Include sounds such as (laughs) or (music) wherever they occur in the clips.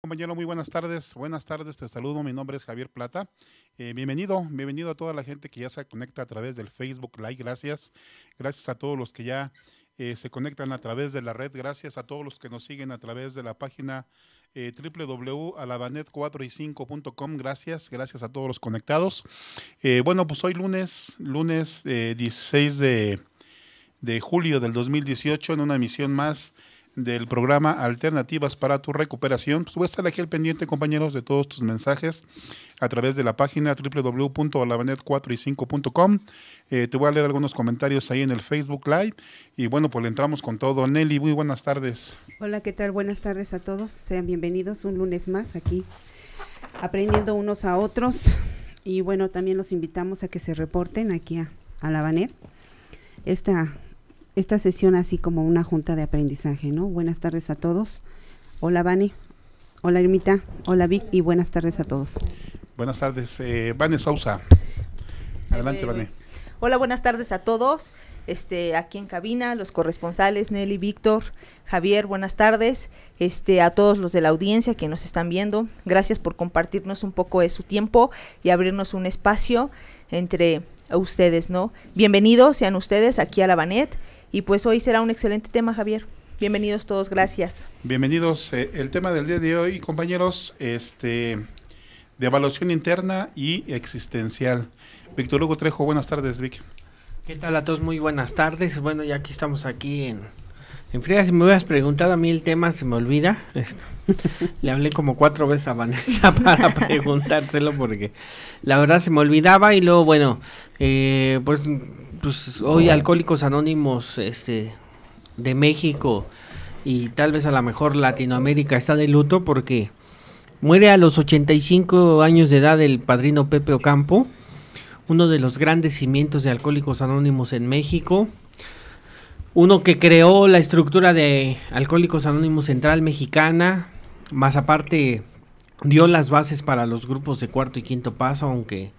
Compañero, muy buenas tardes. Buenas tardes, te saludo. Mi nombre es Javier Plata. Eh, bienvenido, bienvenido a toda la gente que ya se conecta a través del Facebook Live. Gracias. Gracias a todos los que ya eh, se conectan a través de la red. Gracias a todos los que nos siguen a través de la página eh, www.alabanet4 y 5.com. Gracias, gracias a todos los conectados. bueno, pues hoy lunes, lunes 16 de, de julio del 2018, en una misión más del programa Alternativas para tu Recuperación. Pues voy a estar aquí al pendiente, compañeros, de todos tus mensajes a través de la página www.alabanet4y5.com. Eh, te voy a leer algunos comentarios ahí en el Facebook Live. Y bueno, pues le entramos con todo. Nelly, muy buenas tardes. Hola, ¿qué tal? Buenas tardes a todos. Sean bienvenidos un lunes más aquí, aprendiendo unos a otros. Y bueno, también los invitamos a que se reporten aquí a Alabanet. Esta esta sesión así como una junta de aprendizaje, ¿no? Buenas tardes a todos. Hola, Vane. Hola, Ermita. Hola, Vic. Y buenas tardes a todos. Buenas tardes. Eh, Vane Sousa. Adelante, eh, Vane. Hola, buenas tardes a todos. Este, aquí en cabina, los corresponsales, Nelly, Víctor, Javier, buenas tardes. Este, a todos los de la audiencia que nos están viendo, gracias por compartirnos un poco de su tiempo y abrirnos un espacio entre ustedes, ¿no? Bienvenidos sean ustedes aquí a la Banet y pues hoy será un excelente tema, Javier. Bienvenidos todos, gracias. Bienvenidos. Eh, el tema del día de hoy, compañeros, este, de evaluación interna y existencial. Víctor Hugo Trejo, buenas tardes, Vic. ¿Qué tal a todos? Muy buenas tardes. Bueno, ya aquí estamos aquí en Enfría, si me hubieras preguntado a mí el tema, se me olvida. (laughs) Le hablé como cuatro veces a Vanessa (laughs) para preguntárselo porque la verdad se me olvidaba y luego, bueno, eh, pues, pues, hoy Alcohólicos Anónimos este, de México y tal vez a lo mejor Latinoamérica está de luto porque muere a los 85 años de edad el padrino Pepe Ocampo, uno de los grandes cimientos de Alcohólicos Anónimos en México uno que creó la estructura de Alcohólicos Anónimos Central Mexicana, más aparte dio las bases para los grupos de cuarto y quinto paso, aunque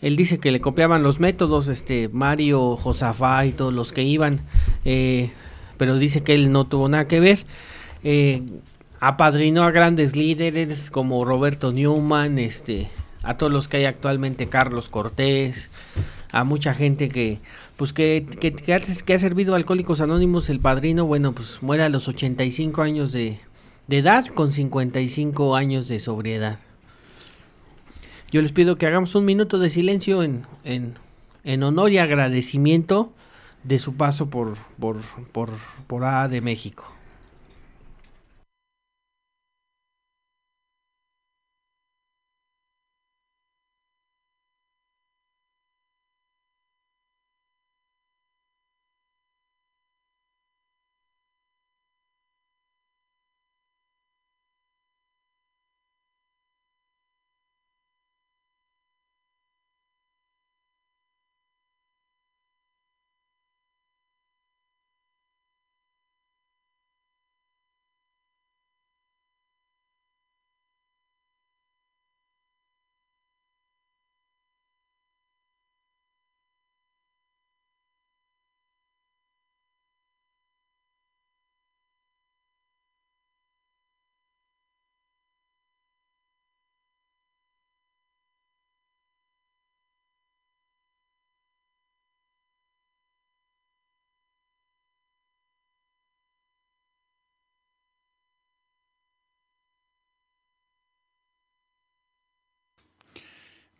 él dice que le copiaban los métodos, este Mario, Josafá y todos los que iban, eh, pero dice que él no tuvo nada que ver. Eh, apadrinó a grandes líderes como Roberto Newman, este, a todos los que hay actualmente, Carlos Cortés, a mucha gente que pues que, que, ha, servido Alcohólicos Anónimos el padrino, bueno, pues muere a los 85 años de, edad con 55 años de sobriedad. Yo les pido que hagamos un minuto de silencio en, en, en honor y agradecimiento de su paso por, por, por, por A de México.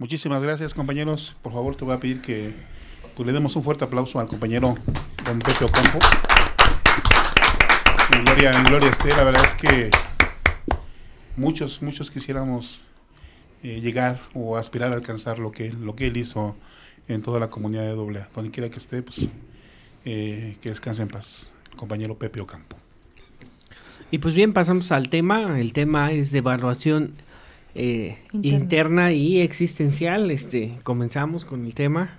Muchísimas gracias, compañeros. Por favor, te voy a pedir que pues, le demos un fuerte aplauso al compañero Don Pepe Ocampo. gloria, gloria esté. La verdad es que muchos, muchos quisiéramos eh, llegar o aspirar a alcanzar lo que, lo que él hizo en toda la comunidad de doble A. Donde quiera que esté, pues eh, que descanse en paz. compañero Pepe Ocampo. Y pues bien, pasamos al tema. El tema es de evaluación eh, interna y existencial. Este, comenzamos con el tema.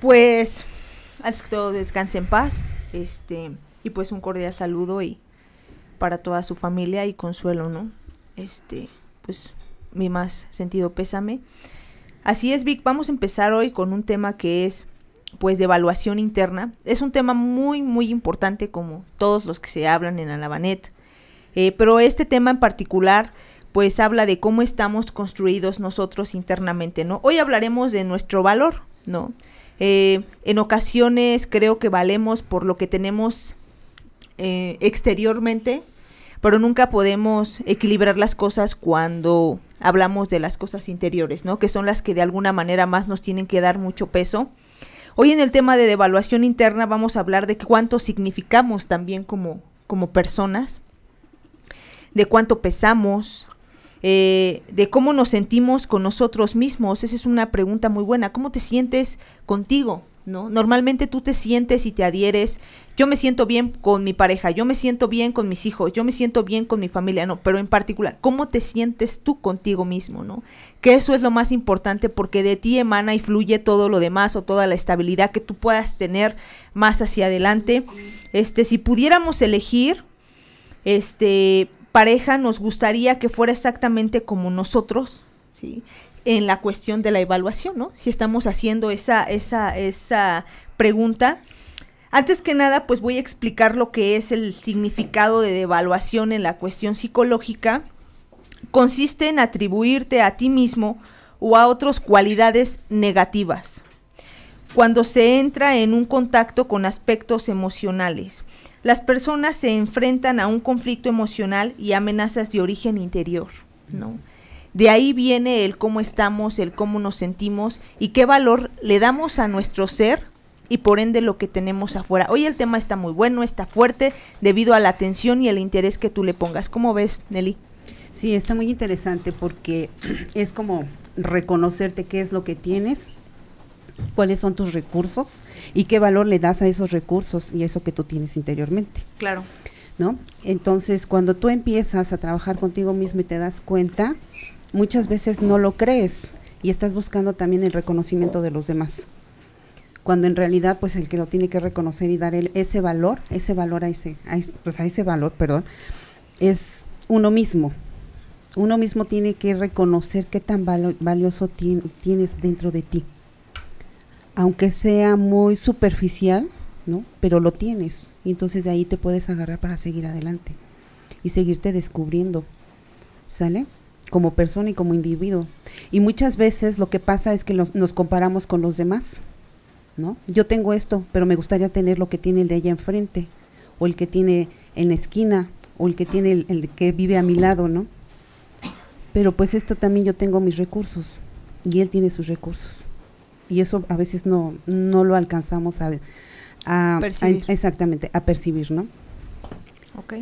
Pues, antes que todo descanse en paz, este, y pues un cordial saludo y para toda su familia y consuelo, ¿no? Este, pues mi más sentido pésame. Así es, Vic, vamos a empezar hoy con un tema que es pues de evaluación interna. Es un tema muy muy importante como todos los que se hablan en Alabanet. Eh, pero este tema en particular pues habla de cómo estamos construidos nosotros internamente, ¿no? Hoy hablaremos de nuestro valor, ¿no? Eh, en ocasiones creo que valemos por lo que tenemos eh, exteriormente, pero nunca podemos equilibrar las cosas cuando hablamos de las cosas interiores, ¿no? Que son las que de alguna manera más nos tienen que dar mucho peso. Hoy en el tema de devaluación interna vamos a hablar de cuánto significamos también como, como personas de cuánto pesamos, eh, de cómo nos sentimos con nosotros mismos. Esa es una pregunta muy buena. ¿Cómo te sientes contigo? ¿No? Normalmente tú te sientes y te adhieres. Yo me siento bien con mi pareja, yo me siento bien con mis hijos, yo me siento bien con mi familia, no, pero en particular, ¿cómo te sientes tú contigo mismo, no? Que eso es lo más importante porque de ti emana y fluye todo lo demás o toda la estabilidad que tú puedas tener más hacia adelante. Este, si pudiéramos elegir, este, pareja nos gustaría que fuera exactamente como nosotros, ¿sí? En la cuestión de la evaluación, ¿no? Si estamos haciendo esa, esa, esa pregunta. Antes que nada, pues voy a explicar lo que es el significado de devaluación en la cuestión psicológica. Consiste en atribuirte a ti mismo o a otros cualidades negativas cuando se entra en un contacto con aspectos emocionales las personas se enfrentan a un conflicto emocional y amenazas de origen interior, ¿no? De ahí viene el cómo estamos, el cómo nos sentimos y qué valor le damos a nuestro ser y por ende lo que tenemos afuera. Hoy el tema está muy bueno, está fuerte, debido a la atención y el interés que tú le pongas. ¿Cómo ves, Nelly? Sí, está muy interesante porque (clears throat) es como reconocerte qué es lo que tienes, cuáles son tus recursos y qué valor le das a esos recursos y eso que tú tienes interiormente. Claro. ¿No? Entonces, cuando tú empiezas a trabajar contigo mismo y te das cuenta, muchas veces no lo crees y estás buscando también el reconocimiento de los demás. Cuando en realidad, pues el que lo tiene que reconocer y dar ese valor, ese valor a ese, a, pues, a ese valor, perdón, es uno mismo. Uno mismo tiene que reconocer qué tan valioso tienes dentro de ti aunque sea muy superficial, ¿no? Pero lo tienes. Y entonces de ahí te puedes agarrar para seguir adelante y seguirte descubriendo. ¿Sale? Como persona y como individuo. Y muchas veces lo que pasa es que nos comparamos con los demás, ¿no? Yo tengo esto, pero me gustaría tener lo que tiene el de allá enfrente, o el que tiene en la esquina, o el que tiene el que vive a mi lado, ¿no? Pero pues esto también yo tengo mis recursos, y él tiene sus recursos y eso a veces no, lo alcanzamos a, percibir. exactamente a percibir, ¿no? Ok.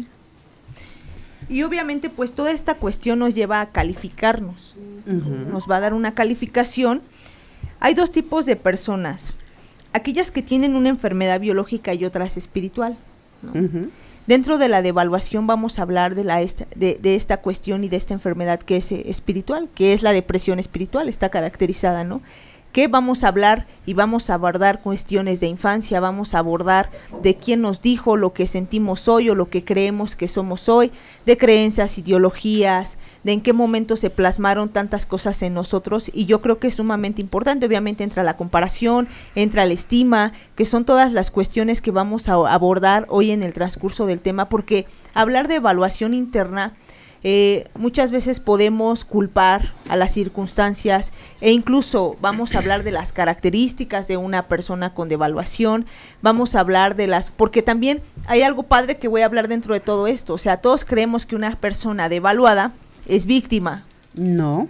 Y obviamente, pues toda esta cuestión nos lleva a calificarnos. Nos va a dar una calificación. Hay dos tipos de personas. Aquellas que tienen una enfermedad biológica y otras espiritual. Dentro de la devaluación vamos a hablar de, la esta, de, esta cuestión y de esta enfermedad que es eh, espiritual, que es la depresión espiritual, está caracterizada, ¿no? que vamos a hablar y vamos a abordar cuestiones de infancia, vamos a abordar de quién nos dijo lo que sentimos hoy o lo que creemos que somos hoy, de creencias, ideologías, de en qué momento se plasmaron tantas cosas en nosotros y yo creo que es sumamente importante, obviamente entra la comparación, entra la estima, que son todas las cuestiones que vamos a abordar hoy en el transcurso del tema, porque hablar de evaluación interna eh, muchas veces podemos culpar a las circunstancias e incluso vamos a hablar de las características de una persona con devaluación, vamos a hablar de las, porque también hay algo padre que voy a hablar dentro de todo esto, o sea, todos creemos que una persona devaluada es víctima. No.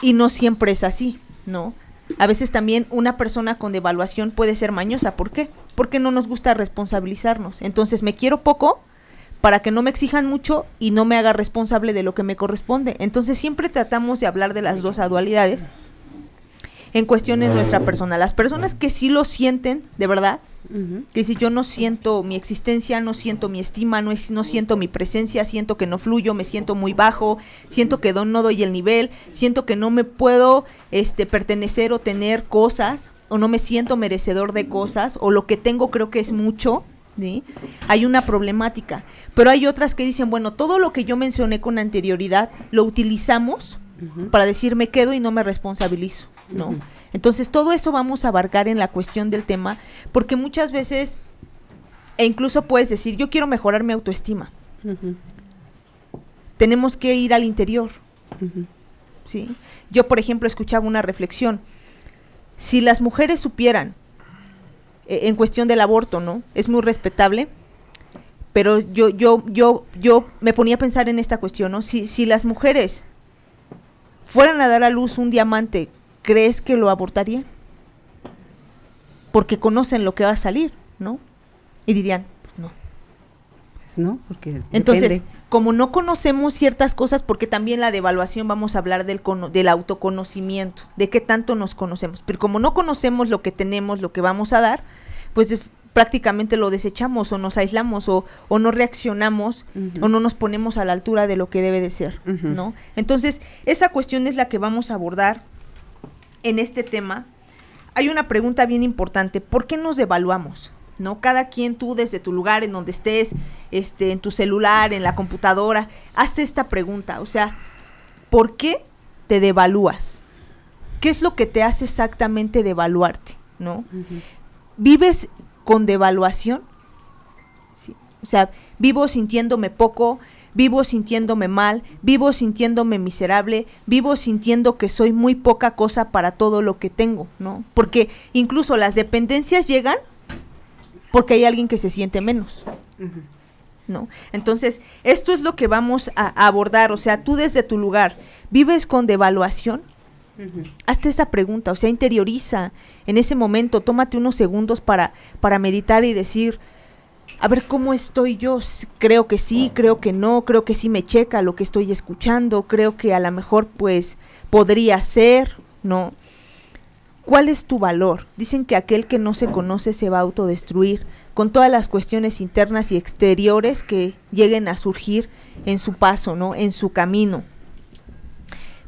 Y no siempre es así, ¿no? A veces también una persona con devaluación puede ser mañosa. ¿Por qué? Porque no nos gusta responsabilizarnos. Entonces, me quiero poco, para que no me exijan mucho y no me haga responsable de lo que me corresponde. Entonces siempre tratamos de hablar de las dos dualidades en cuestión nuestra persona. Las personas que sí lo sienten, de verdad, que si yo no siento mi existencia, no siento mi estima, no, no siento mi presencia, siento que no fluyo, me siento muy bajo, siento que no doy el nivel, siento que no me puedo este, pertenecer o tener cosas, o no me siento merecedor de cosas, o lo que tengo creo que es mucho. Hay una problemática, pero hay otras que dicen, bueno, todo lo que yo mencioné con anterioridad lo utilizamos para decir me quedo y no me responsabilizo, ¿no? Entonces, todo eso vamos a abarcar en la cuestión del tema, porque muchas veces, e incluso puedes decir, yo quiero mejorar mi autoestima. Tenemos que ir al interior. ¿sí? Yo, por ejemplo, escuchaba una reflexión. Si las mujeres supieran eh, en cuestión del aborto, ¿no? Es muy respetable, pero yo, yo, yo, yo me ponía a pensar en esta cuestión, ¿no? Si, si las mujeres fueran a dar a luz un diamante, ¿crees que lo abortarían? Porque conocen lo que va a salir, ¿no? Y dirían, ¿no? Porque Entonces, como no conocemos ciertas cosas, porque también la devaluación vamos a hablar del, del autoconocimiento, de qué tanto nos conocemos, pero como no conocemos lo que tenemos, lo que vamos a dar, pues prácticamente lo desechamos o nos aislamos o, no reaccionamos o no nos ponemos a la altura de lo que debe de ser, ¿no? Entonces, esa cuestión es la que vamos a abordar en este tema. Hay una pregunta bien importante, ¿por qué nos devaluamos? ¿no? Cada quien tú desde tu lugar, en donde estés, este, en tu celular, en la computadora, hazte esta pregunta, o sea, ¿por qué te devalúas? ¿Qué es lo que te hace exactamente devaluarte, ¿no? ¿Vives con devaluación? O sea, vivo sintiéndome poco, vivo sintiéndome mal, vivo sintiéndome miserable, vivo sintiendo que soy muy poca cosa para todo lo que tengo, ¿no? Porque incluso las dependencias llegan porque hay alguien que se siente menos. ¿No? Entonces, esto es lo que vamos a abordar, o sea, tú desde tu lugar, ¿vives con devaluación? Hazte esa pregunta, o sea, interioriza en ese momento, tómate unos segundos para, para meditar y decir, a ver cómo estoy yo, creo que sí, creo que no, creo que sí me checa lo que estoy escuchando, creo que a lo mejor pues podría ser, ¿no? ¿Cuál es tu valor? Dicen que aquel que no se conoce se va a autodestruir con todas las cuestiones internas y exteriores que lleguen a surgir en su paso, ¿no? En su camino.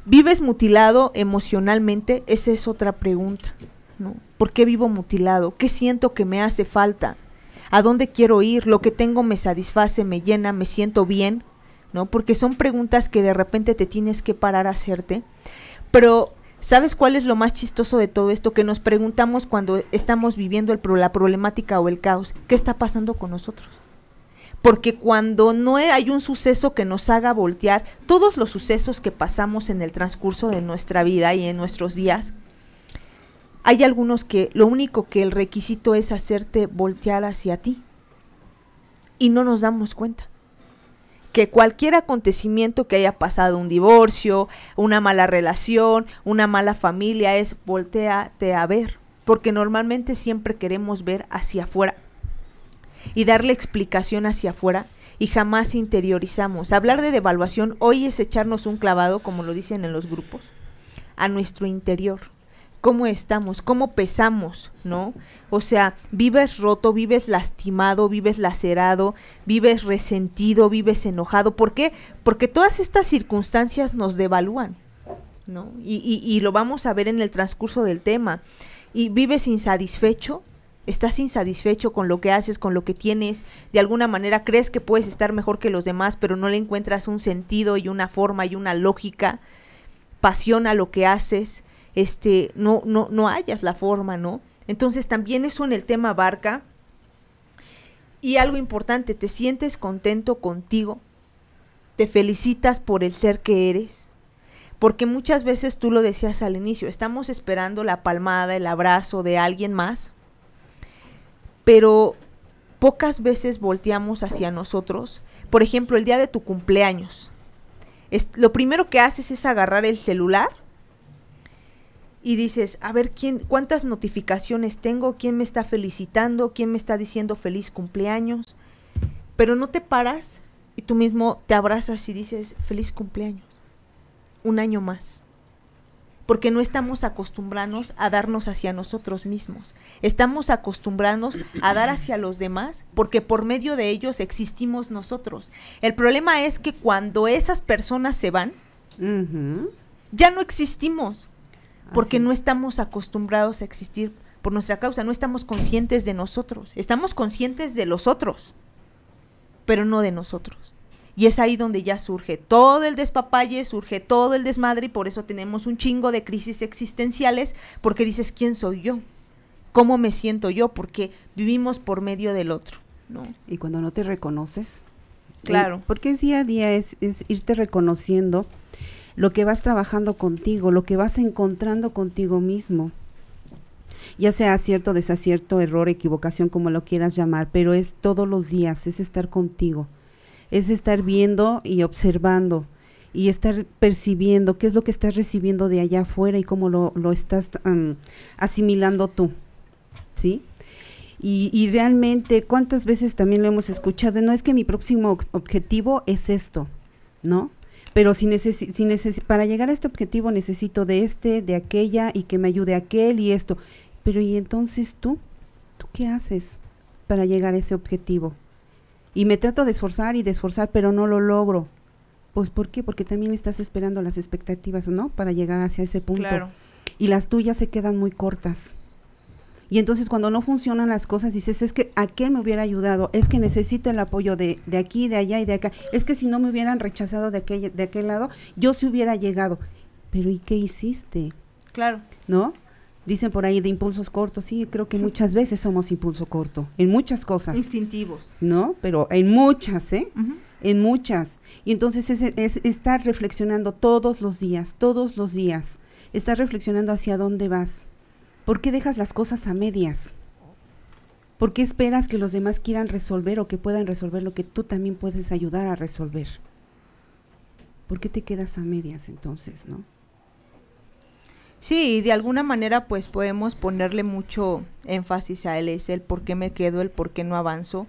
¿Vives mutilado emocionalmente? Esa es otra pregunta, ¿no? ¿Por qué vivo mutilado? ¿Qué siento que me hace falta? ¿A dónde quiero ir? ¿Lo que tengo me satisface, me llena, me siento bien? ¿No? Porque son preguntas que de repente te tienes que parar a hacerte, pero ¿Sabes cuál es lo más chistoso de todo esto? Que nos preguntamos cuando estamos viviendo la problemática o el caos, ¿qué está pasando con nosotros? Porque cuando no hay un suceso que nos haga voltear, todos los sucesos que pasamos en el transcurso de nuestra vida y en nuestros días, hay algunos que lo único que el requisito es hacerte voltear hacia ti. Y no nos damos cuenta que cualquier acontecimiento que haya pasado, un divorcio, una mala relación, una mala familia, es volteate a ver, porque normalmente siempre queremos ver hacia afuera y darle explicación hacia afuera y jamás interiorizamos. Hablar de devaluación hoy es echarnos un clavado, como lo dicen en los grupos, a nuestro interior cómo estamos, cómo pesamos, ¿no? O sea, vives roto, vives lastimado, vives lacerado, vives resentido, vives enojado. ¿Por qué? Porque todas estas circunstancias nos devalúan, ¿no? Y, lo vamos a ver en el transcurso del tema. Y vives insatisfecho, estás insatisfecho con lo que haces, con lo que tienes, de alguna manera crees que puedes estar mejor que los demás, pero no le encuentras un sentido y una forma y una lógica, pasión a lo que haces, este, no, no, no hayas la forma, ¿no? Entonces también eso en el tema barca Y algo importante, te sientes contento contigo, te felicitas por el ser que eres, porque muchas veces tú lo decías al inicio, estamos esperando la palmada, el abrazo de alguien más, pero pocas veces volteamos hacia nosotros. Por ejemplo, el día de tu cumpleaños, lo primero que haces es agarrar el celular y dices, a ver, ¿quién, ¿cuántas notificaciones tengo? ¿Quién me está felicitando? ¿Quién me está diciendo feliz cumpleaños? Pero no te paras y tú mismo te abrazas y dices, feliz cumpleaños. Un año más. Porque no estamos acostumbrados a darnos hacia nosotros mismos. Estamos acostumbrados a dar hacia los demás porque por medio de ellos existimos nosotros. El problema es que cuando esas personas se van, ya no existimos porque no estamos acostumbrados a existir por nuestra causa, no estamos conscientes de nosotros, estamos conscientes de los otros, pero no de nosotros. Y es ahí donde ya surge todo el despapalle, surge todo el desmadre y por eso tenemos un chingo de crisis existenciales, porque dices, ¿quién soy yo? ¿Cómo me siento yo? Porque vivimos por medio del otro. ¿no? Y cuando no te reconoces. Eh, claro. porque es día a día, es irte reconociendo lo que vas trabajando contigo, lo que vas encontrando contigo mismo. Ya sea acierto, desacierto, error, equivocación, como lo quieras llamar, pero es todos los días, es estar contigo, es estar viendo y observando y estar percibiendo qué es lo que estás recibiendo de allá afuera y cómo lo, estás asimilando tú. ¿Sí? Y, y, realmente, ¿cuántas veces también lo hemos escuchado? No es que mi próximo objetivo es esto, ¿no? pero si, para llegar a este objetivo necesito de este, de aquella y que me ayude aquel y esto. Pero ¿y entonces tú? ¿Tú qué haces para llegar a ese objetivo? Y me trato de esforzar y de esforzar, pero no lo logro. Pues ¿por qué? Porque también estás esperando las expectativas, ¿no? Para llegar hacia ese punto. Claro. Y las tuyas se quedan muy cortas. Y entonces cuando no funcionan las cosas dices, es que ¿a qué me hubiera ayudado, es que necesito el apoyo de, de aquí, de allá y de acá. Es que si no me hubieran rechazado de aquel, de aquel lado, yo sí hubiera llegado. Pero ¿y qué hiciste? Claro. ¿No? Dicen por ahí de impulsos cortos, sí, creo que muchas (laughs) veces somos impulso corto, en muchas cosas. Instintivos. ¿No? Pero en muchas, ¿eh? en muchas. Y entonces es, estar reflexionando todos los días, todos los días. Estar reflexionando hacia dónde vas, ¿Por qué dejas las cosas a medias? ¿Por qué esperas que los demás quieran resolver o que puedan resolver lo que tú también puedes ayudar a resolver? ¿Por qué te quedas a medias entonces, no? Sí, de alguna manera pues podemos ponerle mucho énfasis a él, es el por qué me quedo, el por qué no avanzo.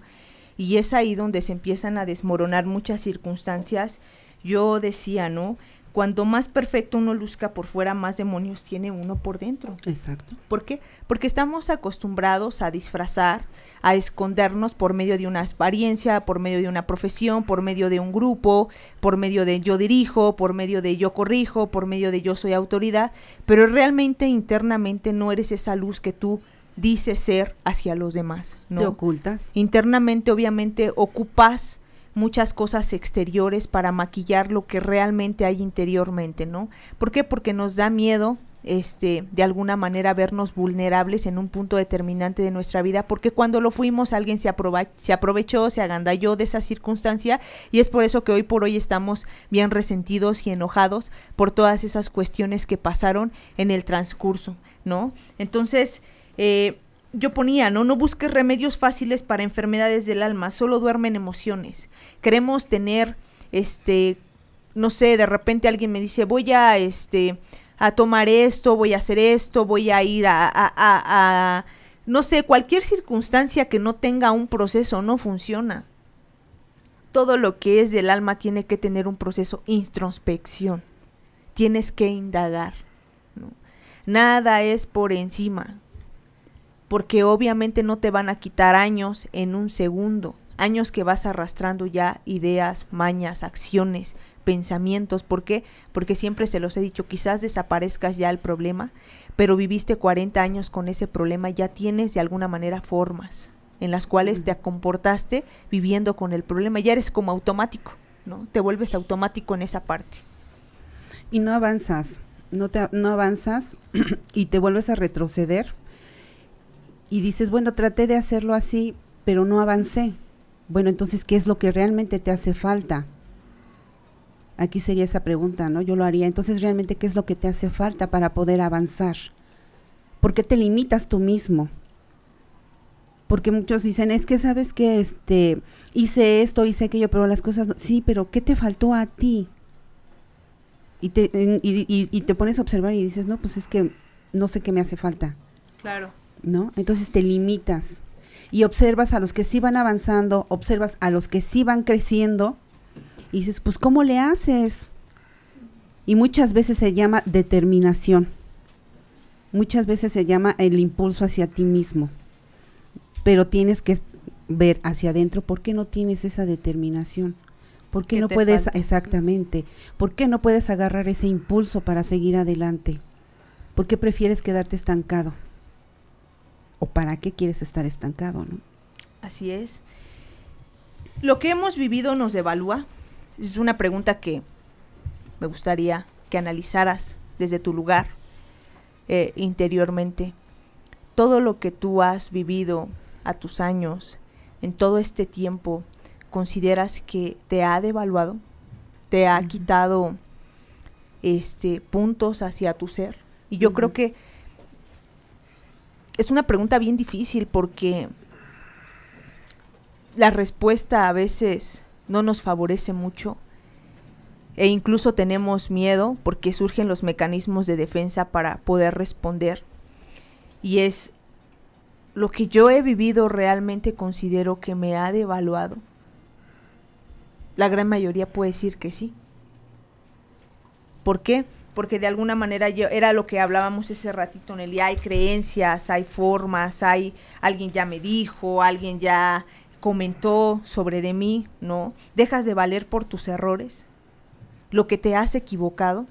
Y es ahí donde se empiezan a desmoronar muchas circunstancias. Yo decía, ¿no? cuanto más perfecto uno luzca por fuera, más demonios tiene uno por dentro. Exacto. ¿Por qué? Porque estamos acostumbrados a disfrazar, a escondernos por medio de una apariencia, por medio de una profesión, por medio de un grupo, por medio de yo dirijo, por medio de yo corrijo, por medio de yo soy autoridad, pero realmente internamente no eres esa luz que tú dices ser hacia los demás. Te ocultas. Internamente obviamente ocupas muchas cosas exteriores para maquillar lo que realmente hay interiormente, ¿no? ¿Por qué? Porque nos da miedo este, de alguna manera vernos vulnerables en un punto determinante de nuestra vida, porque cuando lo fuimos alguien se, se aprovechó, se agandalló de esa circunstancia y es por eso que hoy por hoy estamos bien resentidos y enojados por todas esas cuestiones que pasaron en el transcurso, ¿no? Entonces, eh, yo ponía, ¿no? No busques remedios fáciles para enfermedades del alma, solo duermen emociones. Queremos tener, este, no sé, de repente alguien me dice, voy a, este, a tomar esto, voy a hacer esto, voy a ir a, a, a, a no sé, cualquier circunstancia que no tenga un proceso no funciona. Todo lo que es del alma tiene que tener un proceso introspección. Tienes que indagar. Nada es por encima porque obviamente no te van a quitar años en un segundo, años que vas arrastrando ya ideas, mañas, acciones, pensamientos. ¿Por qué? Porque siempre se los he dicho, quizás desaparezcas ya el problema, pero viviste 40 años con ese problema, ya tienes de alguna manera formas en las cuales te comportaste viviendo con el problema, ya eres como automático, ¿no? Te vuelves automático en esa parte. Y no avanzas, no, te, no avanzas (clears throat) y te vuelves a retroceder y dices, bueno, traté de hacerlo así, pero no avancé. Bueno, entonces, ¿qué es lo que realmente te hace falta? Aquí sería esa pregunta, ¿no? Yo lo haría. Entonces, ¿realmente qué es lo que te hace falta para poder avanzar? ¿Por qué te limitas tú mismo? Porque muchos dicen, es que sabes que este, hice esto, hice aquello, pero las cosas... Sí, pero ¿qué te faltó a ti? Y te, y te pones a observar y dices, no, pues es que no sé qué me hace falta. Claro. ¿no? Entonces te limitas y observas a los que sí van avanzando, observas a los que sí van creciendo y dices, pues ¿cómo le haces? Y muchas veces se llama determinación, muchas veces se llama el impulso hacia ti mismo, pero tienes que ver hacia adentro por qué no tienes esa determinación. ¿Por qué no puedes, exactamente, por qué no puedes agarrar ese impulso para seguir adelante? ¿Por qué prefieres quedarte estancado? para qué quieres estar estancado, ¿no? Así es. Lo que hemos vivido nos devalúa. Es una pregunta que me gustaría que analizaras desde tu lugar eh, interiormente. Todo lo que tú has vivido a tus años, en todo este tiempo, ¿consideras que te ha devaluado? ¿Te ha quitado este, puntos hacia tu ser? Y yo creo que es una pregunta bien difícil porque la respuesta a veces no nos favorece mucho e incluso tenemos miedo porque surgen los mecanismos de defensa para poder responder. Y es lo que yo he vivido realmente considero que me ha devaluado. La gran mayoría puede decir que sí. ¿Por qué? porque de alguna manera yo era lo que hablábamos ese ratito, Nelly, hay creencias, hay formas, hay alguien ya me dijo, alguien ya comentó sobre de mí, ¿no? Dejas de valer por tus errores, lo que te has equivocado,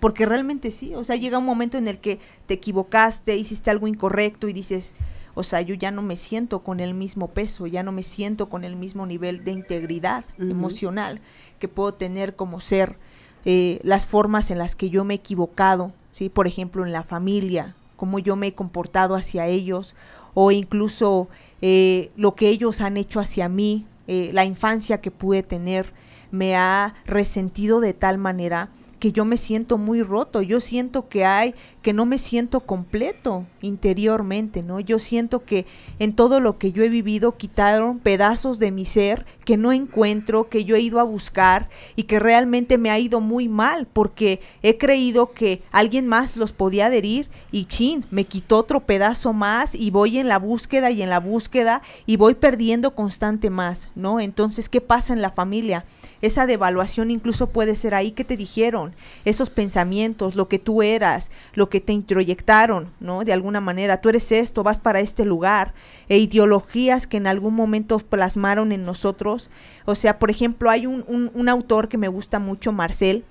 porque realmente sí, o sea, llega un momento en el que te equivocaste, hiciste algo incorrecto y dices, o sea, yo ya no me siento con el mismo peso, ya no me siento con el mismo nivel de integridad emocional que puedo tener como ser eh, las formas en las que yo me he equivocado, ¿sí? por ejemplo, en la familia, cómo yo me he comportado hacia ellos o incluso eh, lo que ellos han hecho hacia mí, eh, la infancia que pude tener, me ha resentido de tal manera que yo me siento muy roto, yo siento que hay que no me siento completo interiormente, ¿no? Yo siento que en todo lo que yo he vivido quitaron pedazos de mi ser que no encuentro, que yo he ido a buscar y que realmente me ha ido muy mal porque he creído que alguien más los podía adherir y chin, me quitó otro pedazo más y voy en la búsqueda y en la búsqueda y voy perdiendo constante más, ¿no? Entonces, ¿qué pasa en la familia? Esa devaluación incluso puede ser ahí que te dijeron, esos pensamientos, lo que tú eras, lo que te introyectaron, ¿no? De alguna manera, tú eres esto, vas para este lugar, e ideologías que en algún momento plasmaron en nosotros. O sea, por ejemplo, hay un, un, autor que me gusta mucho, Marcel,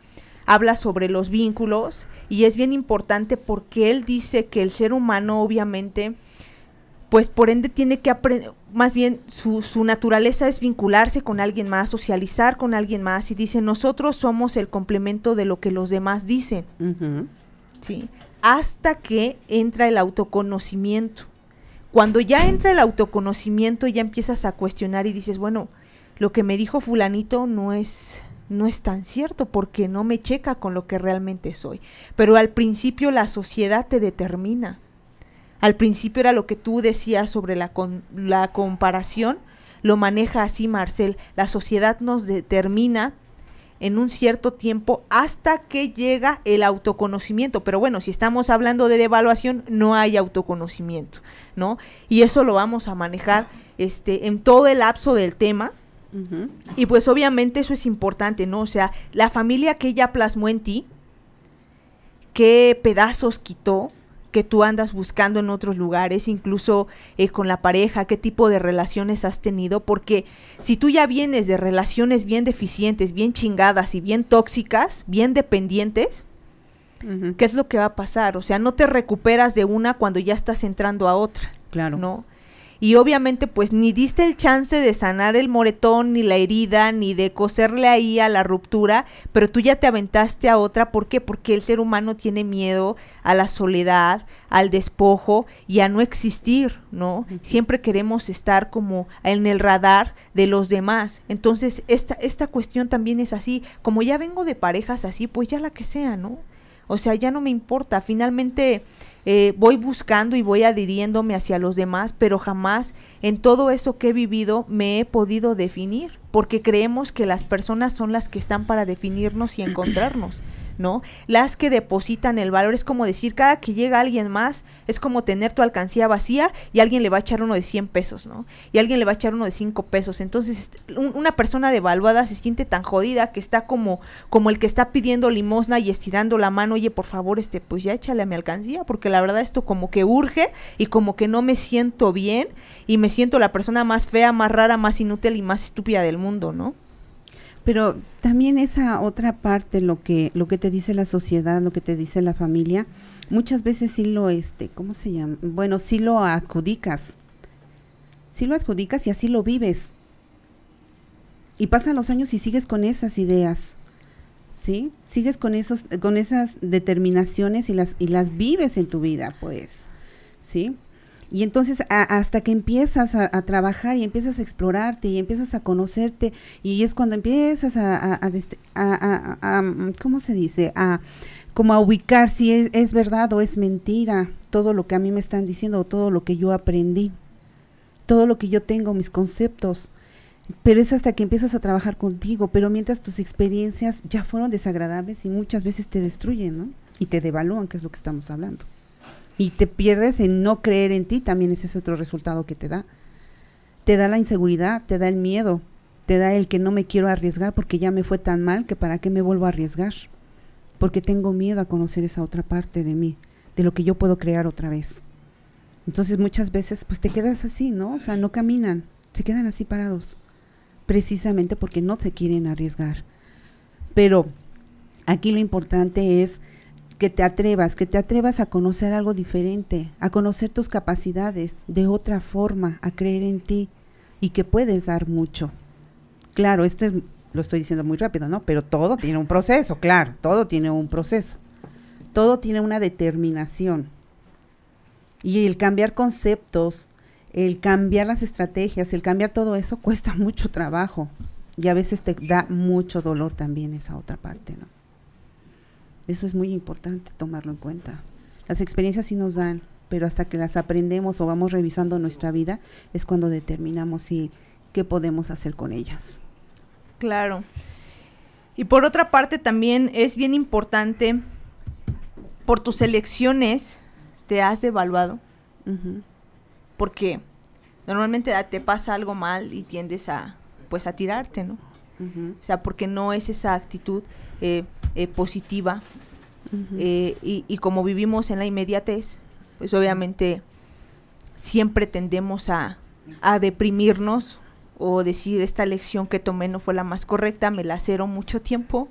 habla sobre los vínculos y es bien importante porque él dice que el ser humano obviamente pues por ende tiene que aprender, más bien su, su, naturaleza es vincularse con alguien más, socializar con alguien más y dice, nosotros somos el complemento de lo que los demás dicen. Sí, hasta que entra el autoconocimiento. Cuando ya entra el autoconocimiento, ya empiezas a cuestionar y dices, bueno, lo que me dijo fulanito no es no es tan cierto porque no me checa con lo que realmente soy. Pero al principio la sociedad te determina. Al principio era lo que tú decías sobre la, la comparación, lo maneja así Marcel. La sociedad nos determina en un cierto tiempo hasta que llega el autoconocimiento. Pero bueno, si estamos hablando de devaluación, no hay autoconocimiento, ¿no? Y eso lo vamos a manejar este, en todo el lapso del tema. Y pues obviamente eso es importante, ¿no? O sea, la familia que ella plasmó en ti, qué pedazos quitó, que tú andas buscando en otros lugares, incluso eh, con la pareja, qué tipo de relaciones has tenido, porque si tú ya vienes de relaciones bien deficientes, bien chingadas y bien tóxicas, bien dependientes, ¿qué es lo que va a pasar? O sea, no te recuperas de una cuando ya estás entrando a otra. Claro. ¿No? y obviamente pues ni diste el chance de sanar el moretón, ni la herida, ni de coserle ahí a la ruptura, pero tú ya te aventaste a otra. ¿Por qué? Porque el ser humano tiene miedo a la soledad, al despojo y a no existir, ¿no? Siempre queremos estar como en el radar de los demás. Entonces, esta, esta cuestión también es así. Como ya vengo de parejas así, pues ya la que sea, ¿no? O sea, ya no me importa. Finalmente, eh, voy buscando y voy adhiriéndome hacia los demás, pero jamás en todo eso que he vivido me he podido definir, porque creemos que las personas son las que están para definirnos y encontrarnos. Las que depositan el valor es como decir, cada que llega alguien más, es como tener tu alcancía vacía y alguien le va a echar uno de 100 pesos, ¿no? Y alguien le va a echar uno de 5 pesos. Entonces, este, una persona devaluada se siente tan jodida que está como, como el que está pidiendo limosna y estirando la mano, oye, por favor, este, pues ya échale a mi alcancía, porque la verdad esto como que urge y como que no me siento bien y me siento la persona más fea, más rara, más inútil y más estúpida del mundo, ¿no? Pero también esa otra parte, lo que, lo que te dice la sociedad, lo que te dice la familia, muchas veces sí lo, este, ¿cómo se llama? Bueno, sí lo adjudicas. Sí lo adjudicas y así lo vives. Y pasan los años y sigues con esas ideas. ¿Sí? Sigues con esos, con esas determinaciones y las, y las vives en tu vida, pues. ¿Sí? Y entonces hasta que empiezas a, trabajar y empiezas a explorarte y empiezas a conocerte y es cuando empiezas a, a mm, ¿cómo se dice? A como a ubicar si es, verdad o es mentira todo lo que a mí me están diciendo o todo lo que yo aprendí, todo lo que yo tengo, mis conceptos. Pero es hasta que empiezas a trabajar contigo, pero mientras tus experiencias ya fueron desagradables y muchas veces te destruyen, ¿no? Y te devalúan, que es lo que estamos hablando y te pierdes en no creer en ti, también ese es otro resultado que te da. Te da la inseguridad, te da el miedo, te da el que no me quiero arriesgar porque ya me fue tan mal que para qué me vuelvo a arriesgar. Porque tengo miedo a conocer esa otra parte de mí, de lo que yo puedo crear otra vez. Entonces muchas veces pues te quedas así, ¿no? O sea, no caminan, se quedan así parados, precisamente porque no se quieren arriesgar. Pero aquí lo importante es que te atrevas, que te atrevas a conocer algo diferente, a conocer tus capacidades de otra forma, a creer en ti y que puedes dar mucho. Claro, este lo estoy diciendo muy rápido, ¿no? Pero todo tiene un proceso, claro, todo tiene un proceso. Todo tiene una determinación. Y el cambiar conceptos, el cambiar las estrategias, el cambiar todo eso (laughs) cuesta mucho trabajo. Y a veces te da mucho dolor también esa otra parte, ¿no? Eso es muy importante tomarlo en cuenta. Las experiencias sí nos dan, pero hasta que las aprendemos o vamos revisando nuestra vida es cuando determinamos si qué podemos hacer con ellas. Claro. Y por otra parte también es bien importante, por tus elecciones te has devaluado Porque normalmente ah, te pasa algo mal y tiendes a, pues, a tirarte, ¿no? O sea, porque no es esa actitud eh, eh, positiva eh, y, como vivimos en la inmediatez, pues obviamente siempre tendemos a, deprimirnos o decir esta lección que tomé no fue la más correcta, me la cero mucho tiempo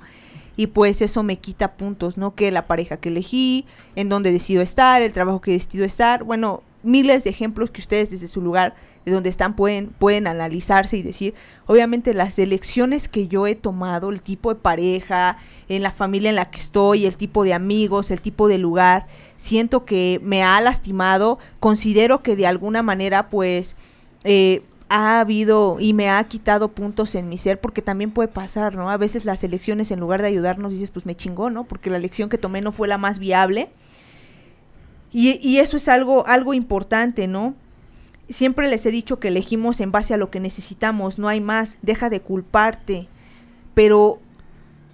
y pues eso me quita puntos, ¿no? Que la pareja que elegí, en donde decido estar, el trabajo que decido estar, bueno, miles de ejemplos que ustedes desde su lugar donde están pueden, pueden analizarse y decir, obviamente las elecciones que yo he tomado, el tipo de pareja, en la familia en la que estoy, el tipo de amigos, el tipo de lugar, siento que me ha lastimado, considero que de alguna manera pues... Eh, ha habido y me ha quitado puntos en mi ser, porque también puede pasar, ¿no? A veces las elecciones, en lugar de ayudarnos, dices, pues me chingó, ¿no? Porque la elección que tomé no fue la más viable. Y, y eso es algo, algo importante, ¿no? Siempre les he dicho que elegimos en base a lo que necesitamos, no hay más, deja de culparte. Pero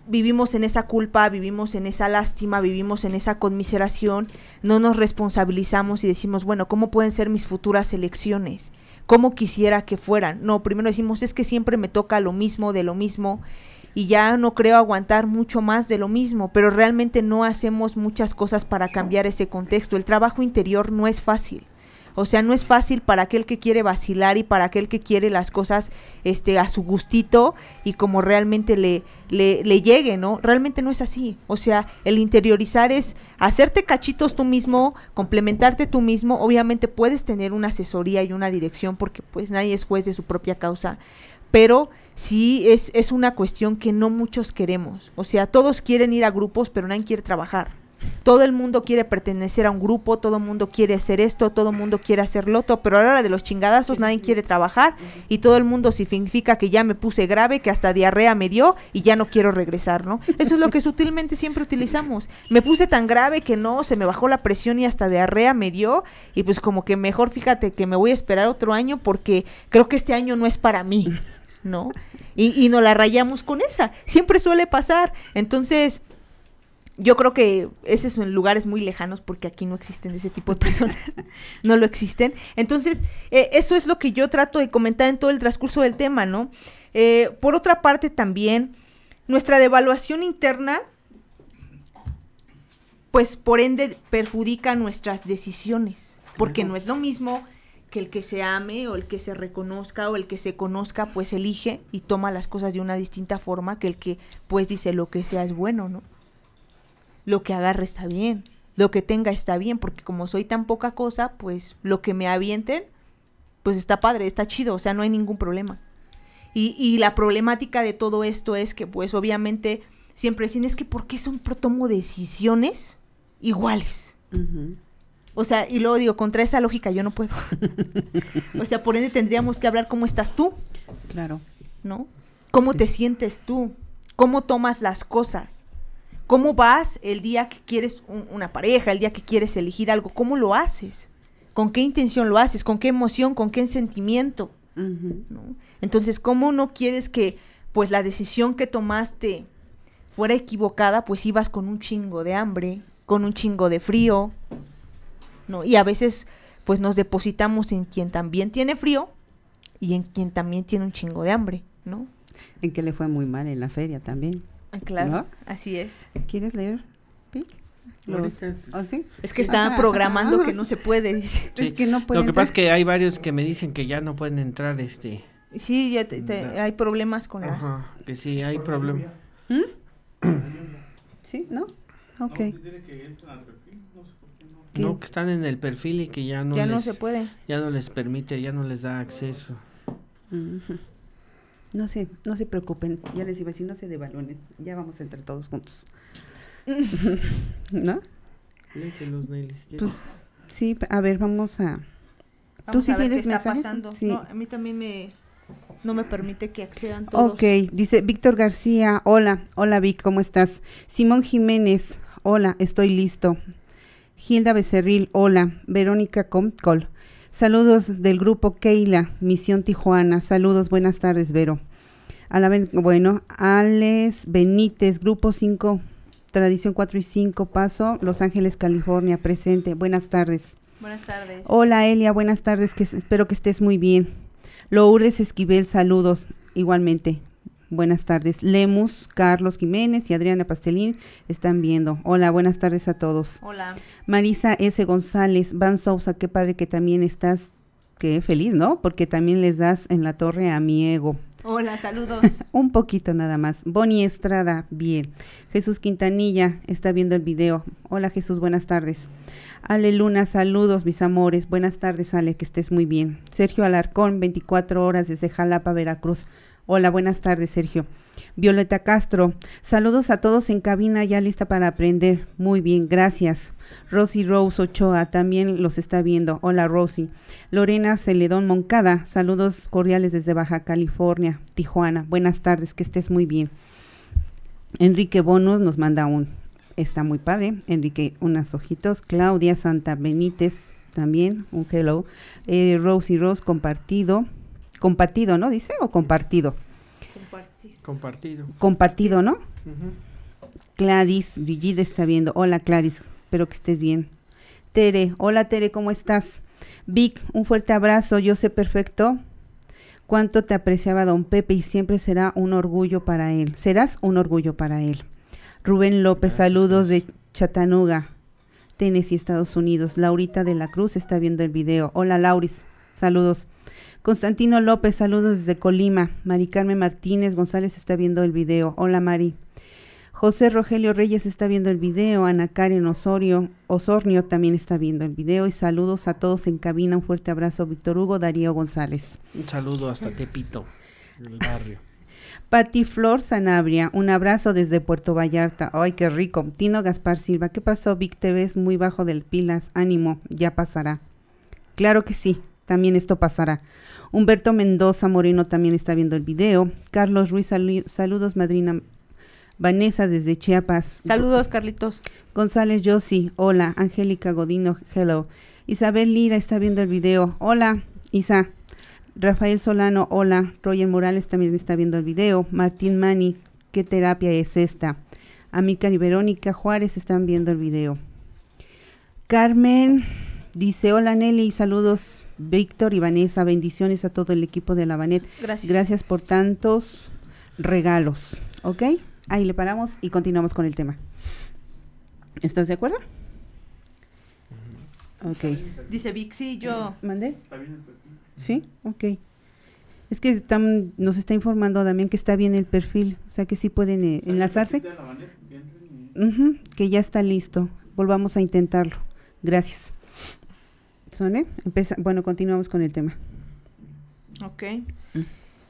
vivimos en esa culpa, vivimos en esa lástima, vivimos en esa conmiseración, no nos responsabilizamos y decimos, bueno, ¿cómo pueden ser mis futuras elecciones? ¿Cómo quisiera que fueran? No, primero decimos, es que siempre me toca lo mismo, de lo mismo, y ya no creo aguantar mucho más de lo mismo, pero realmente no hacemos muchas cosas para cambiar ese contexto. El trabajo interior no es fácil. O sea, no es fácil para aquel que quiere vacilar y para aquel que quiere las cosas este, a su gustito y como realmente le, le, llegue, ¿no? Realmente no es así. O sea, el interiorizar es hacerte cachitos tú mismo, complementarte tú mismo. Obviamente puedes tener una asesoría y una dirección porque pues nadie es juez de su propia causa pero sí es, es, una cuestión que no muchos queremos. O sea, todos quieren ir a grupos, pero nadie quiere trabajar. Todo el mundo quiere pertenecer a un grupo, todo el mundo quiere hacer esto, todo el mundo quiere hacer loto, pero a hora de los chingadazos nadie quiere trabajar y todo el mundo significa que ya me puse grave, que hasta diarrea me dio y ya no quiero regresar, ¿no? Eso es lo que sutilmente siempre utilizamos. Me puse tan grave que no, se me bajó la presión y hasta diarrea me dio y pues como que mejor fíjate que me voy a esperar otro año porque creo que este año no es para mí, ¿no? Y, y nos la rayamos con esa. Siempre suele pasar. Entonces yo creo que esos son lugares muy lejanos porque aquí no existen ese tipo de personas, (laughs) no lo existen. Entonces, eh, eso es lo que yo trato de comentar en todo el transcurso del tema, ¿no? Eh, por otra parte, también, nuestra devaluación interna, pues por ende perjudica nuestras decisiones, porque no es lo mismo que el que se ame o el que se reconozca o el que se conozca, pues elige y toma las cosas de una distinta forma que el que pues dice lo que sea es bueno, ¿no? lo que agarre está bien, lo que tenga está bien, porque como soy tan poca cosa, pues lo que me avienten, pues está padre, está chido, o sea, no hay ningún problema. Y, la problemática de todo esto es que, pues obviamente, siempre dicen, es que ¿por qué son tomo decisiones iguales? O sea, y luego digo, contra esa lógica yo no puedo. (laughs) o sea, por ende tendríamos que hablar cómo estás tú. Claro. ¿No? ¿Cómo te sientes tú? ¿Cómo tomas las cosas? ¿Cómo vas el día que quieres una pareja, el día que quieres elegir algo? ¿Cómo lo haces? ¿Con qué intención lo haces? ¿Con qué emoción? ¿Con qué sentimiento? Entonces, ¿cómo no quieres que pues la decisión que tomaste fuera equivocada? Pues ibas con un chingo de hambre, con un chingo de frío, ¿no? Y a veces pues nos depositamos en quien también tiene frío y en quien también tiene un chingo de hambre, ¿no? En que le fue muy mal en la feria también. Ah, claro, así es. ¿Quieres leer, ¿Ah, Es que está programando que no se puede, (laughs) que no Lo que pasa es que hay varios que me dicen que ya no pueden entrar, este... Sí, ya hay problemas con la... Ajá, que sí, hay problemas. ¿Mm? ¿Sí? ¿No? Ok. No, que están en el perfil y que ya no, ya no se puede. Ya no les permite, ya no les da acceso. No sé, no se preocupen, ya les iba a decir, no se de balones, ya vamos a entrar todos juntos. ¿No? pues, sí, a ver, vamos a... Vamos ¿Tú sí a tienes qué está pasando. a mí también me, no me permite que accedan todos. Ok, dice Víctor García, hola, hola Vic, ¿cómo estás? Simón Jiménez, hola, estoy listo. Gilda Becerril, hola. Verónica Comcol, Saludos del grupo Keila, Misión Tijuana. Saludos, buenas tardes, Vero. A bueno, Alex Benítez, Grupo 5, Tradición 4 y 5, Paso, Los Ángeles, California, presente. Buenas tardes. Buenas tardes. Hola, Elia, buenas tardes, espero que estés muy bien. Lourdes Esquivel, saludos, igualmente. Buenas tardes. Lemus, Carlos Jiménez y Adriana Pastelín están viendo. Hola, buenas tardes a todos. Hola. Marisa S. González, Van Sousa, qué padre que también estás, qué feliz, ¿no? Porque también les das en la torre a mi ego. Hola, saludos. (laughs) Un poquito nada más. Bonnie Estrada, bien. Jesús Quintanilla está viendo el video. Hola Jesús, buenas tardes. Ale Luna, saludos mis amores. Buenas tardes Ale, que estés muy bien. Sergio Alarcón, 24 horas desde Jalapa, Veracruz. Hola, buenas tardes, Sergio. Violeta Castro, saludos a todos en cabina, ya lista para aprender. Muy bien, gracias. Rosy Rose Ochoa también los está viendo. Hola, Rosy. Lorena Celedón Moncada, saludos cordiales desde Baja California, Tijuana. Buenas tardes, que estés muy bien. Enrique Bonos nos manda un. Está muy padre. Enrique, unas ojitos Claudia Santa Benítez también, un hello. Eh, Rosy Rose compartido. Compartido, ¿no? Dice, o compartido. Compartido. Compartido. ¿no? Cladys, -huh. está viendo. Hola, Gladys, espero que estés bien. Tere, hola, Tere, ¿cómo estás? Vic, un fuerte abrazo, yo sé perfecto cuánto te apreciaba don Pepe y siempre será un orgullo para él. Serás un orgullo para él. Rubén López, saludos de Chattanooga, Tennessee, Estados Unidos. Laurita de la Cruz está viendo el video. Hola, Lauris, saludos. Constantino López, saludos desde Colima. Mari Carmen Martínez González está viendo el video. Hola Mari. José Rogelio Reyes está viendo el video, Ana Karen Osorio, Osornio también está viendo el video y saludos a todos en cabina, un fuerte abrazo, Víctor Hugo, Darío González. Un saludo hasta Tepito, el barrio. (laughs) Pati Flor Sanabria, un abrazo desde Puerto Vallarta. Ay, qué rico. Tino Gaspar Silva, ¿qué pasó? Vic, te ves muy bajo del pilas. Ánimo, ya pasará. Claro que sí, también esto pasará. Humberto Mendoza Moreno también está viendo el video. Carlos Ruiz, saludos, madrina. Vanessa desde Chiapas. Saludos, Carlitos. González Yossi, hola. Angélica Godino, hello. Isabel Lira está viendo el video. Hola, Isa. Rafael Solano, hola. Roger Morales también está viendo el video. Martín Mani, ¿qué terapia es esta? Amica y Verónica Juárez están viendo el video. Carmen Dice, hola Nelly, saludos Víctor y Vanessa, bendiciones a todo el equipo de la Banet. Gracias. Gracias por tantos regalos, ¿ok? Ahí le paramos y continuamos con el tema. ¿Estás de acuerdo? Ok. Dice Vic, yo... ¿Mandé? Sí, ok. Es que están, nos está informando también que está bien el perfil, o sea que sí pueden eh, enlazarse. que ya está listo. Volvamos a intentarlo. Gracias bueno, continuamos con el tema. Ok. Mm.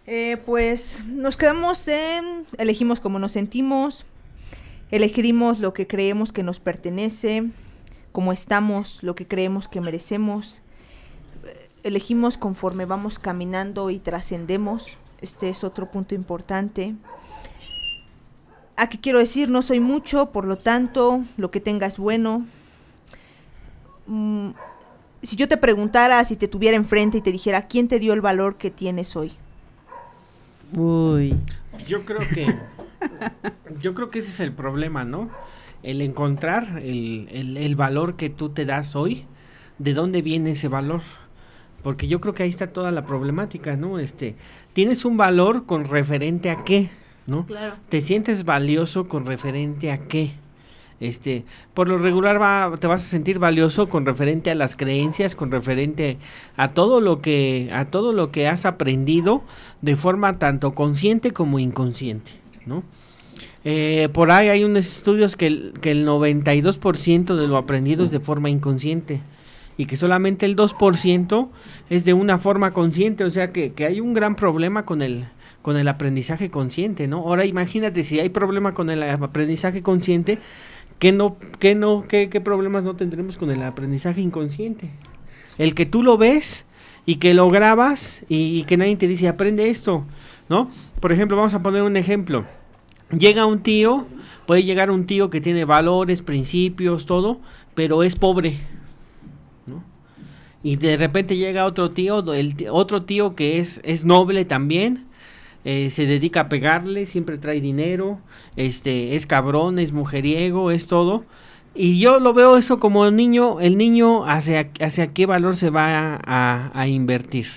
Eh, pues nos quedamos en, elegimos cómo nos sentimos, elegimos lo que creemos que nos pertenece, como estamos, lo que creemos que merecemos, elegimos conforme vamos caminando y trascendemos, este es otro punto importante. Aquí quiero decir, no soy mucho, por lo tanto, lo que tengas bueno. Mm, si yo te preguntara, si te tuviera enfrente y te dijera, ¿quién te dio el valor que tienes hoy? Uy. Yo creo que, yo creo que ese es el problema, ¿no? El encontrar el, valor que tú te das hoy, ¿de dónde viene ese valor? Porque yo creo que ahí está toda la problemática, ¿no? Este, tienes un valor con referente a qué, ¿no? Te sientes valioso con referente a qué. Este, por lo regular va, te vas a sentir valioso con referente a las creencias, con referente a todo lo que a todo lo que has aprendido de forma tanto consciente como inconsciente, ¿no? Eh, por ahí hay unos estudios que el, 92% de lo aprendido es de forma inconsciente y que solamente el 2% es de una forma consciente, o sea que, que hay un gran problema con el, con el aprendizaje consciente, ¿no? Ahora imagínate si hay problema con el aprendizaje consciente, ¿Qué, no, qué, no, qué, problemas no tendremos con el aprendizaje inconsciente? El que tú lo ves y que lo grabas y, que nadie te dice, aprende esto, ¿no? Por ejemplo, vamos a poner un ejemplo. Llega un tío, puede llegar un tío que tiene valores, principios, todo, pero es pobre, ¿no? Y de repente llega otro tío, otro tío que es, es noble también, eh, se dedica a pegarle, siempre trae dinero, este, es cabrón, es mujeriego, es todo. Y yo lo veo eso como el niño, el niño hacia, qué valor se va a invertir.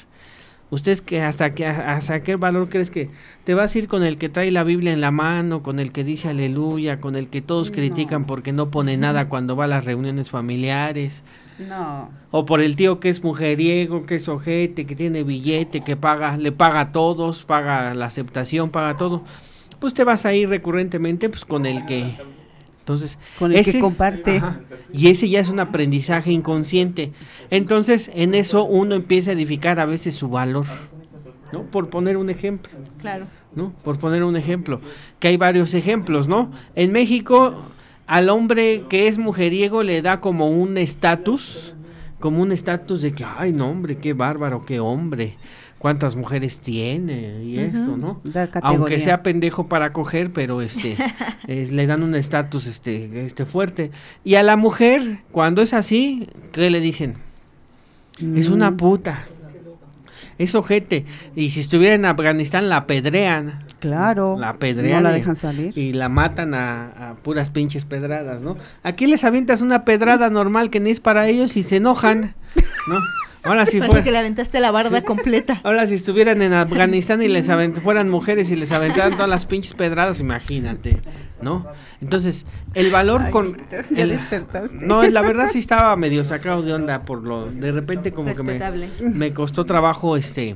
¿Ustedes que hasta, que hasta qué valor crees que te vas a ir con el que trae la Biblia en la mano, con el que dice aleluya, con el que todos critican porque no pone (laughs) nada cuando va a las reuniones familiares? No. O por el tío que es mujeriego, que es ojete, que tiene billete, que paga, le paga a todos, paga la aceptación, paga todo. Pues te vas a ir recurrentemente pues con el que entonces, con el ese, que comparte. y ese ya es un aprendizaje inconsciente. Entonces, en eso uno empieza a edificar a veces su valor. ¿No? Por poner un ejemplo. Claro. ¿No? Por poner un ejemplo, que hay varios ejemplos, ¿no? En México al hombre que es mujeriego le da como un estatus, como un estatus de que, ay, no, hombre, qué bárbaro, qué hombre cuántas mujeres tiene y eso, esto, ¿no? Aunque sea pendejo para coger, pero este (laughs) le dan un estatus este este fuerte. Y a la mujer, cuando es así, ¿qué le dicen? Es una mm. puta. Es ojete. Y si estuviera en Afganistán, la pedrean. Claro. La pedrean. No la dejan salir. Y la matan a, a, puras pinches pedradas, ¿no? Aquí les avientas una pedrada normal que ni es para ellos y se enojan, ¿no? (laughs) Ahora sí que le aventaste la barda completa. Ahora si estuvieran en Afganistán y les avent... fueran mujeres y les aventaran todas las pinches pedradas, imagínate, ¿no? Entonces, el valor con ya el... despertaste. No, la verdad sí estaba medio sacado de onda por lo de repente como que me, me costó trabajo este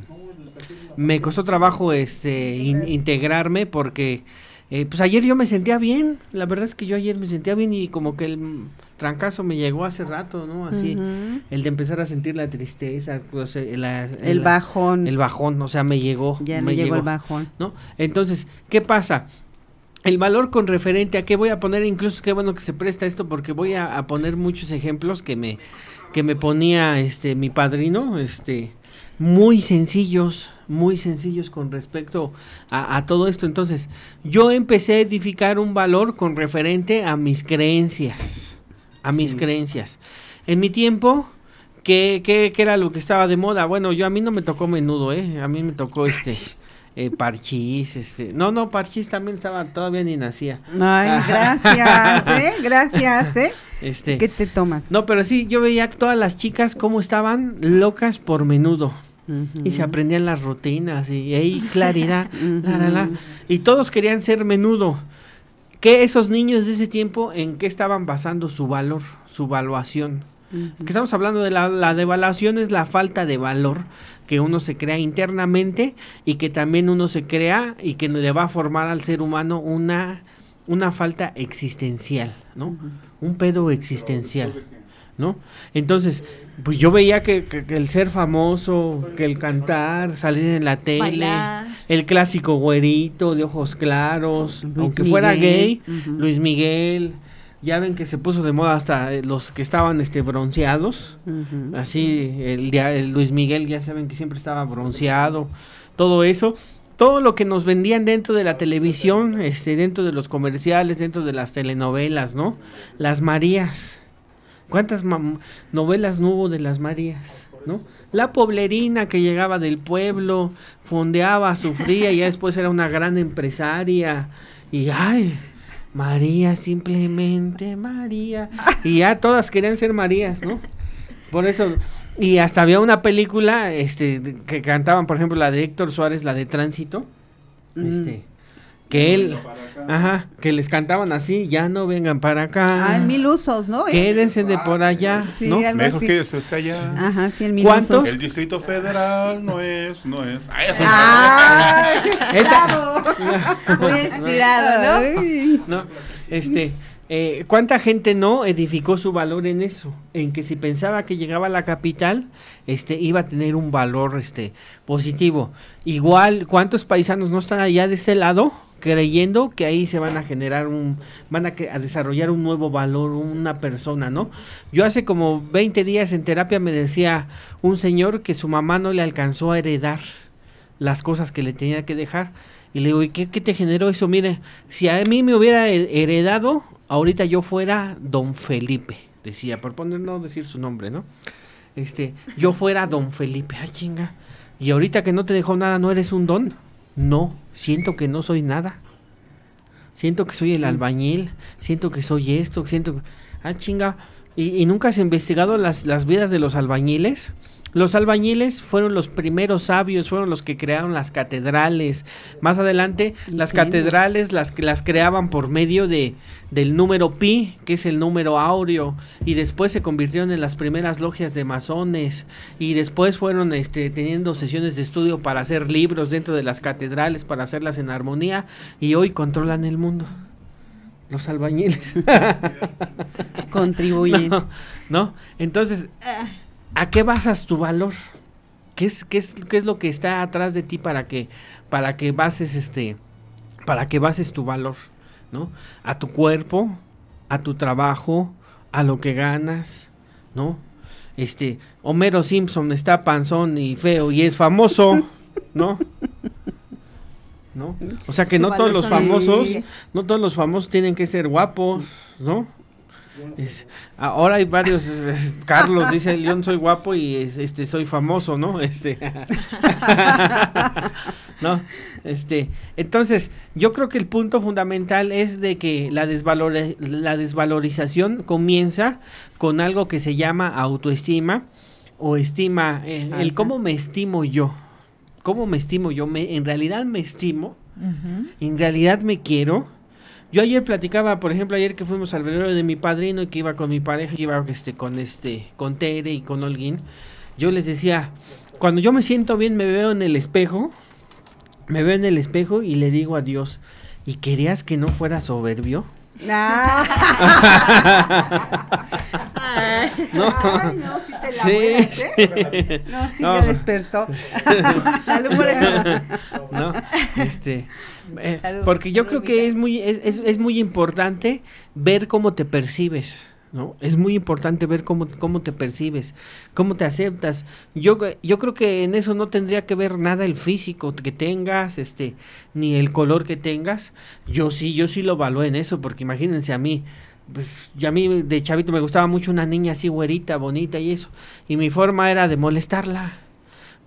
me costó trabajo este integrarme porque eh, pues ayer yo me sentía bien, la verdad es que yo ayer me sentía bien y como que el trancazo me llegó hace rato, ¿no? Así, el de empezar a sentir la tristeza, pues, eh, el bajón. El bajón, o sea, me llegó. Ya me llegó, el bajón. ¿No? Entonces, ¿qué pasa? El valor con referente a qué voy a poner, incluso qué bueno que se presta esto, porque voy a, poner muchos ejemplos que me, que me ponía este mi padrino, este, muy sencillos, muy sencillos con respecto a, todo esto. Entonces, yo empecé a edificar un valor con referente a mis creencias a mis creencias. En mi tiempo, ¿qué, qué, era lo que estaba de moda? Bueno, yo a mí no me tocó menudo, ¿eh? A mí me tocó este... (laughs) Eh, parchís, este, no, no, Parchís también estaba, todavía ni nacía. Ay, ah. gracias, ¿eh? (laughs) Gracias, ¿eh? Este, ¿Qué te tomas? No, pero sí, yo veía todas las chicas cómo estaban locas por menudo. Y se aprendían las rutinas y ahí claridad, (laughs) y todos querían ser menudo. ¿Qué esos niños de ese tiempo en qué estaban basando su valor, su valuación. Que estamos hablando de la, devaluación es la falta de valor que uno se crea internamente y que también uno se crea y que le va a formar al ser humano una, una falta existencial, ¿no? Un pedo existencial. ¿no? Entonces, pues yo veía que, el ser famoso, que el cantar, salir en la tele, el clásico güerito de ojos claros, aunque fuera gay, Luis Miguel, ya ven que se puso de moda hasta eh, los que estaban este bronceados, así el, el Luis Miguel ya saben que siempre estaba bronceado, todo eso todo lo que nos vendían dentro de la televisión, este, dentro de los comerciales, dentro de las telenovelas, ¿no? Las Marías, ¿Cuántas novelas no hubo de las Marías? ¿No? La poblerina que llegaba del pueblo, fondeaba, sufría y ya después era una gran empresaria. Y ay, María, simplemente María. Y ya todas querían ser Marías, ¿no? Por eso, y hasta había una película este, que cantaban, por ejemplo, la de Héctor Suárez, la de Tránsito. Mm. Este, que él, ajá, que les cantaban así, ya no vengan para acá. Ah, mil usos, ¿no? Quédense de por allá, ¿no? Mejor que se esté allá. Ajá, sí, el mil El Distrito Federal no es, no es. Ah, eso (laughs) Muy inspirado, ¿no? No, este... Eh, ¿Cuánta gente no edificó su valor en eso? En que si pensaba que llegaba a la capital, este, iba a tener un valor este, positivo. Igual, ¿cuántos paisanos no están allá de ese lado? creyendo que ahí se van a generar un, van a, desarrollar un nuevo valor, una persona, ¿no? Yo hace como 20 días en terapia me decía un señor que su mamá no le alcanzó a heredar las cosas que le tenía que dejar. Y le digo, ¿y qué, te generó eso? Mire, si a mí me hubiera heredado, ahorita yo fuera don Felipe, decía, por poner no decir su nombre, ¿no? Este, yo fuera don Felipe, ay ah, chinga. Y ahorita que no te dejó nada, no eres un don. No, siento que no soy nada. Siento que soy el mm. albañil, siento que soy esto, siento que... Ah, chinga. ¿Y, nunca has investigado las, las vidas de los albañiles? Los albañiles fueron los primeros sabios, fueron los que crearon las catedrales. Más adelante, las catedrales las, las creaban por medio de, del número pi, que es el número áureo, y después se convirtieron en las primeras logias de masones, y después fueron este, teniendo sesiones de estudio para hacer libros dentro de las catedrales, para hacerlas en armonía, y hoy controlan el mundo los albañiles. Contribuyen. (laughs) no, entonces ah. ¿a qué basas tu valor? ¿Qué es, qué es, qué es lo que está atrás de ti para que, para que bases este, para que bases tu valor, ¿no? A tu cuerpo, a tu trabajo, a lo que ganas, ¿no? Este, Homero Simpson está panzón y feo y es famoso, ¿no? ¿No? O sea que no todos los famosos, no todos los famosos tienen que ser guapos, ¿no? ahora hay varios, eh, Carlos dice, León soy guapo y este soy famoso, ¿no? Este. (laughs) ¿No? Este, entonces, yo creo que el punto fundamental es de que la desvalor la desvalorización comienza con algo que se llama autoestima o estima, eh, el cómo me estimo yo. ¿Cómo me estimo yo? Me, en realidad me estimo. En realidad me quiero yo ayer platicaba, por ejemplo, ayer que fuimos al velorio de mi padrino y que iba con mi pareja, que iba este, con este, con Tere y con alguien Yo les decía, cuando yo me siento bien, me veo en el espejo, me veo en el espejo y le digo adiós, ¿y querías que no fuera soberbio? no. (laughs) no, si te la sí, ¿eh? (laughs) No, sí, despertó. (laughs) Salud por eso. No, este. Eh, porque yo creo que es muy, es, es, es muy importante ver cómo te percibes. ¿no? Es muy importante ver cómo, cómo te percibes, cómo te aceptas. Yo, yo creo que en eso no tendría que ver nada el físico que tengas, este, ni el color que tengas. Yo sí, yo sí lo valoro en eso, porque imagínense a mí, pues yo a mí de chavito me gustaba mucho una niña así güerita, bonita y eso, y mi forma era de molestarla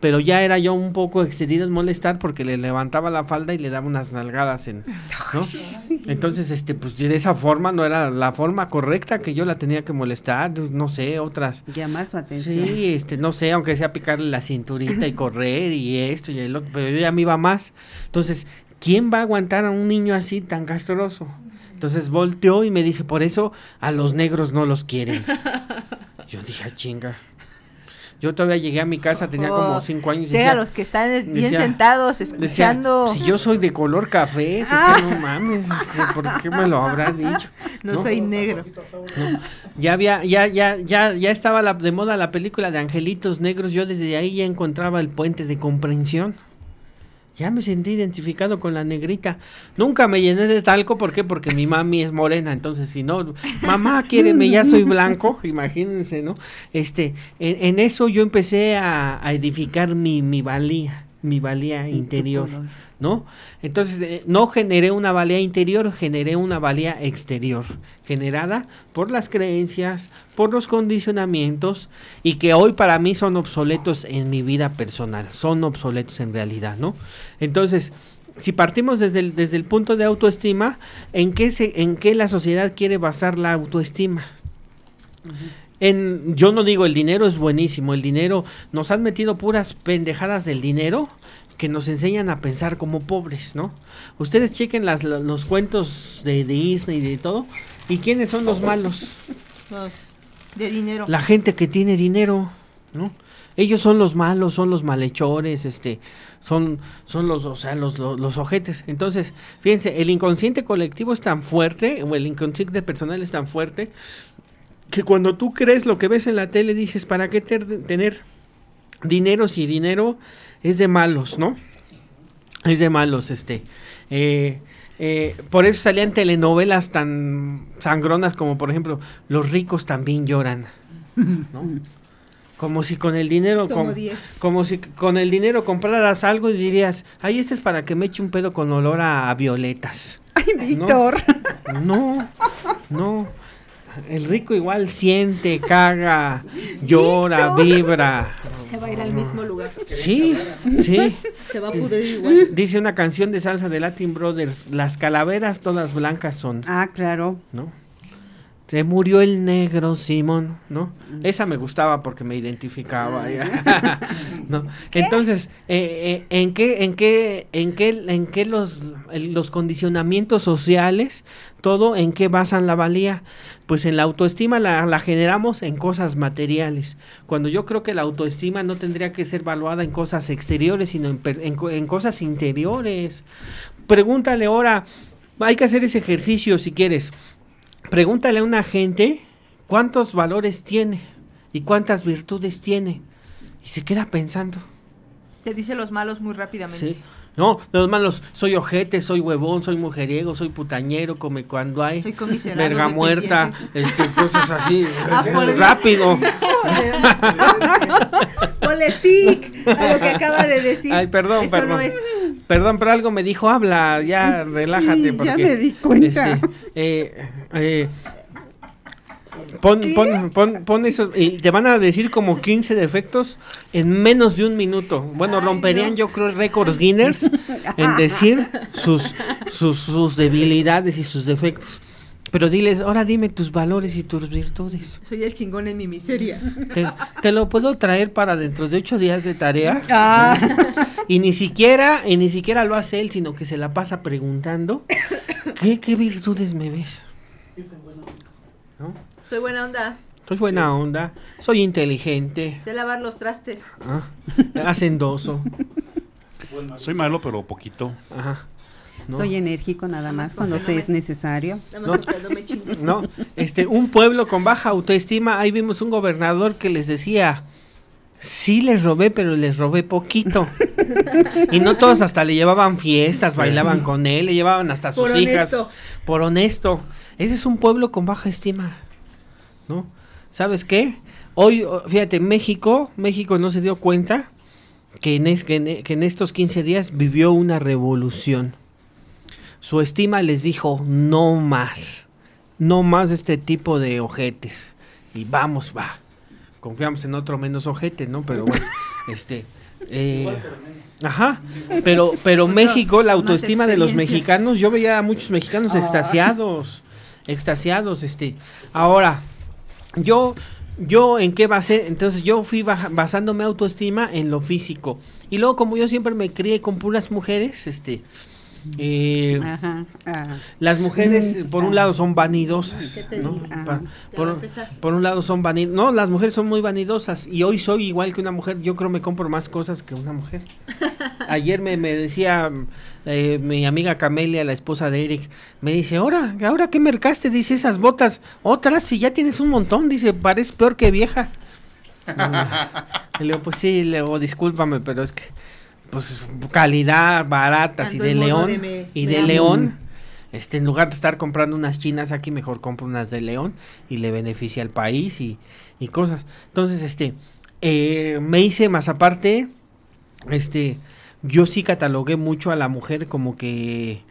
pero ya era yo un poco excedido en molestar porque le levantaba la falda y le daba unas nalgadas en, ¿no? (laughs) Entonces, este, pues de esa forma no era la forma correcta que yo la tenía que molestar, pues, no sé, otras. Llamar su atención. Sí, este, no sé, aunque sea picarle la cinturita y correr y esto y el otro, pero yo ya me iba más. Entonces, ¿quién va a aguantar a un niño así tan castroso? Entonces volteó y me dice, por eso a los negros no los quieren. (laughs) Yo dije, ah, chinga. Yo todavía llegué a mi casa, tenía como cinco años. Y a los que están bien sentados escuchando. si yo soy de color café, ah. no mames, este, ¿por qué me lo habrás dicho? (laughs) No, soy negro. Ya había, ya, ya, ya, ya estaba de moda la película de Angelitos Negros. Yo desde ahí ya encontraba el puente de comprensión. Ya me sentí identificado con la negrita. Nunca me llené de talco, ¿por qué? Porque mi mami es morena, entonces si no, mamá, me ya soy blanco, (laughs) imagínense, ¿no? Este, en, eso yo empecé a, edificar mi, mi valía, mi valía interior. ¿no? Entonces, eh, no generé una valía interior, generé una valía exterior, generada por las creencias, por los condicionamientos y que hoy para mí son obsoletos en mi vida personal, son obsoletos en realidad, ¿no? Entonces, si partimos desde el, desde el punto de autoestima, ¿en qué, ¿en qué la sociedad quiere basar la autoestima? En, yo no digo el dinero es buenísimo, el dinero, nos han metido puras pendejadas del dinero que nos enseñan a pensar como pobres, ¿no? Ustedes chequen los cuentos de, Disney y de todo. ¿Y quiénes son los malos? Los de dinero. La gente que tiene dinero, ¿no? Ellos son los malos, son los malhechores, este, son, son los, o sea, los, los, ojetes. Entonces, fíjense, el inconsciente colectivo es tan fuerte, o el inconsciente personal es tan fuerte, que cuando tú crees lo que ves en la tele, dices, ¿para qué tener dinero si dinero es de malos, ¿no? Es de malos, este. Eh, eh, por eso salían telenovelas tan sangronas como, por ejemplo, Los ricos también lloran, ¿no? Como si con el dinero como si con el dinero compraras algo y dirías, ay, este es para que me eche un pedo con olor a, violetas. Ay, Víctor. no, no. El rico igual siente, caga, (laughs) llora, vibra. Se va a ir al mismo lugar. Sí, sí. Se va a pudrir igual. Dice una canción de salsa de Latin Brothers, las calaveras todas blancas son. Ah, claro. ¿No? Se murió el negro Simón, ¿no? Mm. Esa me gustaba porque me identificaba. Mm. (laughs) Entonces, eh, eh, ¿en qué, en qué, en qué, en qué los, los condicionamientos sociales, todo, en qué basan la valía? Pues en la autoestima la, la generamos en cosas materiales. Cuando yo creo que la autoestima no tendría que ser valuada en cosas exteriores, sino en, en cosas interiores. Pregúntale ahora, hay que hacer ese ejercicio si quieres pregúntale a una gente cuántos valores tiene y cuántas virtudes tiene. Y se queda pensando. Te dice los malos muy rápidamente. No, de los malos, soy ojete, soy huevón, soy mujeriego, soy putañero, come cuando hay, verga muerta, este, cosas así, (laughs) eh, ah, rápido. Poletic, (laughs) lo que acaba de decir. Ay, perdón, perdón. Perdón, pero algo me dijo, habla, ya relájate. ya me di cuenta. Este, eh, eh, Pon, pon, pon, eso. Y te van a decir como 15 defectos en menos de un minuto. Bueno, romperían yo creo récords Guinness (laughs) en decir sus, sus, sus debilidades y sus defectos. Pero diles, ahora dime tus valores y tus virtudes. Soy el chingón en mi miseria. Te, lo puedo traer para dentro de ocho días de tarea. Ah. (laughs) Y ni siquiera, y ni siquiera lo hace él, sino que se la pasa preguntando ¿qué, qué virtudes me ves? ¿No? Soy buena onda. Soy buena onda. Soy inteligente. Sé lavar los trastes. Ah, (laughs) hacendoso. Soy malo, pero poquito. Ajá. Soy enérgico nada más cuando se es necesario. No, no, este, un pueblo con baja autoestima, ahí vimos un gobernador que les decía, sí les robé, pero les robé poquito. (laughs) y no todos hasta le llevaban fiestas, bailaban con él, le llevaban hasta sus hijas. Por honesto. Ese es un pueblo con baja estima. ¿no? ¿Sabes qué? Hoy, oh, fíjate, México, México no se dio cuenta que en, estos 15 días vivió una revolución. Su estima les dijo, no más, no más este tipo de ojetes. Y vamos, va. Confiamos en otro menos ojete, ¿no? Pero bueno, (laughs) este... Eh, ajá, pero, pero México, la autoestima de los mexicanos, yo veía a muchos mexicanos ah. extasiados, extasiados, este. Ahora, yo, yo en qué base entonces yo fui basando mi autoestima en lo físico. Y luego como yo siempre me crié con puras mujeres, este, eh, ah. Las mujeres, mm. por un lado, son vanidosas. Por, un lado, son vanidosas. No, las mujeres son muy vanidosas. Y hoy soy igual que una mujer. Yo creo me compro más cosas que una mujer. (laughs) Ayer me, decía eh, mi amiga Camelia, la esposa de Eric, me dice: Ahora, ¿ahora qué mercaste? Dice esas botas. Otras, si ya tienes un montón. Dice: Pareces peor que vieja. (laughs) le digo: Pues sí, le digo, discúlpame, pero es que pues calidad baratas y de León y de León este en lugar de estar comprando unas chinas aquí mejor compro unas de León y le beneficia al país y, cosas entonces este eh, me hice más aparte este yo sí catalogué mucho a la mujer como que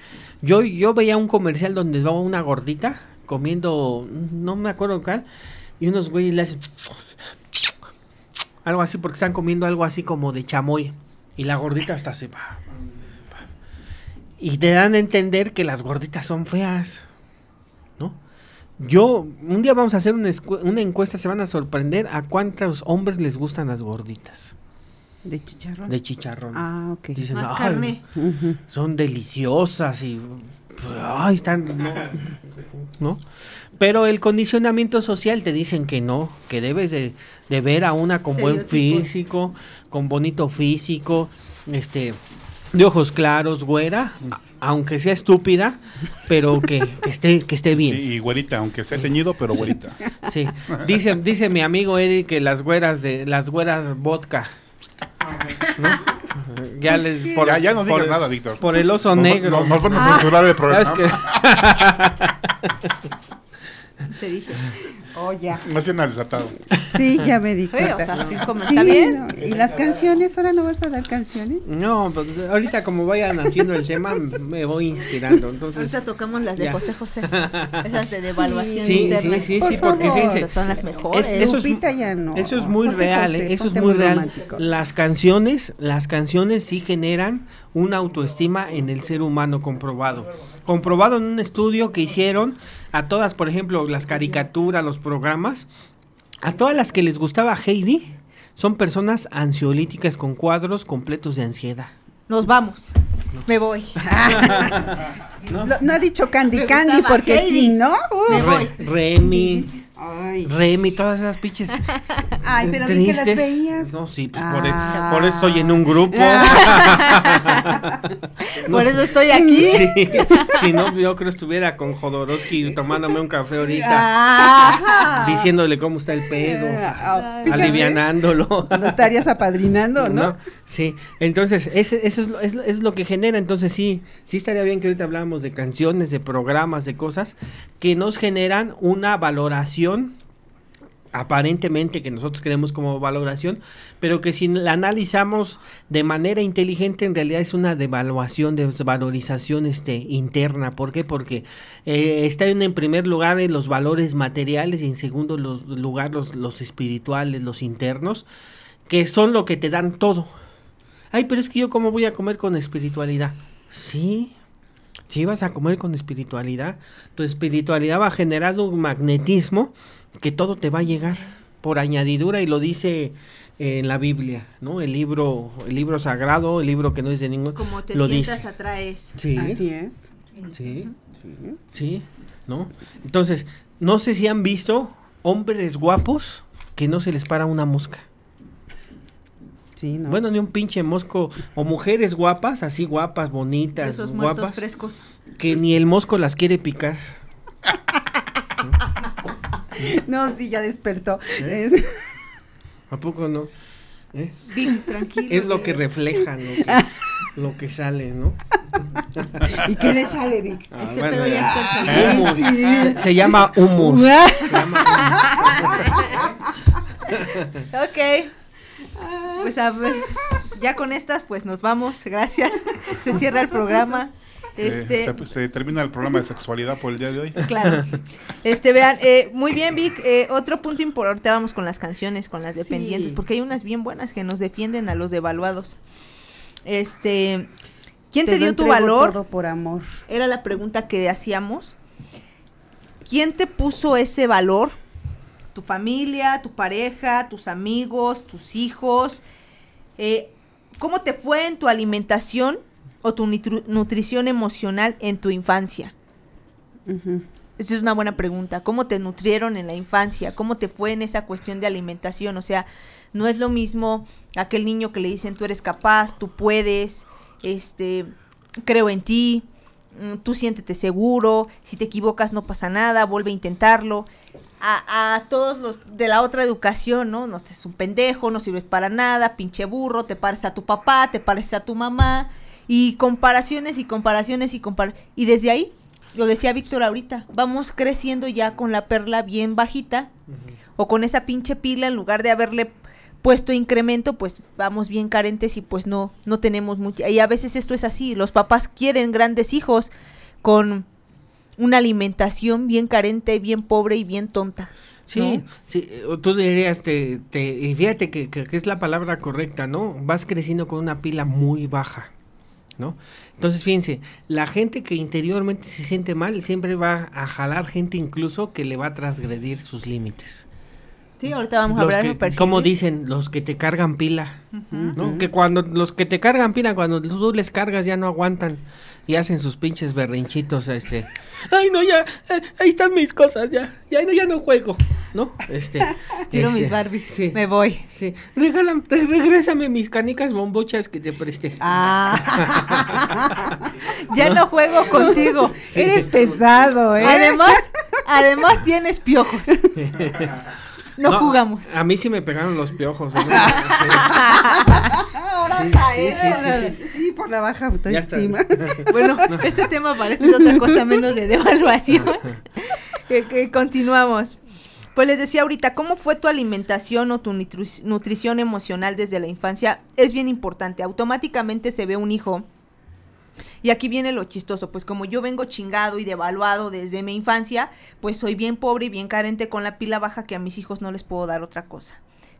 yo yo veía un comercial donde va una gordita comiendo no me acuerdo acá y unos güeyes le hacen algo así porque están comiendo algo así como de chamoy y la gordita está se Pa, Y te dan a entender que las gorditas son feas. ¿No? Yo, un día vamos a hacer una, encuesta, se van a sorprender a cuántos hombres les gustan las gorditas. ¿De chicharrón? De chicharrón. Ah, ok. Dicen, Más carne. Son deliciosas y... Ay, están... ¿no? Pero el condicionamiento social te dicen que no, que debes de, ver a una con buen físico, con bonito físico, este, de ojos claros, güera, aunque sea estúpida, pero que, esté, que esté bien. y güerita, aunque sea teñido, pero güerita. Sí. Dice, dice mi amigo Eric que las güeras de, las güeras vodka. Ya les por, no digas nada, Víctor. Por el oso negro. Nos, a el ah. programa. (laughs) 对。Oh, ya. han desatado. Sí, ya me di sí, bien. ¿Y las canciones? ¿Ahora no vas a dar canciones? No, pues ahorita como vayan haciendo el tema, me voy inspirando. Entonces, ahorita tocamos las de José José. Esas de devaluación sí, Sí, sí, sí, porque fíjense. son las mejores. eso, es, muy real, eso es muy, real. Eh, las canciones, las canciones sí generan una autoestima en el ser humano comprobado. Comprobado en un estudio que hicieron a todas, por ejemplo, las caricaturas, los programas, a todas las que les gustaba Heidi, son personas ansiolíticas con cuadros completos de ansiedad. Nos vamos. Me voy. (laughs) ¿No? No, ha dicho Candy Candy porque sí, ¿no? Remy. Ay. Remy, todas esas piches (laughs) Ay, pero ni que las veías. No, sí, pues e- ah. por, eso estoy en un grupo. Ah. (laughs) Por eso estoy aquí. si no, yo creo que estuviera con Jodorowsky tomándome un café ahorita. Diciéndole cómo está el pedo. Ah, alivianándolo. Lo estarías apadrinando, ¿No? Sí, entonces ese, eso es, lo, que genera, entonces sí, sí estaría bien que ahorita hablábamos de canciones, de programas, de cosas que nos generan una valoración aparentemente que nosotros creemos como valoración, pero que si la analizamos de manera inteligente en realidad es una devaluación, desvalorización este, interna. ¿Por qué? Porque eh, está en primer lugar en los valores materiales y en segundo los, lugar los, los espirituales, los internos, que son lo que te dan todo ay, pero es que yo cómo voy a comer con espiritualidad. Sí, si vas a comer con espiritualidad, tu espiritualidad va a generar un magnetismo que todo te va a llegar por añadidura y lo dice eh, en la Biblia, ¿no? El libro, el libro sagrado, el libro que no es de ningún. Como te lo sientas atraes. Sí. Así es. Sí. Sí. Sí. ¿No? Entonces, no sé si han visto hombres guapos que no se les para una mosca. Bueno, ni un pinche mosco. O mujeres guapas, así guapas, bonitas. Esos muertos frescos. Que ni el mosco las quiere picar. (laughs) No, sí, ya despertó. ¿Eh? (laughs) ¿A poco no? ¿Eh? tranquilo. Es lo que eh. refleja, lo que, (laughs) lo que sale, ¿no? ¿Y qué le sale, Vic? Ah, este pedo ya es personal. Sí. Se, llama humus. Se llama humus. ok. Pues a ver, ya con estas, pues nos vamos. Gracias. Se cierra el programa. Eh, este, se, termina el programa de sexualidad por el día de hoy. Claro. Este, vean, eh, muy bien, Vic. Eh, otro punto importante, vamos con las canciones, con las dependientes, porque hay unas bien buenas que nos defienden a los devaluados. Este, ¿quién te, dio tu valor? por amor. Era la pregunta que hacíamos. ¿Quién te puso ese valor? tu familia, tu pareja, tus amigos, tus hijos. Eh, ¿Cómo te fue en tu alimentación o tu nutrición emocional en tu infancia? Esa es una buena pregunta. ¿Cómo te nutrieron en la infancia? ¿Cómo te fue en esa cuestión de alimentación? O sea, no es lo mismo aquel niño que le dicen tú eres capaz, tú puedes, este, creo en ti, mm, tú siéntete seguro, si te equivocas no pasa nada, vuelve a intentarlo a, todos los de la otra educación, ¿no? No, es un pendejo, no sirves para nada, pinche burro, te pareces a tu papá, te pareces a tu mamá. Y comparaciones y comparaciones y comparaciones. Y desde ahí, lo decía Víctor ahorita, vamos creciendo ya con la perla bien bajita o con esa pinche pila en lugar de haberle puesto incremento, pues vamos bien carentes y pues no, no tenemos mucho. Y a veces esto es así, los papás quieren grandes hijos con una alimentación bien carente, bien pobre y bien tonta. Sí, sí, tú dirías, te, te, y fíjate que, que, es la palabra correcta, ¿no? Vas creciendo con una pila muy baja, ¿no? Entonces, fíjense, la gente que interiormente se siente mal siempre va a jalar gente incluso que le va a transgredir sus límites. Sí, ahorita vamos a hablar de Como dicen, los que te cargan pila, ¿no? Que cuando los que te cargan pila, cuando tú les cargas ya no aguantan y hacen sus pinches berrinchitos, este, (laughs) ay no, ya, eh, ahí están mis cosas, ya, ya, no, ya no juego, ¿no? Este. (laughs) Tiro mis este, Barbies, me voy. Sí, Regálame, mis canicas bombochas que te presté. Ah. (laughs) ya ¿no? juego contigo, eres pesado, ¿eh? Además, además tienes piojos. No, jugamos. A mí sí me pegaron los piojos. ¿eh? Sí, por la baja autoestima. (laughs) bueno, este tema parece otra cosa menos de devaluación. (laughs) que continuamos. Pues les decía ahorita, ¿cómo fue tu alimentación o tu nutrición emocional desde la infancia? Es bien importante. Automáticamente se ve un hijo. Y aquí viene lo chistoso, pues como yo vengo chingado y devaluado desde mi infancia, pues soy bien pobre y bien carente con la pila baja que a mis hijos no les puedo dar otra cosa.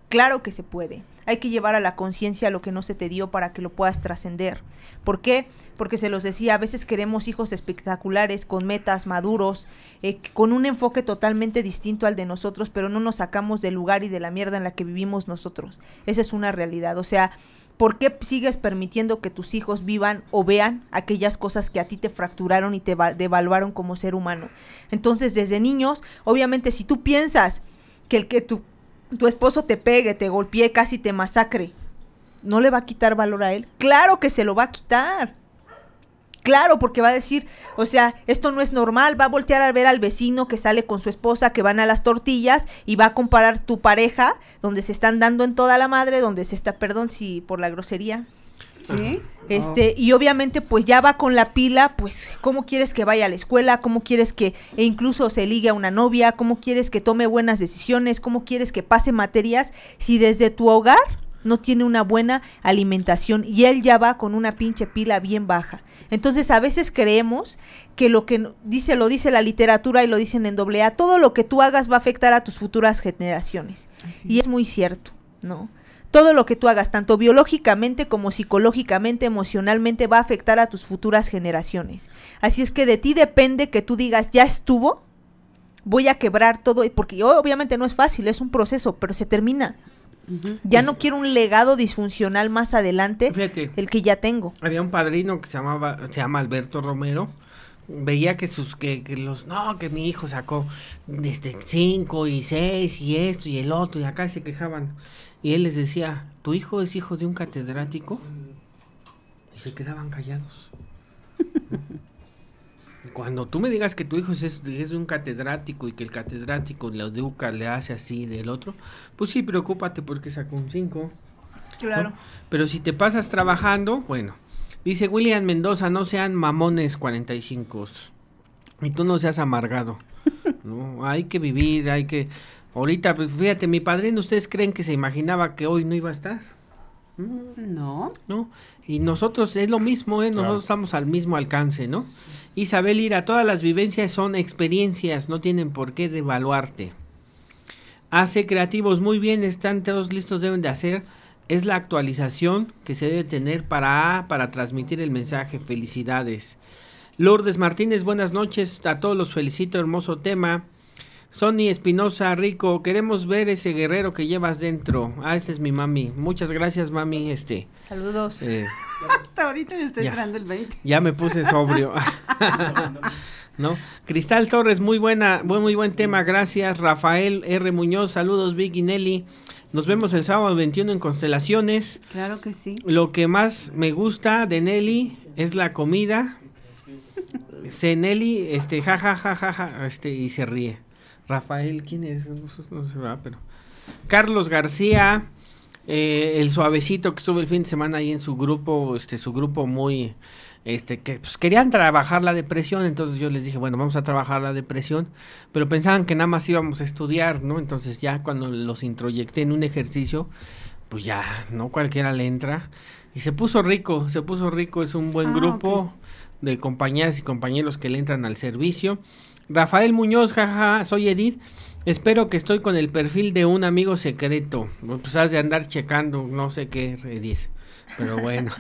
Claro que se puede. Hay que llevar a la conciencia lo que no se te dio para que lo puedas trascender. ¿Por qué? Porque se los decía, a veces queremos hijos espectaculares, con metas, maduros, eh, con un enfoque totalmente distinto al de nosotros, pero no nos sacamos del lugar y de la mierda en la que vivimos nosotros. Esa es una realidad. O sea, ¿por qué sigues permitiendo que tus hijos vivan o vean aquellas cosas que a ti te fracturaron y te devaluaron como ser humano? Entonces, desde niños, obviamente, si tú piensas que el que tú tu esposo te pegue, te golpee, casi te masacre, ¿no le va a quitar valor a él? Claro que se lo va a quitar. Claro, porque va a decir, o sea, esto no es normal, va a voltear a ver al vecino que sale con su esposa, que van a las tortillas y va a comparar tu pareja, donde se están dando en toda la madre, donde se está, perdón si por la grosería, este, y obviamente pues ya va con la pila, pues cómo quieres que vaya a la escuela, cómo quieres que e incluso se ligue a una novia, cómo quieres que tome buenas decisiones, cómo quieres que pase materias si desde tu hogar no tiene una buena alimentación y él ya va con una pinche pila bien baja. Entonces a veces creemos que lo que dice lo dice la literatura y lo dicen en doble A, todo lo que tú hagas va a afectar a tus futuras generaciones. Y es muy cierto, ¿no? Todo lo que tú hagas, tanto biológicamente como psicológicamente, emocionalmente, va a afectar a tus futuras generaciones. Así es que de ti depende que tú digas, ya estuvo, voy a quebrar todo, porque obviamente no es fácil, es un proceso, pero se termina. Ya pues no quiero un legado disfuncional más adelante, el que ya tengo. Había un padrino que se llamaba, se llama Alberto Romero, veía que sus que, los no que mi hijo sacó desde cinco y seis y esto y el otro y acá se quejaban y él les decía, ¿tu hijo es hijo de un catedrático? Y se quedaban callados. (laughs) Cuando tú me digas que tu hijo es, de un catedrático y que el catedrático la educa, le hace así del otro, pues sí, preocúpate porque sacó un 5. Claro. Pero si te pasas trabajando, bueno. Dice William Mendoza, no sean mamones 45 y tú no seas amargado. (laughs) ¿no? Hay que vivir, hay que Ahorita, pues, fíjate, mi padrino, ¿ustedes creen que se imaginaba que hoy no iba a estar? Mm, no. No. Y nosotros es lo mismo, ¿eh? nosotros estamos al mismo alcance, ¿no? Isabel Ira, todas las vivencias son experiencias, no tienen por qué devaluarte. Hace creativos, muy bien, están todos listos, deben de hacer. Es la actualización que se debe tener para, para transmitir el mensaje. Felicidades. Lourdes Martínez, buenas noches. A todos los felicito, hermoso tema. Sony Espinosa Rico, queremos ver ese guerrero que llevas dentro. Ah, esta es mi mami. Muchas gracias, mami. Este. Saludos. Eh, (laughs) Hasta ahorita me estoy entrando el 20. Ya me puse sobrio. (laughs) (laughs) ¿No? Cristal Torres, muy buena, muy, buen tema, gracias. Rafael R. Muñoz, saludos, Vicky Nelly. Nos vemos el sábado 21 en Constelaciones. Claro que sí. Lo que más me gusta de Nelly es la comida. Se Nelly, este, jajaja, este, y se ríe. Rafael, ¿quién es? No, se va, pero. Carlos García, eh, el suavecito que estuvo el fin de semana ahí en su grupo, este, su grupo muy, este, que pues, querían trabajar la depresión, entonces yo les dije, bueno, vamos a trabajar la depresión, pero pensaban que nada más íbamos a estudiar, ¿no? Entonces ya cuando los introyecté en un ejercicio, pues ya, no cualquiera le entra. Y se puso rico, se puso rico, es un buen ah, grupo de compañeras y compañeros que le entran al servicio. Rafael Muñoz, jaja, soy Edith. Espero que estoy con el perfil de un amigo secreto. Pues has de andar checando, no sé qué, Edith. Pero bueno.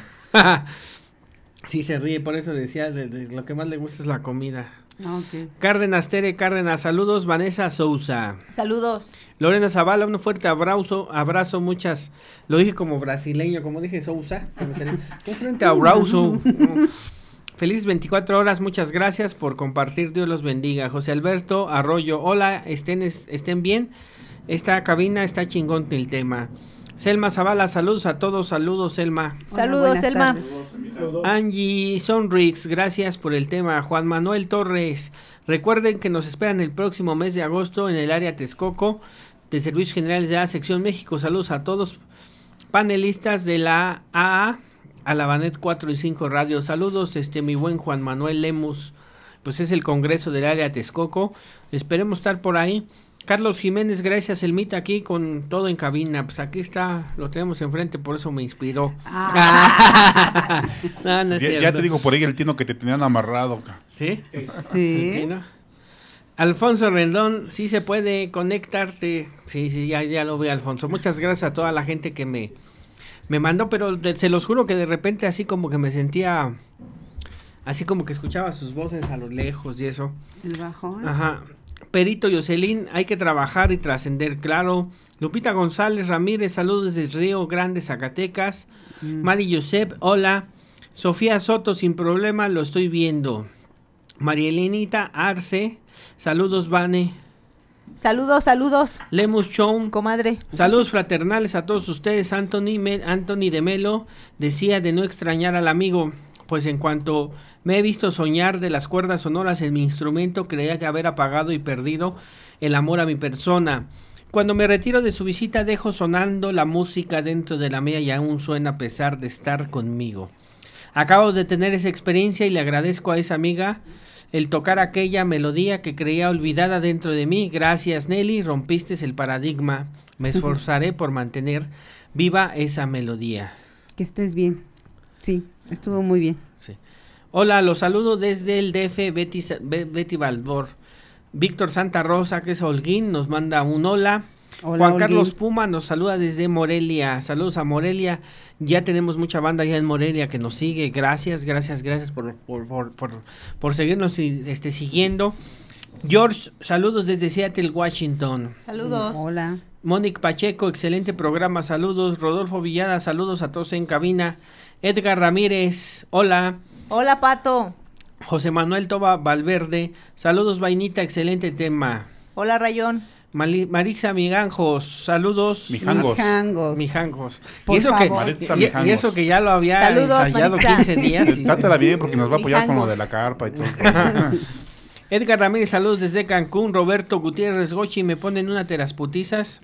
(laughs) sí se ríe, por eso decía, de, lo que más le gusta es la comida. Ah, Cárdenas Tere Cárdenas, saludos Vanessa Sousa. Saludos. Lorena Zavala, un fuerte abrazo, abrazo, muchas. Lo dije como brasileño, como dije Sousa. Un fuerte abrazo. Feliz 24 horas, muchas gracias por compartir. Dios los bendiga. José Alberto Arroyo, hola, estén, estén bien. Esta cabina está chingón el tema. Selma Zavala, saludos a todos, saludos Selma. Saludos Selma. Angie Sonrix, gracias por el tema. Juan Manuel Torres, recuerden que nos esperan el próximo mes de agosto en el área Texcoco de Servicios Generales de la Sección México. Saludos a todos panelistas de la AA a 4 y 5 Radio. Saludos, este mi buen Juan Manuel Lemus. Pues es el Congreso del área Texcoco. Esperemos estar por ahí. Carlos Jiménez, gracias El mito aquí con todo en cabina. Pues aquí está, lo tenemos enfrente, por eso me inspiró. Ah. (laughs) ya, te digo por ahí el tino que te tenían amarrado. ¿Sí? Sí. Alfonso Rendón, sí se puede conectarte. Sí, sí, ya, ya lo veo, Alfonso. Muchas gracias a toda la gente que me, me mandó, pero se los juro que de repente así como que me sentía, así como que escuchaba sus voces a lo lejos y eso. El bajón. Ajá. Perito Yoselín, hay que trabajar y trascender, claro. Lupita González Ramírez, saludos desde Río Grande, Zacatecas. Mm. Mari Josep, hola. Sofía Soto, sin problema, lo estoy viendo. Marielinita Arce, saludos, Vane. Saludos, saludos. Lemus Chong. Comadre. Saludos fraternales a todos ustedes. Anthony, Anthony de Melo decía de no extrañar al amigo. Pues en cuanto me he visto soñar de las cuerdas sonoras en mi instrumento, creía que haber apagado y perdido el amor a mi persona. Cuando me retiro de su visita dejo sonando la música dentro de la mía y aún suena a pesar de estar conmigo. Acabo de tener esa experiencia y le agradezco a esa amiga el tocar aquella melodía que creía olvidada dentro de mí. Gracias Nelly, rompiste el paradigma. Me (laughs) esforzaré por mantener viva esa melodía. Que estés bien. Sí, estuvo muy bien. Sí. Hola, los saludo desde el DF Betty, Betty Balbor. Víctor Santa Rosa, que es Holguín, nos manda un hola. Juan Carlos Puma nos saluda desde Morelia. Saludos a Morelia. Ya tenemos mucha banda allá en Morelia que nos sigue. Gracias, gracias, gracias por, por, por, por, seguirnos este, siguiendo. George, saludos desde Seattle, Washington. Saludos. Hola. Mónica Pacheco, excelente programa, saludos. Rodolfo Villada, saludos a todos en cabina. Edgar Ramírez, hola. Hola, Pato. José Manuel Toba Valverde, saludos, Vainita, excelente tema. Hola, Rayón. Marisa Miganjos, saludos. Mijangos. Mijangos. Mijangos. Y, eso que, y, eso que ya lo había saludos, ensayado 15 días. Y, Trátala bien porque nos va a apoyar con lo de la carpa y todo. (laughs) Edgar Ramírez, saludos desde Cancún. Roberto Gutiérrez Gochi, me ponen una terasputizas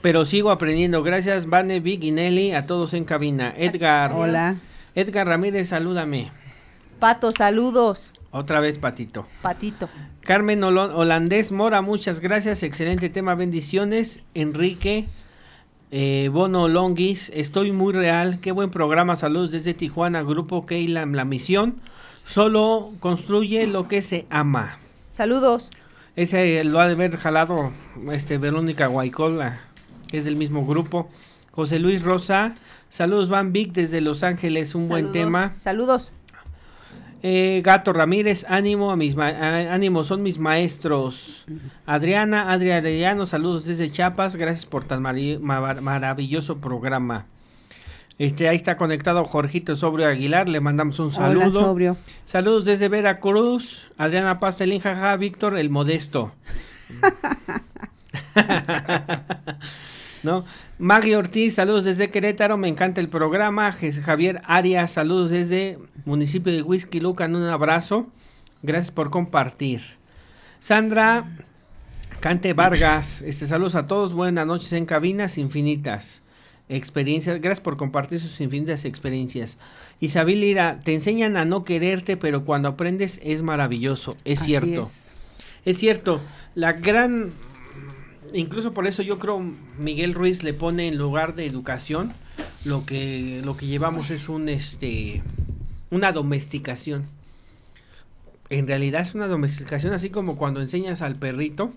Pero sigo aprendiendo. Gracias, Vane Nelly a todos en cabina. Edgar. Hola. Edgar Ramírez, salúdame. Pato, saludos. Otra vez, Patito. Patito. Carmen Holandés Mora, muchas gracias. Excelente tema, bendiciones. Enrique eh, Bono Longuis, estoy muy real. Qué buen programa, saludos desde Tijuana, Grupo Keila, La Misión. Solo construye lo que se ama. Saludos. Ese eh, lo ha de haber jalado este, Verónica Guaycola, es del mismo grupo. José Luis Rosa, saludos Van Vic desde Los Ángeles, un buen tema. Saludos. Eh, Gato Ramírez, ánimo, a mis son mis maestros. Adriana, Adriano, saludos desde Chiapas, gracias por tan maravilloso programa. Este, ahí está conectado Jorgito Sobrio Aguilar, le mandamos un saludo. Saludos desde Veracruz, Adriana Pastelín, jaja, Víctor el Modesto. (laughs) (laughs) ¿No? Maggie Ortiz, saludos desde Querétaro, me encanta el programa. Javier Arias, saludos desde municipio de Whisky un abrazo. Gracias por compartir. Sandra Cante Vargas, este, saludos a todos, buenas noches en cabinas infinitas. Experiencias, gracias por compartir sus infinitas experiencias. Isabel Lira, te enseñan a no quererte, pero cuando aprendes es maravilloso, es cierto. es cierto, la gran incluso por eso yo creo Miguel Ruiz le pone en lugar de educación lo que lo que llevamos es un este una domesticación. En realidad es una domesticación así como cuando enseñas al perrito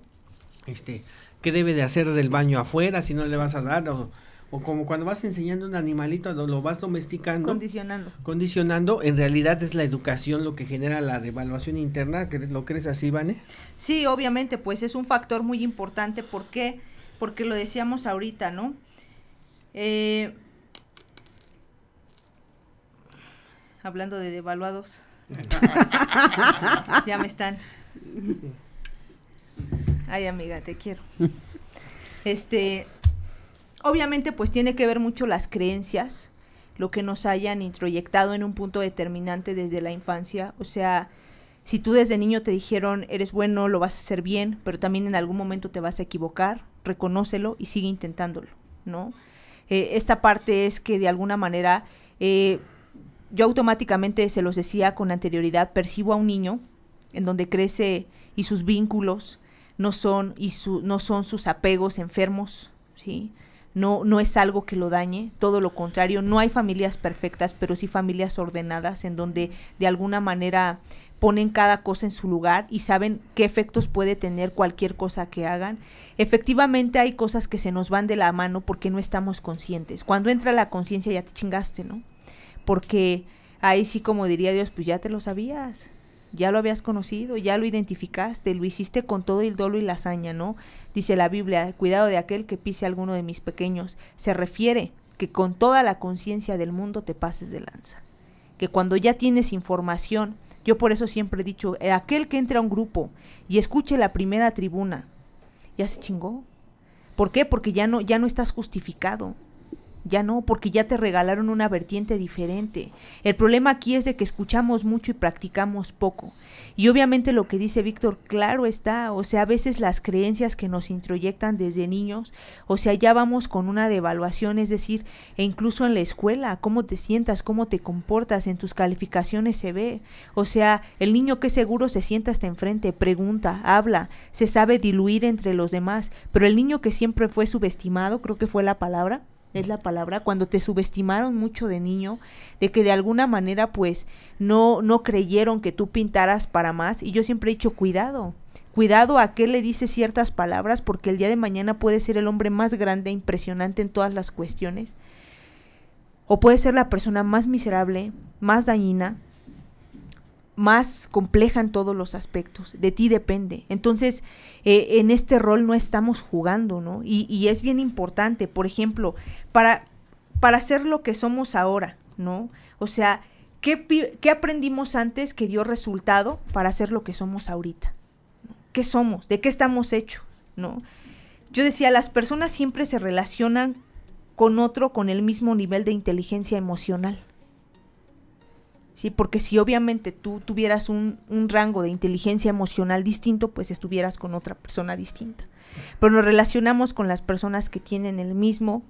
este qué debe de hacer del baño afuera si no le vas a dar o o como cuando vas enseñando un animalito, lo vas domesticando. Condicionando. Condicionando, en realidad es la educación lo que genera la devaluación interna, ¿lo crees así, Vane? Sí, obviamente, pues es un factor muy importante, ¿por qué? Porque lo decíamos ahorita, ¿no? Eh, hablando de devaluados. (laughs) ya me están. Ay, amiga, te quiero. Este, Obviamente pues tiene que ver mucho las creencias, lo que nos hayan introyectado en un punto determinante desde la infancia. O sea, si tú desde niño te dijeron eres bueno, lo vas a hacer bien, pero también en algún momento te vas a equivocar, reconócelo y sigue intentándolo, ¿no? Eh, esta parte es que de alguna manera eh, yo automáticamente se los decía con anterioridad, percibo a un niño en donde crece y sus vínculos no son, y no son sus apegos enfermos, ¿sí? no, no es algo que lo dañe, todo lo contrario, no hay familias perfectas, pero sí familias ordenadas en donde de alguna manera ponen cada cosa en su lugar y saben qué efectos puede tener cualquier cosa que hagan. Efectivamente hay cosas que se nos van de la mano porque no estamos conscientes. Cuando entra la conciencia ya te chingaste, ¿no? Porque ahí sí como diría Dios, pues ya te lo sabías ya lo habías conocido, ya lo identificaste, lo hiciste con todo el dolo y la hazaña, ¿no? Dice la Biblia, cuidado de aquel que pise a alguno de mis pequeños. Se refiere que con toda la conciencia del mundo te pases de lanza. Que cuando ya tienes información, yo por eso siempre he dicho, eh, aquel que entre a un grupo y escuche la primera tribuna, ya se chingó. ¿Por qué? Porque ya no, ya no estás justificado ya no, porque ya te regalaron una vertiente diferente. El problema aquí es de que escuchamos mucho y practicamos poco. Y obviamente lo que dice Víctor, claro está, o sea, a veces las creencias que nos introyectan desde niños, o sea, ya vamos con una devaluación, es decir, e incluso en la escuela, cómo te sientas, cómo te comportas, en tus calificaciones se ve. O sea, el niño que seguro se sienta hasta enfrente, pregunta, habla, se sabe diluir entre los demás, pero el niño que siempre fue subestimado, creo que fue la palabra, es la palabra, cuando te subestimaron mucho de niño, de que de alguna manera pues no, no creyeron que tú pintaras para más. Y yo siempre he dicho, cuidado, cuidado a qué le dices ciertas palabras, porque el día de mañana puede ser el hombre más grande, e impresionante en todas las cuestiones, o puede ser la persona más miserable, más dañina, más compleja en todos los aspectos, de ti depende. Entonces, eh, en este rol no estamos jugando, ¿no? Y, es bien importante, por ejemplo, para, para ser lo que somos ahora, ¿no? O sea, ¿qué, aprendimos antes que dio resultado para ser lo que somos ahorita? ¿Qué somos? ¿De qué estamos hechos? ¿No? Yo decía, las personas siempre se relacionan con otro con el mismo nivel de inteligencia emocional. Porque si obviamente tú tuvieras un, rango de inteligencia emocional distinto, pues estuvieras con otra persona distinta. Pero nos relacionamos con las personas que tienen el mismo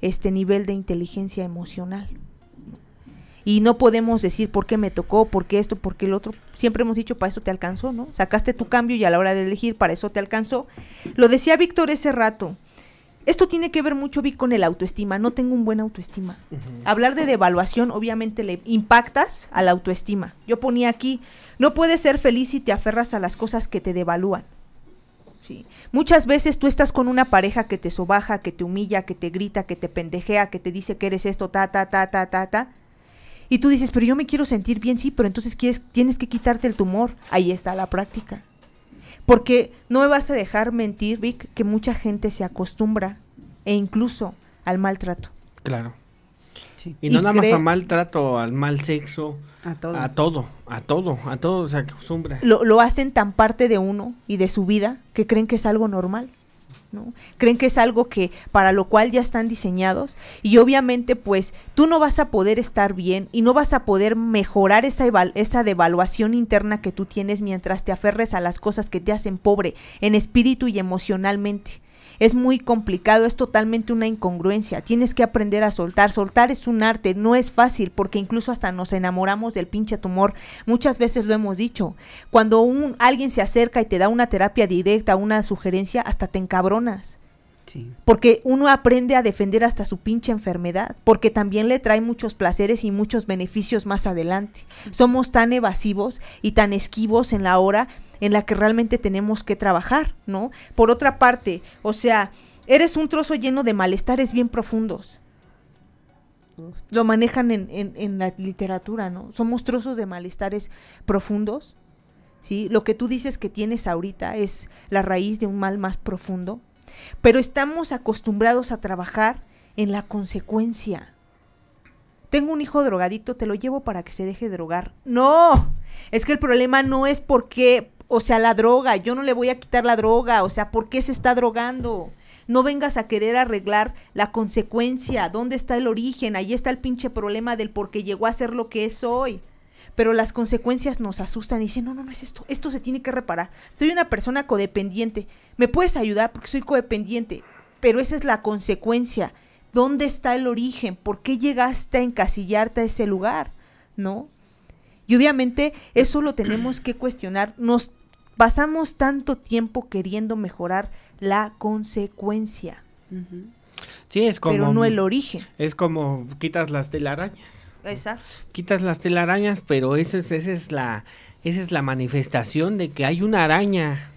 este nivel de inteligencia emocional. Y no podemos decir por qué me tocó, por qué esto, por qué el otro. Siempre hemos dicho, para eso te alcanzó, ¿no? Sacaste tu cambio y a la hora de elegir, para eso te alcanzó. Lo decía Víctor ese rato, esto tiene que ver mucho, con el autoestima. No tengo un buen autoestima. Hablar de devaluación, obviamente, le impactas a la autoestima. Yo ponía aquí, no puedes ser feliz si te aferras a las cosas que te devalúan. Muchas veces tú estás con una pareja que te sobaja, que te humilla, que te grita, que te pendejea, que te dice que eres esto, ta, ta, ta, ta, ta, ta. Y tú dices, pero yo me quiero sentir bien, sí, pero entonces tienes que quitarte el tumor. Ahí está la práctica. Porque no me vas a dejar mentir, Vic, que mucha gente se acostumbra e incluso al maltrato. Claro. Y no nada más a maltrato, al mal sexo, a todo, a todo, a todo, a todo se acostumbra. Lo, lo hacen tan parte de uno y de su vida que creen que es algo normal. ¿no? Creen que es algo que para lo cual ya están diseñados y obviamente pues tú no vas a poder estar bien y no vas a poder mejorar esa, esa devaluación interna que tú tienes mientras te aferres a las cosas que te hacen pobre en espíritu y emocionalmente es muy complicado, es totalmente una incongruencia. Tienes que aprender a soltar. Soltar es un arte, no es fácil porque incluso hasta nos enamoramos del pinche tumor. Muchas veces lo hemos dicho. Cuando un, alguien se acerca y te da una terapia directa, una sugerencia, hasta te encabronas. Porque uno aprende a defender hasta su pinche enfermedad, porque también le trae muchos placeres y muchos beneficios más adelante. Somos tan evasivos y tan esquivos en la hora en la que realmente tenemos que trabajar, ¿no? Por otra parte, o sea, eres un trozo lleno de malestares bien profundos. Lo manejan en, la literatura, ¿no? Somos trozos de malestares profundos, ¿sí? Lo que tú dices que tienes ahorita es la raíz de un mal más profundo, pero estamos acostumbrados a trabajar en la consecuencia. Tengo un hijo drogadito, te lo llevo para que se deje drogar. No, es que el problema no es por qué, o sea, la droga, yo no le voy a quitar la droga, o sea, ¿por qué se está drogando? No vengas a querer arreglar la consecuencia, dónde está el origen, ahí está el pinche problema del por qué llegó a ser lo que es hoy. Pero las consecuencias nos asustan y dicen, no, no, no es esto, esto se tiene que reparar. Soy una persona codependiente, me puedes ayudar porque soy codependiente, pero esa es la consecuencia. ¿Dónde está el origen? ¿Por qué llegaste a encasillarte a ese lugar? ¿No? Y obviamente eso lo tenemos que cuestionar. Nos pasamos tanto tiempo queriendo mejorar la consecuencia. Sí, es como. Pero no el origen. Es como quitas las telarañas. Exacto. Quitas las telarañas, pero eso es, esa es la esa es la manifestación de que hay una araña.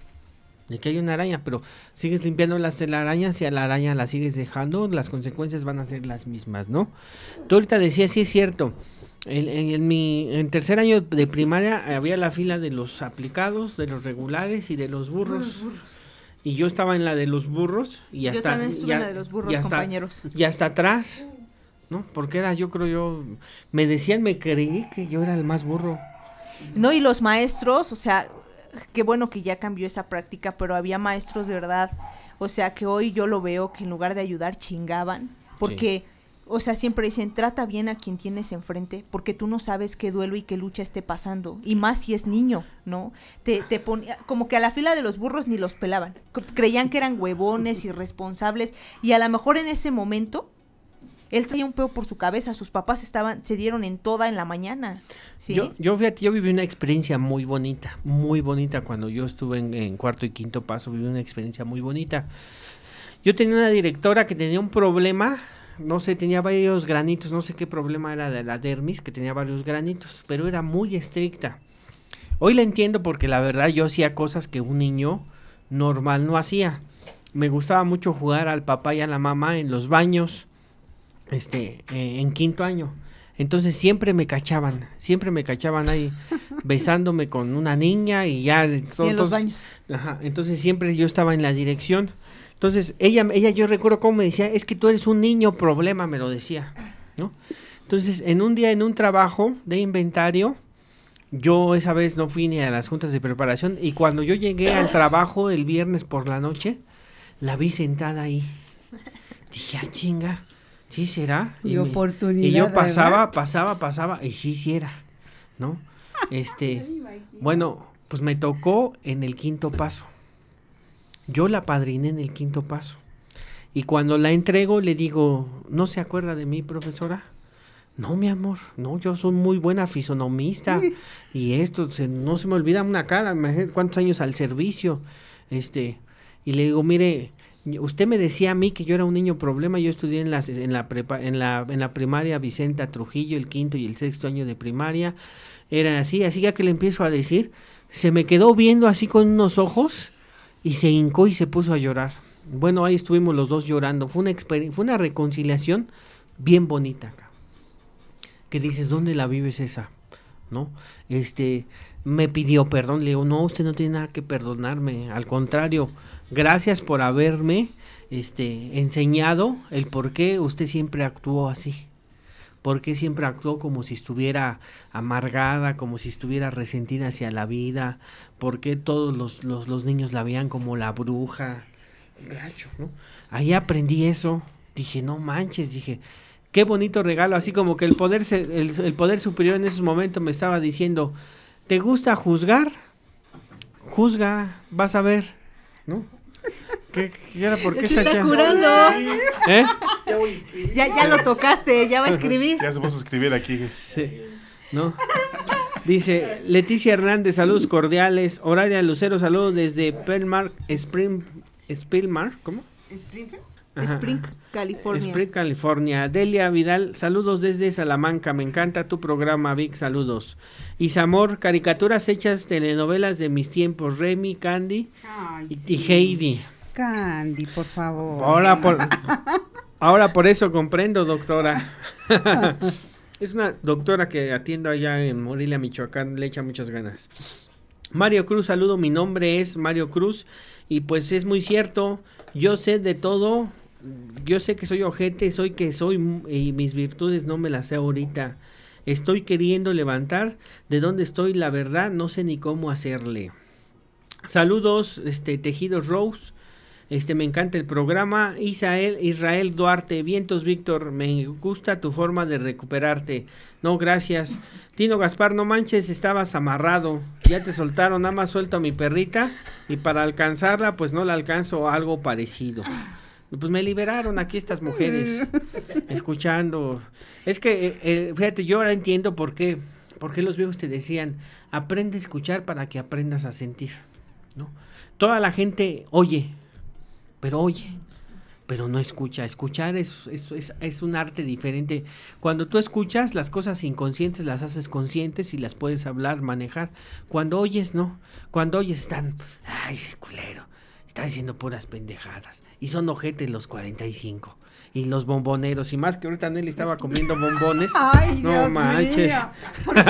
De que hay una araña, pero sigues limpiando las telarañas y a la araña la sigues dejando, las consecuencias van a ser las mismas, ¿no? Tú ahorita decías, sí es cierto, en, en, mi en tercer año de primaria eh, había la fila de los aplicados, de los regulares y de los burros. Y yo estaba en la de los burros y hasta yo también estuve en la de los burros, compañeros. Y hasta atrás, ¿no? Porque era, yo creo yo, me decían, me creí que yo era el más burro. No, y los maestros, o sea, qué bueno que ya cambió esa práctica, pero había maestros de verdad, o sea, que hoy yo lo veo que en lugar de ayudar chingaban, porque o sea, siempre dicen, trata bien a quien tienes enfrente, porque tú no sabes qué duelo y qué lucha esté pasando, y más si es niño, ¿no? Te, te ponía, como que a la fila de los burros ni los pelaban, creían que eran huevones, (laughs) irresponsables, y a lo mejor en ese momento él tenía un peo por su cabeza, sus papás estaban, se dieron en toda en la mañana. ¿sí? Yo, yo viví una experiencia muy bonita, muy bonita. Cuando yo estuve en, en, cuarto y quinto paso, viví una experiencia muy bonita. Yo tenía una directora que tenía un problema no sé, tenía varios granitos, no sé qué problema era de la dermis, que tenía varios granitos, pero era muy estricta. Hoy la entiendo porque la verdad yo hacía cosas que un niño normal no hacía. Me gustaba mucho jugar al papá y a la mamá en los baños, este, eh, en quinto año. Entonces siempre me cachaban, siempre me cachaban ahí (laughs) besándome con una niña y ya. los baños. entonces siempre yo estaba en la dirección. Entonces, ella, ella yo recuerdo cómo me decía, es que tú eres un niño problema, me lo decía, ¿no? Entonces, en un día, en un trabajo de inventario, yo esa vez no fui ni a las juntas de preparación y cuando yo llegué al trabajo el viernes por la noche, la vi sentada ahí. Dije, ah, chinga, ¿sí será? Y, yo pasaba, pasaba, pasaba y sí, sí era, ¿no? (laughs) Este, bueno, pues me tocó en el quinto paso. Yo la padriné en el quinto paso. Y cuando la entrego le digo, ¿no se acuerda de mí, profesora? No, mi amor, no, yo soy muy buena fisonomista. y esto, no se me olvida una cara, imagínate cuántos años al servicio. Este, y le digo, mire, usted me decía a mí que yo era un niño problema, yo estudié en la, en en la, en la primaria Vicenta Trujillo, el quinto y el sexto año de primaria. Era así, así ya que le empiezo a decir, se me quedó viendo así con unos ojos y se hincó y se puso a llorar. Bueno, ahí estuvimos los dos llorando. Fue una, fue una reconciliación bien bonita acá. Que dices, ¿dónde la vives esa? ¿No? Este, me pidió perdón. Le digo, no, usted no tiene nada que perdonarme. Al contrario, gracias por haberme este, enseñado el por qué usted siempre actuó así. ¿Por qué siempre actuó como si estuviera amargada, como si estuviera resentida hacia la vida? ¿Por qué todos los, niños la veían como la bruja? Gacho, ¿no? Ahí aprendí eso. Dije, no manches, dije, qué bonito regalo. Así como que el poder, el poder superior en esos momentos me estaba diciendo, ¿te gusta juzgar? Juzga, vas a ver, ¿no? ¿Qué, era? ¿Por qué está, curando? ¿Eh? Ya, lo tocaste, ya va a escribir. Ya se vamos a escribir aquí. Dice Leticia Hernández, saludos cordiales. Oralia Lucero, saludos desde Pelmark, Spring, ¿cómo? Spring, California. Spring, California. Delia Vidal, saludos desde Salamanca. Me encanta tu programa, Vic. Saludos. Isamor, caricaturas hechas, telenovelas de mis tiempos. Remy, Candy y Heidi. Candy, por favor. Ahora por, ahora por eso comprendo, doctora. (laughs) es una doctora que atiendo allá en Morelia, Michoacán, le echa muchas ganas. Mario Cruz, saludo, mi nombre es Mario Cruz y pues es muy cierto, yo sé de todo, yo sé que soy ojete, soy que soy y mis virtudes no me las sé ahorita. Estoy queriendo levantar de donde estoy, la verdad, no sé ni cómo hacerle. Saludos, este Tejidos Rose. Este, me encanta el programa. Israel, Israel Duarte, vientos Víctor, me gusta tu forma de recuperarte. No, gracias. Tino Gaspar, no manches, estabas amarrado. Ya te soltaron, nada más suelto a mi perrita y para alcanzarla, pues no la alcanzo algo parecido. Pues me liberaron aquí estas mujeres, escuchando. Es que, eh, eh, fíjate, yo ahora entiendo por qué, por qué los viejos te decían, aprende a escuchar para que aprendas a sentir, ¿no? Toda la gente oye, pero oye, pero no escucha. Escuchar es, es, es, es, un arte diferente. Cuando tú escuchas, las cosas inconscientes las haces conscientes y las puedes hablar, manejar. Cuando oyes, no. Cuando oyes están, ay, ese culero, está diciendo puras pendejadas. Y son ojetes los 45 y los bomboneros y más que ahorita Nelly estaba comiendo bombones. (laughs) Ay, no Dios manches. vamos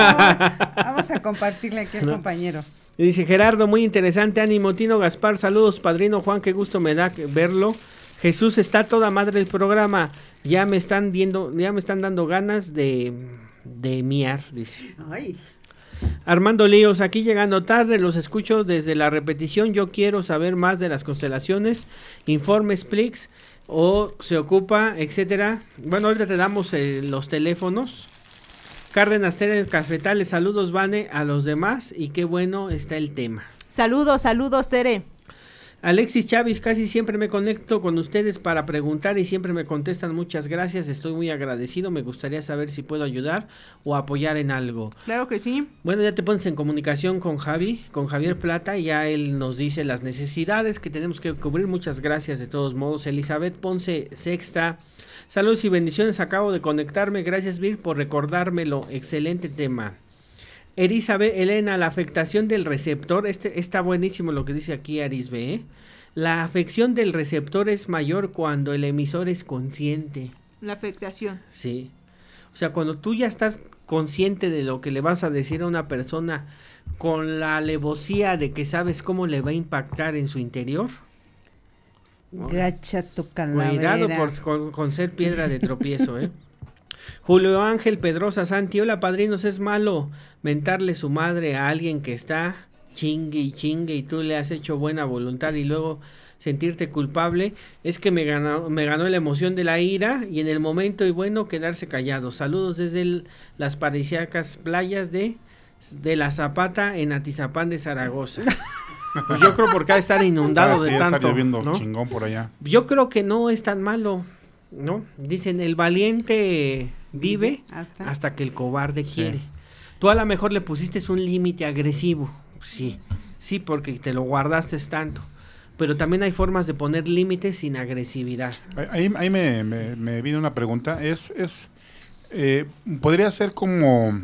a (laughs) compartirle aquí al compañero dice Gerardo, muy interesante. Ánimo, Gaspar, saludos, padrino Juan, qué gusto me da verlo. Jesús está toda madre el programa. Ya me están ya me están dando ganas de, de miar, dice. Armando Líos, aquí llegando tarde, los escucho desde la repetición. Yo quiero saber más de las constelaciones, informes, Plix, o se ocupa, etcétera. Bueno, ahorita te damos eh, los teléfonos Cárdenas Teres Cafetales, saludos Vane a los demás y qué bueno está el tema. Saludos, saludos Tere. Alexis Chávez, casi siempre me conecto con ustedes para preguntar y siempre me contestan muchas gracias, estoy muy agradecido, me gustaría saber si puedo ayudar o apoyar en algo. Claro que sí. Bueno, ya te pones en comunicación con Javi, con Javier Plata, y ya él nos dice las necesidades que tenemos que cubrir, muchas gracias de todos modos. Elizabeth Ponce Sexta, saludos y bendiciones, acabo de conectarme, gracias Bill por recordármelo, excelente tema. Elena, la afectación del receptor, este está buenísimo lo que dice aquí Arisbe, ¿eh? La afección del receptor es mayor cuando el emisor es consciente. La afectación. Sí. O sea, cuando tú ya estás consciente de lo que le vas a decir a una persona con la alevosía de que sabes cómo le va a impactar en su interior. Gacha tu calavera. Cuidado con ser piedra de tropiezo, ¿eh? (laughs) Julio Ángel Pedrosa Santi, hola padrinos, es malo mentarle su madre a alguien que está chingue y chingue y tú le has hecho buena voluntad y luego sentirte culpable, es que me ganó, me ganó la emoción de la ira y en el momento y bueno quedarse callado. Saludos desde las paradisíacas playas de, de La Zapata en Atizapán de Zaragoza. (laughs) yo creo porque ha de estar inundado ah, de tanto. Está lloviendo chingón por allá. Yo creo que no es tan malo. ¿no? Dicen, el valiente vive hasta, que el cobarde quiere. Tú a lo mejor le pusiste un límite agresivo, sí, sí, porque te lo guardaste tanto. Pero también hay formas de poner límites sin agresividad. Ahí, me, me, una pregunta. Es, eh, podría ser como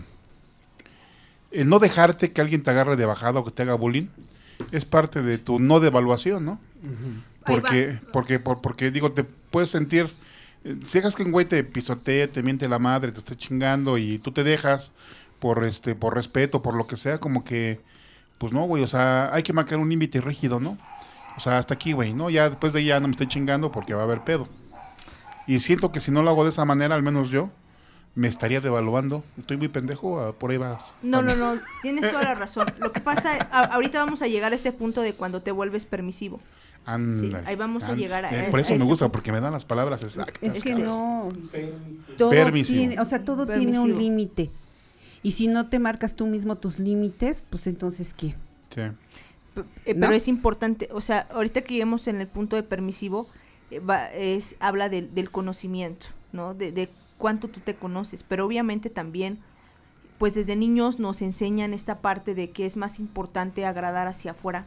el no dejarte que alguien te agarre de bajada o que te haga bullying. Es parte de tu no devaluación, ¿no? Porque, porque, porque, porque digo, te puedes sentir si dejas que un güey te pisotee, te miente la madre, te esté chingando y tú te dejas por este por respeto, por lo que sea, como que pues no, güey, o sea, hay que marcar un límite rígido, ¿no? O sea, hasta aquí, güey, ¿no? Ya después de ahí ya no me estoy chingando porque va a haber pedo. Y siento que si no lo hago de esa manera, al menos yo, me estaría devaluando. Estoy muy pendejo, por ahí vas. No, no, no, tienes toda la razón. Lo que pasa, ahorita vamos a llegar a ese punto de cuando te vuelves permisivo ahí vamos a llegar eh, Por eso, me gusta, porque me dan las palabras exactas. Es que este, no. Todo Tiene, o sea, todo tiene un límite. Y si no te marcas tú mismo tus límites, pues entonces, ¿qué? Eh, pero es importante, o sea, ahorita que lleguemos en el punto de permisivo, eh, es, habla del conocimiento, ¿no? de cuánto tú te conoces, pero obviamente también pues desde niños nos enseñan esta parte de que es más importante agradar hacia afuera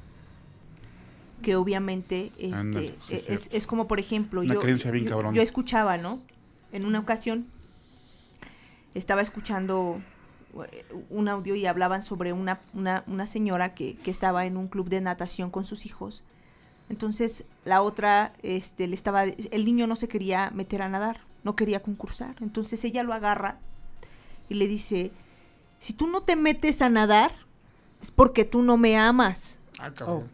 que obviamente este, es, como, por ejemplo, yo, escuchaba, ¿no? En una ocasión estaba escuchando eh, un audio y hablaban sobre una, una, señora que, estaba en un club de natación con sus hijos. Entonces la otra, este, le estaba, el niño no se quería meter a nadar, no quería concursar. Entonces ella lo agarra y le dice, si tú no te metes a nadar, es porque tú no me amas. Ah, cabrón.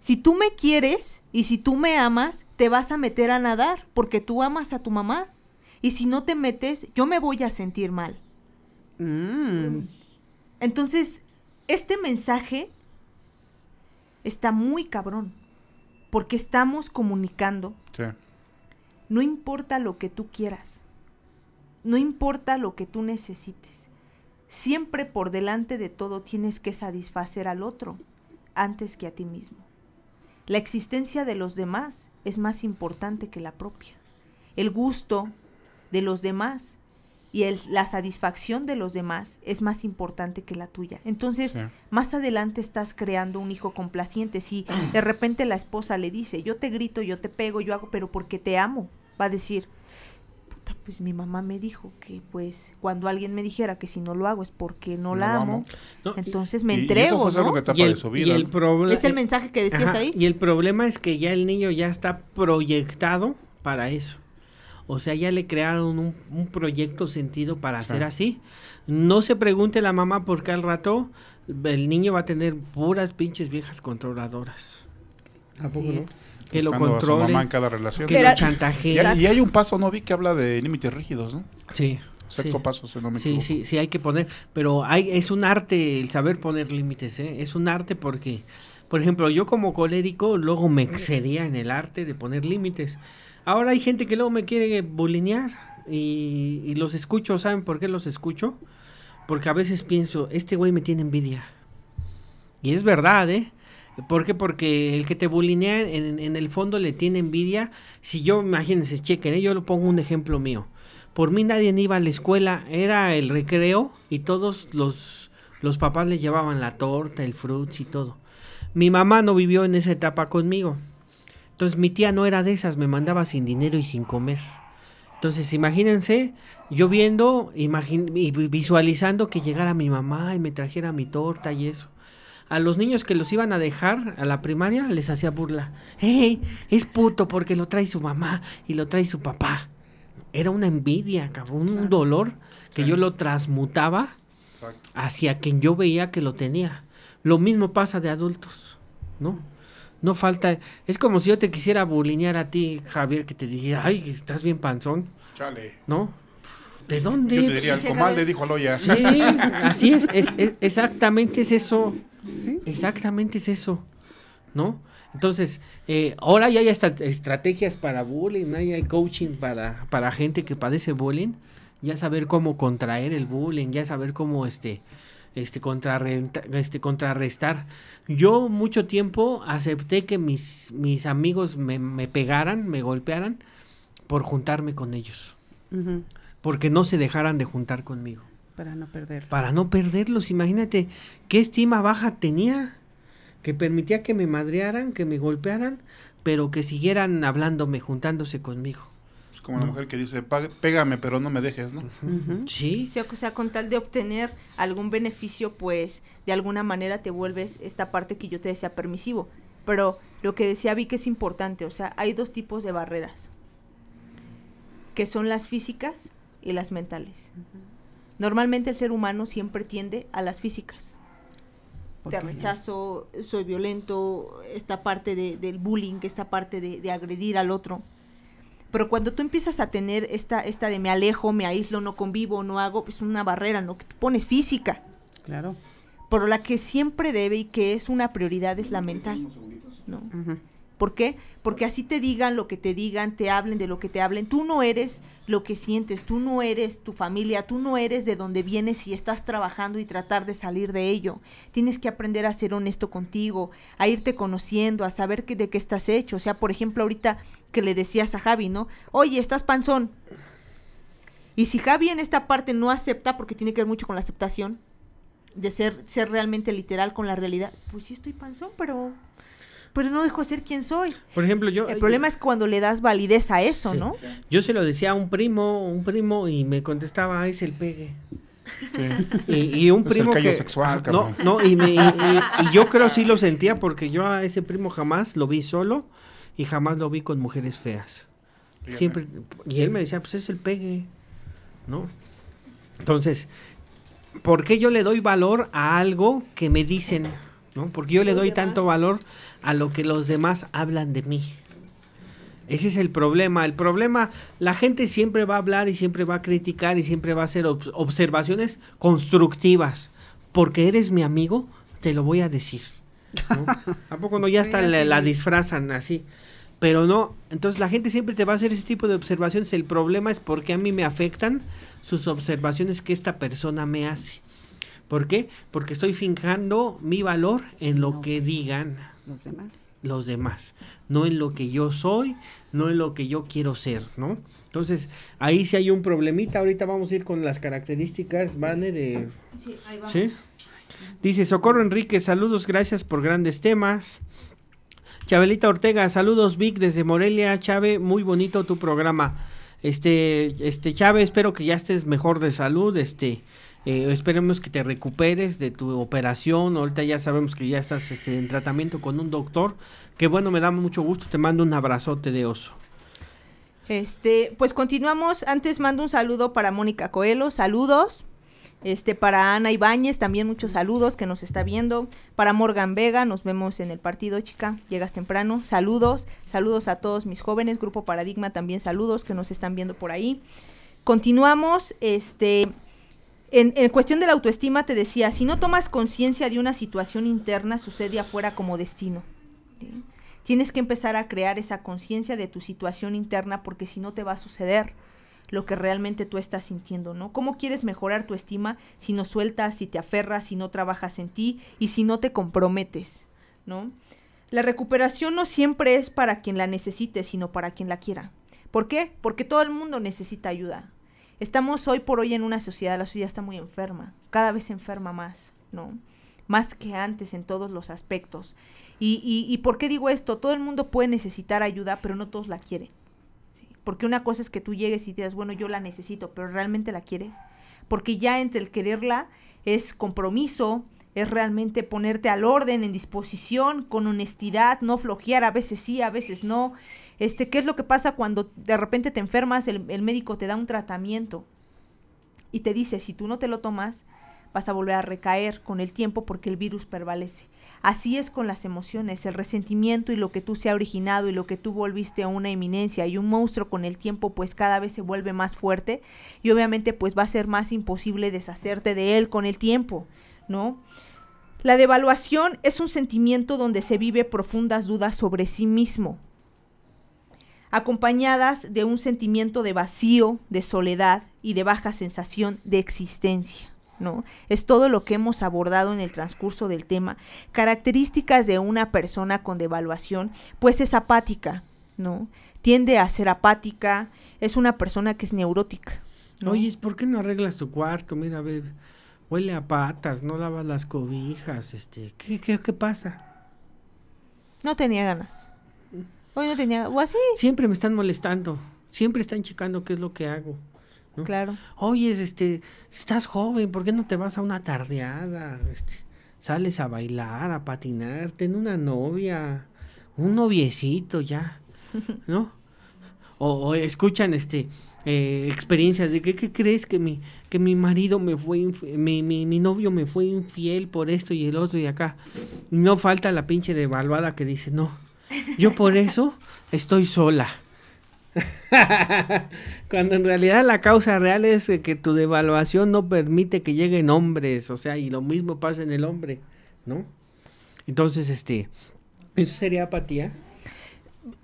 Si tú me quieres y si tú me amas, te vas a meter a nadar porque tú amas a tu mamá. Y si no te metes, yo me voy a sentir mal. Mm. Entonces, este mensaje está muy cabrón porque estamos comunicando. No importa lo que tú quieras, no importa lo que tú necesites, siempre por delante de todo tienes que satisfacer al otro antes que a ti mismo. La existencia de los demás es más importante que la propia. El gusto de los demás y la satisfacción de los demás es más importante que la tuya. Entonces, más adelante estás creando un hijo complaciente. Si de repente la esposa le dice, yo te grito, yo te pego, yo hago, pero porque te amo, va a decir, pues mi mamá me dijo que pues cuando alguien me dijera que si no lo hago es porque no, la amo, no, entonces me entrego. Es el mensaje que decías ahí. Y el problema es que ya el niño ya está proyectado para eso. O sea, ya le crearon un, proyecto sentido para hacer así. No se pregunte la mamá porque al rato el niño va a tener puras pinches viejas controladoras. Pues que lo controle. cada relación. Que, lo Y, hay un paso, no vi que habla de límites rígidos, ¿no? Sí. Sexto paso, si no me Sí, sí, sí, hay que poner. Pero hay, es un arte el saber poner límites, ¿eh? Es un arte porque, por ejemplo, yo como colérico luego me excedía en el arte de poner límites. Ahora hay gente que luego me quiere bulinear y, y los escucho, ¿saben por qué los escucho? Porque a veces pienso, este güey me tiene envidia. Y es verdad, ¿eh? ¿Por qué? Porque el que te bulinea en, el fondo le tiene envidia. Si yo, imagínense, chequen, ¿eh? yo lo pongo un ejemplo mío. Por mí nadie iba a la escuela, era el recreo y todos los, los papás le llevaban la torta, el fruits y todo. Mi mamá no vivió en esa etapa conmigo. Entonces mi tía no era de esas, me mandaba sin dinero y sin comer. Entonces imagínense, yo viendo y visualizando que llegara mi mamá y me trajera mi torta y eso a los niños que los iban a dejar a la primaria les hacía burla. ¡Ey! Es puto porque lo trae su mamá y lo trae su papá. Era una envidia, cabrón, un dolor que yo lo transmutaba hacia quien yo veía que lo tenía. Lo mismo pasa de adultos, ¿no? No falta. Es como si yo te quisiera bulinear a ti, Javier, que te dijera, ay, estás bien panzón. Chale. ¿No? ¿De dónde? Yo le dijo Sí, así es, exactamente es eso. Exactamente es eso, ¿no? Entonces, eh, ahora ya hay estrategias para bullying, hay coaching para, para gente que padece bullying, ya saber cómo contraer el bullying, ya saber cómo este, este, este contrarrestar. Yo mucho tiempo acepté que mis, mis amigos me, pegaran, me golpearan por juntarme con ellos, porque no se dejaran de juntar conmigo. Para no perderlos. Para no perderlos, imagínate qué estima baja tenía, que permitía que me madrearan, que me golpearan, pero que siguieran hablándome, juntándose conmigo. Es como mujer que dice, pégame, pero no me dejes, ¿no? Sí. O sea, con tal de obtener algún beneficio, pues de alguna manera te vuelves esta parte que yo te decía permisivo. Pero lo que decía vi que es importante, o sea, hay dos tipos de barreras, que son las físicas y las mentales. Normalmente el ser humano siempre tiende a las físicas. Te rechazo, soy violento, esta parte del bullying, esta parte de, agredir al otro. Pero cuando tú empiezas a tener esta, esta de me alejo, me aíslo, no convivo, no hago, es una barrera, ¿no? Que tú pones física. Claro. Pero la que siempre debe y que es una prioridad es la mental. ¿no? ¿Por qué? Porque así te digan lo que te digan, te hablen de lo que te hablen. Tú no eres lo que sientes, tú no eres tu familia, tú no eres de donde vienes y estás trabajando y tratar de salir de ello. Tienes que aprender a ser honesto contigo, a irte conociendo, a saber que, de qué estás hecho. O sea, por ejemplo, ahorita que le decías a Javi, ¿no? Oye, estás panzón. Y si Javi en esta parte no acepta, porque tiene que ver mucho con la aceptación, de ser, ser realmente literal con la realidad, pues sí estoy panzón, pero pero no dejo ser quien soy. Por ejemplo, yo... El problema es cuando le das validez a eso, ¿no? Yo se lo decía a un primo, un primo, y me contestaba, es el pegue. Y, un primo es sexual, ah, no, no y, yo creo sí lo sentía porque yo a ese primo jamás lo vi solo y jamás lo vi con mujeres feas. Siempre y él me decía, "Pues es el pegue." ¿No? Entonces, ¿por qué yo le doy valor a algo que me dicen? ¿No? Porque yo le doy tanto valor a lo que los demás hablan de mí. Ese es el problema. El problema, la gente siempre va a hablar y siempre va a criticar y siempre va a hacer observaciones constructivas. Porque eres mi amigo, te lo voy a decir. tampoco (laughs) no? Ya hasta la, disfrazan así. Pero no, entonces la gente siempre te va a hacer ese tipo de observaciones. El problema es porque a mí me afectan sus observaciones que esta persona me hace. ¿Por qué? Porque estoy fijando mi valor en lo que digan. Los demás. Los demás. No en lo que yo soy, no en lo que yo quiero ser, ¿no? Entonces, ahí sí hay un problemita. Ahorita vamos a ir con las características, ¿vale? De... Sí, ahí vamos. Dice Socorro Enrique, saludos, gracias por grandes temas. Chabelita Ortega, saludos Vic desde Morelia, Chave, muy bonito tu programa. Este, este Chávez, espero que ya estés mejor de salud, este, eh, esperemos que te recuperes de tu operación. Ahorita ya sabemos que ya estás este, en tratamiento con un doctor. Que bueno, me da mucho gusto. Te mando un abrazote de oso. Este, pues continuamos. Antes mando un saludo para Mónica Coelho. Saludos. Este, para Ana Ibáñez, también muchos saludos que nos está viendo. Para Morgan Vega, nos vemos en el partido, chica. Llegas temprano. Saludos. Saludos a todos mis jóvenes. Grupo Paradigma también saludos que nos están viendo por ahí. Continuamos. Este. En, cuestión de la autoestima te decía, si no tomas conciencia de una situación interna, sucede afuera como destino. Tienes que empezar a crear esa conciencia de tu situación interna porque si no te va a suceder lo que realmente tú estás sintiendo, ¿no? ¿Cómo quieres mejorar tu estima si no sueltas, si te aferras, si no trabajas en ti y si no te comprometes, ¿no? La recuperación no siempre es para quien la necesite, sino para quien la quiera. ¿Por qué? Porque todo el mundo necesita ayuda. Estamos hoy por hoy en una sociedad, la sociedad está muy enferma, cada vez se enferma más, ¿no? Más que antes en todos los aspectos. Y, y, por qué digo esto? Todo el mundo puede necesitar ayuda, pero no todos la quieren. Porque una cosa es que tú llegues y digas, bueno, yo la necesito, pero realmente la quieres. Porque ya entre el quererla es compromiso, es realmente ponerte al orden, en disposición, con honestidad, no flojear, a veces sí, a veces no, este, ¿Qué es lo que pasa cuando de repente te enfermas? El, médico te da un tratamiento y te dice, si tú no te lo tomas, vas a volver a recaer con el tiempo porque el virus prevalece. Así es con las emociones, el resentimiento y lo que tú se ha originado y lo que tú volviste a una eminencia y un monstruo con el tiempo pues cada vez se vuelve más fuerte y obviamente pues va a ser más imposible deshacerte de él con el tiempo, ¿no? La devaluación es un sentimiento donde se vive profundas dudas sobre sí mismo, acompañadas de un sentimiento de vacío, de soledad y de baja sensación de existencia. ¿no? Es todo lo que hemos abordado en el transcurso del tema. Características de una persona con devaluación, pues es apática, ¿no? Tiende a ser apática, es una persona que es neurótica. ¿no? Oye, ¿por qué no arreglas tu cuarto? Mira, a ver, huele a patas, no lavas las cobijas, este, ¿qué, qué, qué pasa? No tenía ganas tenía, o así. Siempre me están molestando, siempre están checando qué es lo que hago. ¿no? Claro. Oye, este, estás joven, ¿por qué no te vas a una tardeada? Este, sales a bailar, a patinar, ten una novia, un noviecito ya, (laughs) ¿no? O, escuchan, este, eh, experiencias de que, ¿qué crees que mi, que mi marido me fue, mi, mi, novio me fue infiel por esto y el otro y acá. No falta la pinche balbada que dice, no, yo por eso estoy sola. (laughs) Cuando en realidad la causa real es que tu devaluación no permite que lleguen hombres, o sea, y lo mismo pasa en el hombre, ¿no? Entonces, este, ¿eso sería apatía?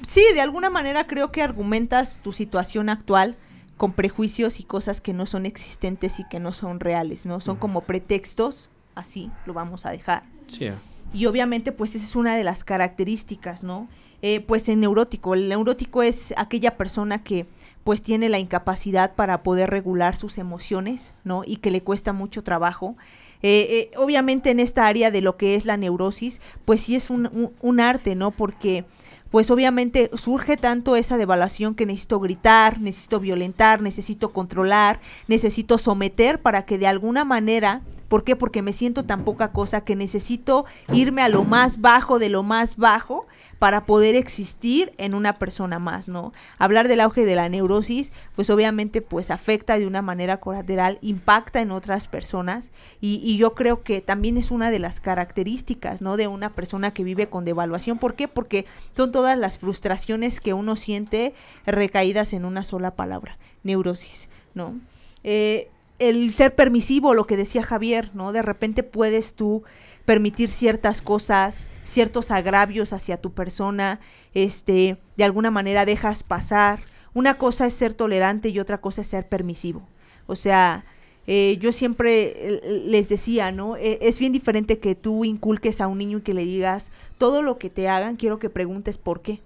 Sí, de alguna manera creo que argumentas tu situación actual con prejuicios y cosas que no son existentes y que no son reales, ¿no? Son como pretextos, así lo vamos a dejar. Sí y obviamente pues esa es una de las características, ¿no? Eh, pues en neurótico, el neurótico es aquella persona que pues tiene la incapacidad para poder regular sus emociones, ¿no? Y que le cuesta mucho trabajo. Eh, eh obviamente en esta área de lo que es la neurosis, pues sí es un, un arte, ¿no? Porque pues obviamente surge tanto esa devaluación que necesito gritar, necesito violentar, necesito controlar, necesito someter para que de alguna manera, ¿por qué? Porque me siento tan poca cosa que necesito irme a lo más bajo de lo más bajo para poder existir en una persona más, ¿no? Hablar del auge de la neurosis, pues obviamente pues afecta de una manera colateral, impacta en otras personas y, yo creo que también es una de las características, ¿no? De una persona que vive con devaluación. ¿Por qué? Porque son todas las frustraciones que uno siente recaídas en una sola palabra, neurosis, ¿no? Eh, el ser permisivo, lo que decía Javier, ¿no? De repente puedes tú permitir ciertas cosas, ciertos agravios hacia tu persona, este, de alguna manera dejas pasar. Una cosa es ser tolerante y otra cosa es ser permisivo. O sea, eh, yo siempre eh, les decía, ¿no? E, es bien diferente que tú inculques a un niño y que le digas, todo lo que te hagan, quiero que preguntes por qué,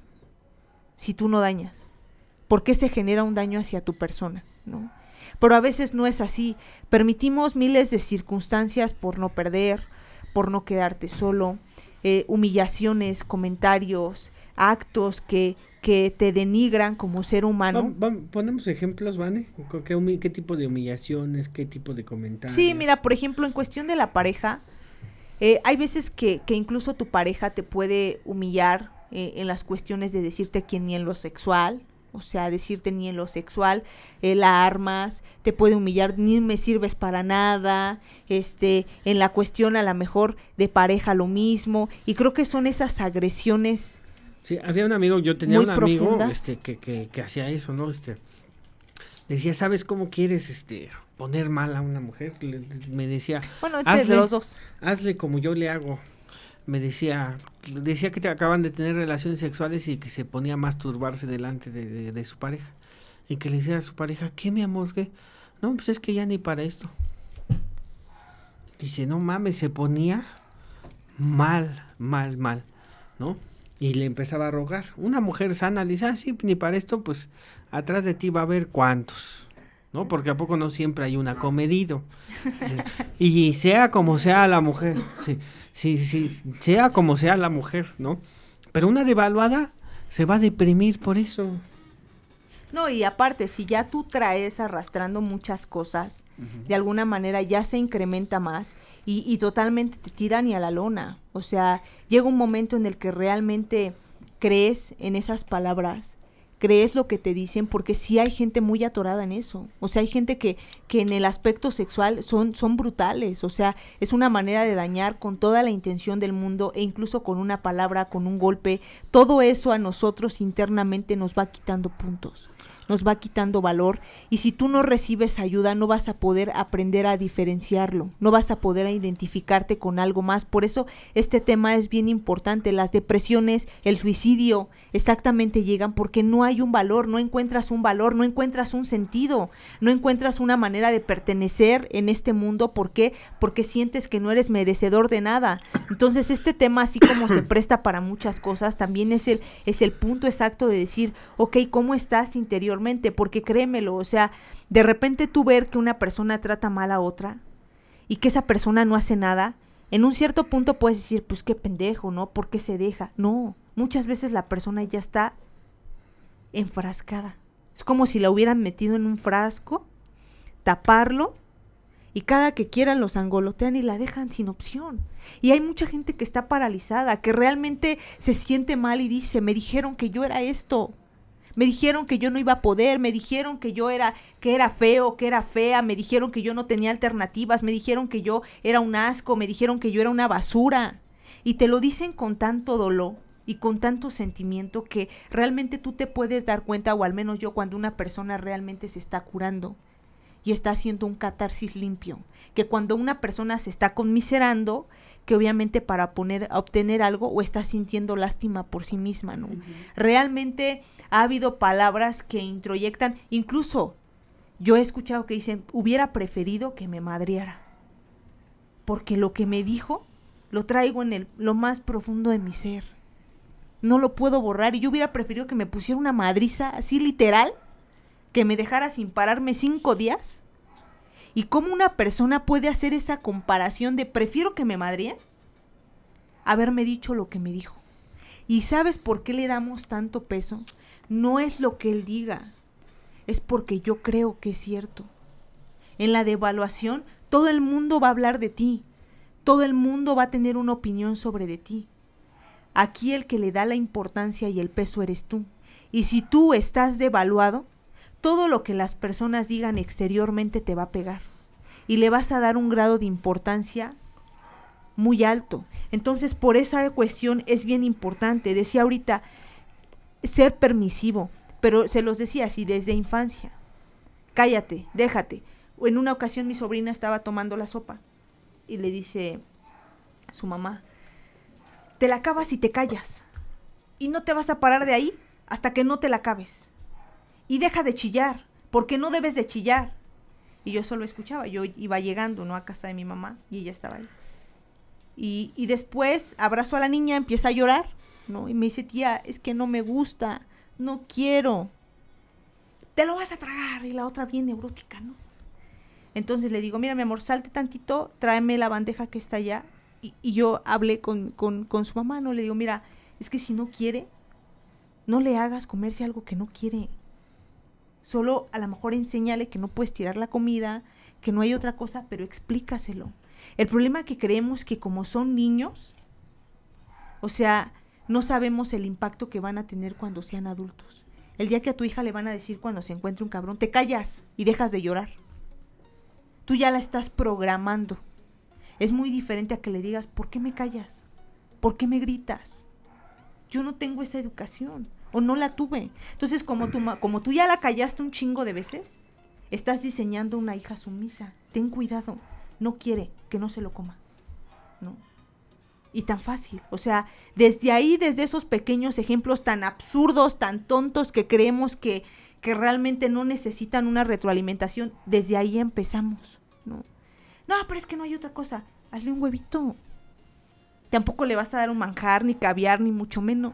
si tú no dañas. ¿Por qué se genera un daño hacia tu persona? ¿no? Pero a veces no es así. Permitimos miles de circunstancias por no perder, por no quedarte solo. Eh, humillaciones, comentarios, actos que, que te denigran como ser humano. ponemos ejemplos, Vane, ¿Qué, ¿Qué, tipo de humillaciones, qué tipo de comentarios. Sí, mira, por ejemplo, en cuestión de la pareja, eh, hay veces que, que, incluso tu pareja te puede humillar eh, en las cuestiones de decirte quién ni en lo sexual, o sea, decirte ni en lo sexual, eh, la armas, te puede humillar, ni me sirves para nada, este, en la cuestión a lo mejor de pareja lo mismo, y creo que son esas agresiones. Sí, había un amigo, yo tenía un amigo este, que, que, hacía eso, ¿no? Este, decía, ¿sabes cómo quieres este poner mal a una mujer? me decía, bueno, los dos. hazle como yo le hago me decía, decía que te acaban de tener relaciones sexuales y que se ponía a masturbarse delante de, su pareja. Y que le decía a su pareja, ¿qué mi amor? ¿Qué? No, pues es que ya ni para esto. Dice, no mames, se ponía mal, mal, mal, ¿no? Y le empezaba a rogar. Una mujer sana le dice, ah, sí, ni para esto, pues atrás de ti va a haber cuántos. ¿no? Porque a poco no siempre hay una acomedido. Y sea como sea la mujer, sí, sí, sí, sea como sea la mujer, ¿no? Pero una devaluada se va a deprimir por eso. No, y aparte, si ya tú traes arrastrando muchas cosas, de alguna manera ya se incrementa más y, y, totalmente te tiran y a la lona. O sea, llega un momento en el que realmente crees en esas palabras crees lo que te dicen porque sí hay gente muy atorada en eso. O sea, hay gente que, que en el aspecto sexual son, son brutales. O sea, es una manera de dañar con toda la intención del mundo e incluso con una palabra, con un golpe. Todo eso a nosotros internamente nos va quitando puntos nos va quitando valor y si tú no recibes ayuda no vas a poder aprender a diferenciarlo, no vas a poder identificarte con algo más. Por eso este tema es bien importante. Las depresiones, el suicidio, exactamente llegan porque no hay un valor, no encuentras un valor, no encuentras un sentido, no encuentras una manera de pertenecer en este mundo. ¿Por qué? Porque sientes que no eres merecedor de nada. Entonces este tema, así como se (clears throat) presta para muchas cosas, también es el, es el punto exacto de decir, ok, ¿cómo estás interior? porque créemelo, o sea, de repente tú ver que una persona trata mal a otra y que esa persona no hace nada, en un cierto punto puedes decir, pues qué pendejo, ¿no? ¿Por qué se deja? No, muchas veces la persona ya está enfrascada. Es como si la hubieran metido en un frasco, taparlo y cada que quieran los angolotean y la dejan sin opción. Y hay mucha gente que está paralizada, que realmente se siente mal y dice, me dijeron que yo era esto, me dijeron que yo no iba a poder, me dijeron que yo era, que era feo, que era fea, me dijeron que yo no tenía alternativas, me dijeron que yo era un asco, me dijeron que yo era una basura. Y te lo dicen con tanto dolor y con tanto sentimiento que realmente tú te puedes dar cuenta, o al menos yo, cuando una persona realmente se está curando y está haciendo un catarsis limpio. Que cuando una persona se está conmiserando, que obviamente para poner, obtener algo o está sintiendo lástima por sí misma, ¿no? Realmente ha habido palabras que introyectan, incluso yo he escuchado que dicen, hubiera preferido que me madriara, porque lo que me dijo lo traigo en el, lo más profundo de mi ser. No lo puedo borrar y yo hubiera preferido que me pusiera una madriza así literal, que me dejara sin pararme cinco días y cómo una persona puede hacer esa comparación de prefiero que me madría haberme dicho lo que me dijo. ¿Y sabes por qué le damos tanto peso? No es lo que él diga, es porque yo creo que es cierto. En la devaluación todo el mundo va a hablar de ti, todo el mundo va a tener una opinión sobre de ti. Aquí el que le da la importancia y el peso eres tú. Y si tú estás devaluado, todo lo que las personas digan exteriormente te va a pegar y le vas a dar un grado de importancia muy alto. Entonces, por esa cuestión es bien importante. Decía ahorita, ser permisivo, pero se los decía así desde infancia. Cállate, déjate. En una ocasión mi sobrina estaba tomando la sopa y le dice su mamá, te la acabas y te callas. Y no te vas a parar de ahí hasta que no te la acabes y deja de chillar, porque no debes de chillar. Y yo solo escuchaba, yo iba llegando, ¿no? A casa de mi mamá y ella estaba ahí. Y, y después abrazo a la niña, empieza a llorar, ¿no? Y me dice, tía, es que no me gusta, no quiero. Te lo vas a tragar. Y la otra bien neurótica, ¿no? Entonces le digo, mira, mi amor, salte tantito, tráeme la bandeja que está allá. Y, yo hablé con, con, con, su mamá, ¿no? Le digo, mira, es que si no quiere, no le hagas comerse algo que no quiere. Solo a lo mejor enséñale que no puedes tirar la comida, que no hay otra cosa, pero explícaselo. El problema que creemos que como son niños, o sea, no sabemos el impacto que van a tener cuando sean adultos. El día que a tu hija le van a decir cuando se encuentre un cabrón, te callas y dejas de llorar. Tú ya la estás programando. Es muy diferente a que le digas, ¿por qué me callas? ¿Por qué me gritas? Yo no tengo esa educación o no la tuve. Entonces, como tú, como tú ya la callaste un chingo de veces, estás diseñando una hija sumisa. Ten cuidado, no quiere que no se lo coma. ¿No? Y tan fácil. O sea, desde ahí, desde esos pequeños ejemplos tan absurdos, tan tontos que creemos que, que realmente no necesitan una retroalimentación, desde ahí empezamos. ¿no? no, pero es que no hay otra cosa. Hazle un huevito. Tampoco le vas a dar un manjar, ni caviar, ni mucho menos.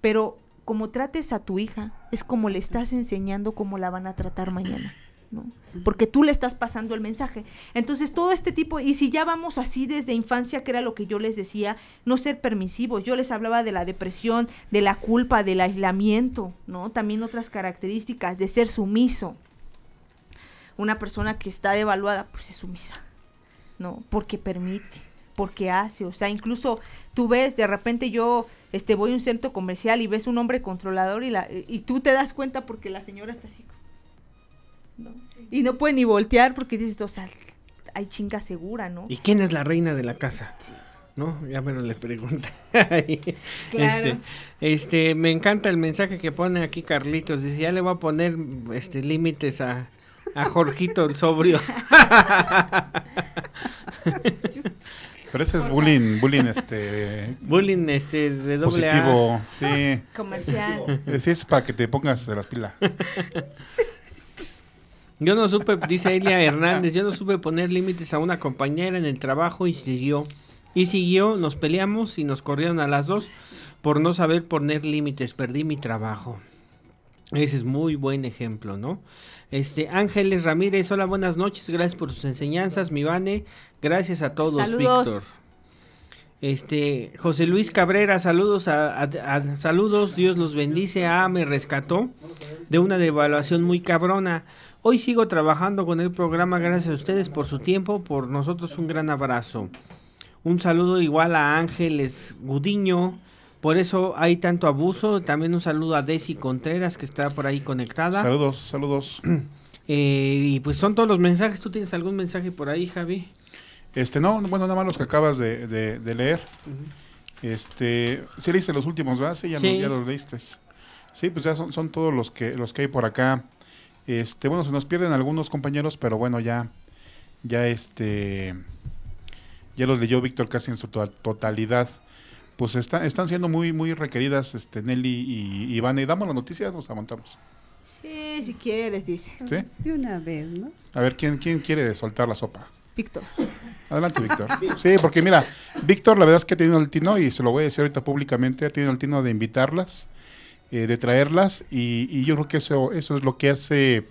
Pero como trates a tu hija, es como le estás enseñando cómo la van a tratar mañana. ¿no? Porque tú le estás pasando el mensaje. Entonces, todo este tipo, y si ya vamos así desde infancia, que era lo que yo les decía, no ser permisivos. Yo les hablaba de la depresión, de la culpa, del aislamiento, ¿no? También otras características, de ser sumiso. Una persona que está devaluada, pues es sumisa, ¿no? Porque permite porque hace, o sea, incluso tú ves, de repente yo este voy a un centro comercial y ves un hombre controlador y la y tú te das cuenta porque la señora está así. Y no puede ni voltear porque dices, o sea, hay chinga segura, ¿no? ¿Y quién es la reina de la casa? ¿no? Ya me lo le pregunta. claro. este, me encanta el mensaje que pone aquí Carlitos. Dice, ya le voy a poner este límites a, a Jorgito el sobrio. Pero ese es bullying, bullying este... bullying este de doble positivo, sí. Comercial. Eh, sí, es para que te pongas de las pilas. (laughs) Yo no supe, dice Elia Hernández, yo no supe poner límites a una compañera en el trabajo y siguió. Y siguió, nos peleamos y nos corrieron a las dos por no saber poner límites, perdí mi trabajo. Ese es muy buen ejemplo, ¿no? Este, Ángeles Ramírez, hola, buenas noches, gracias por sus enseñanzas, mi Vane, gracias a todos, saludos. Este, José Luis Cabrera, saludos, a, saludos, Dios los bendice, a me rescató de una devaluación muy cabrona. Hoy sigo trabajando con el programa, gracias a ustedes por su tiempo, por nosotros un gran abrazo. Un saludo igual a Ángeles Gudiño, por eso hay tanto abuso. También un saludo a Desi Contreras que está por ahí conectada. Saludos, saludos. (clears throat) Eh, y pues son todos los mensajes. ¿Tú tienes algún mensaje por ahí, Javi? Este, no, bueno, nada más los que acabas de, de, leer. Este, sí leíste los últimos, ¿verdad? Sí, ya, los leíste. Sí, pues ya son, son, todos los que, los que hay por acá. Este, bueno, se nos pierden algunos compañeros, pero bueno, ya, ya este, ya los leyó Víctor casi en su totalidad pues están siendo muy, muy requeridas, este, Nelly y Ivana. Y damos las noticias, nos aguantamos. Sí, si quieres, dice. De una vez, ¿no? A ver, ¿quién, quién quiere soltar la sopa? Víctor. Adelante, (laughs) Víctor. Sí, porque mira, Víctor, la verdad es que ha tenido el tino, y se lo voy a decir ahorita públicamente, ha tenido el tino de invitarlas, eh, de traerlas, y, yo creo que eso, eso es lo que hace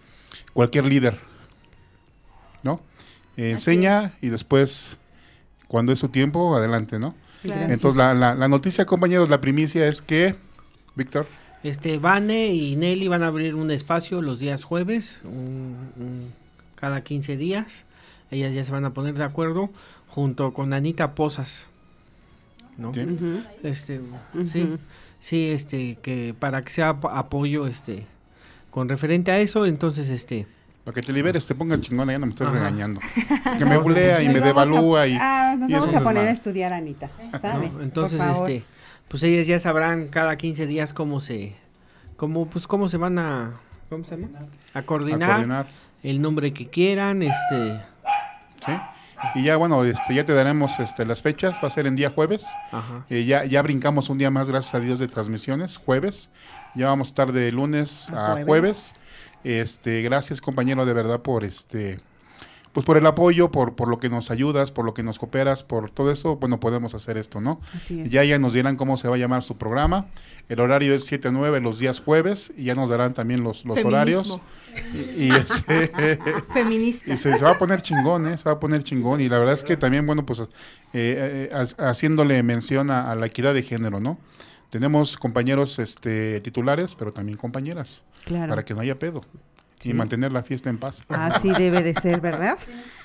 cualquier líder, ¿no? enseña y después, cuando es su tiempo, adelante, ¿no? Entonces, la, noticia, compañeros, la primicia es que, Víctor. Este, Vane y Nelly van a abrir un espacio los días jueves, cada 15 días. Ellas ya se van a poner de acuerdo junto con Anita Posas. ¿no? ¿Sí? Este, sí, sí, este, que para que sea apoyo, este, con referente a eso, entonces, este, para que te liberes, te ponga el chingón ya no me estás regañando. (laughs) Que me bulea y me devalúa. y, ah, nos vamos a poner a estudiar, Anita. entonces, este, pues ellas ya sabrán cada 15 días cómo se, cómo, pues, cómo se van a, coordinar. El nombre que quieran, este. Sí. Y ya, bueno, este, ya te daremos este, las fechas. Va a ser en día jueves. Ajá. Eh, ya, ya brincamos un día más, gracias a Dios, de transmisiones. Jueves. Ya vamos tarde de lunes a, jueves. Este, gracias compañero de verdad por este pues por el apoyo, por, por lo que nos ayudas, por lo que nos cooperas, por todo eso, bueno, podemos hacer esto, ¿no? Así Ya ya nos dirán cómo se va a llamar su programa. El horario es 7 a 9 los días jueves y ya nos darán también los, los horarios. Este, (laughs) Feminista. se, va a poner chingón, ¿eh? Se va a poner chingón. Y la verdad es que también, bueno, pues eh, eh haciéndole mención a, la equidad de género, ¿no? tenemos compañeros este, titulares, pero también compañeras. Claro. Para que no haya pedo. Y mantener la fiesta en paz. Así debe de ser, ¿verdad?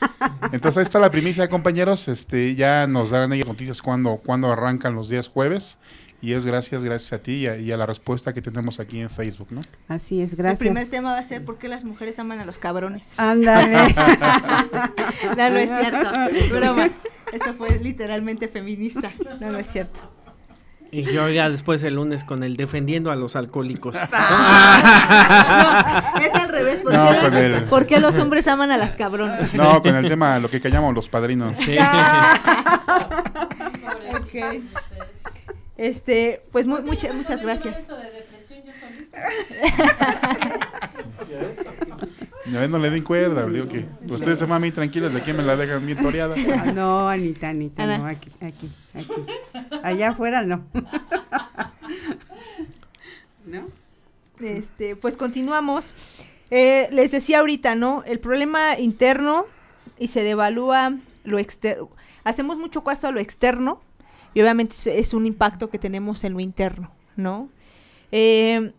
(laughs) Entonces ahí está la primicia, compañeros. Este, ya nos darán ellas noticias cuando, cuando arrancan los días jueves. Y es gracias, gracias a ti y a, la respuesta que tenemos aquí en Facebook, ¿no? Así es, gracias. El primer tema va a ser por qué las mujeres aman a los cabrones. Ándale. (laughs) no, no es cierto. Broma. (laughs) Eso fue literalmente feminista. No, no es cierto. Y yo ya después el lunes con el defendiendo a los alcohólicos. (laughs) es al revés. ¿Por, los, hombres aman a las cabronas? No, con el tema, lo que callamos los padrinos. Ah. (laughs) Este, pues muy, muchas, muchas gracias. (laughs) No, no le den cuerda, le digo que ustedes se mami tranquilos, de aquí me la dejan bien toreada. (laughs) Ah, no, Anita, Anita, no, aquí, aquí, aquí. Allá afuera no. (laughs) ¿No? Este, pues continuamos. Eh, les decía ahorita, ¿no? El problema interno y se devalúa lo externo. Hacemos mucho caso a lo externo y obviamente es, es un impacto que tenemos en lo interno, ¿no? Eh,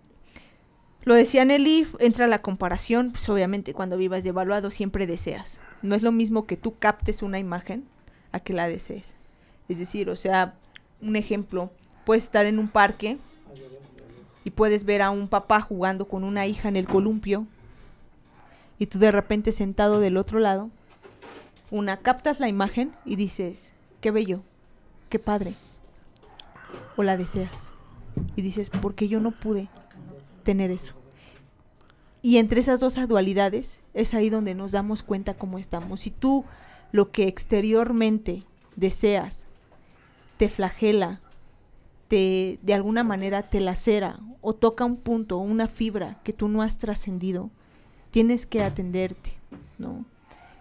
lo decía Nelly, entra la comparación, pues obviamente cuando vivas devaluado siempre deseas. No es lo mismo que tú captes una imagen a que la desees. Es decir, o sea, un ejemplo, puedes estar en un parque y puedes ver a un papá jugando con una hija en el columpio y tú de repente sentado del otro lado, una captas la imagen y dices, qué bello, qué padre, o la deseas y dices, ¿por qué yo no pude? tener eso. Y entre esas dos dualidades es ahí donde nos damos cuenta cómo estamos. Si tú lo que exteriormente deseas te flagela, te de alguna manera te lacera o toca un punto, una fibra que tú no has trascendido, tienes que atenderte, ¿no?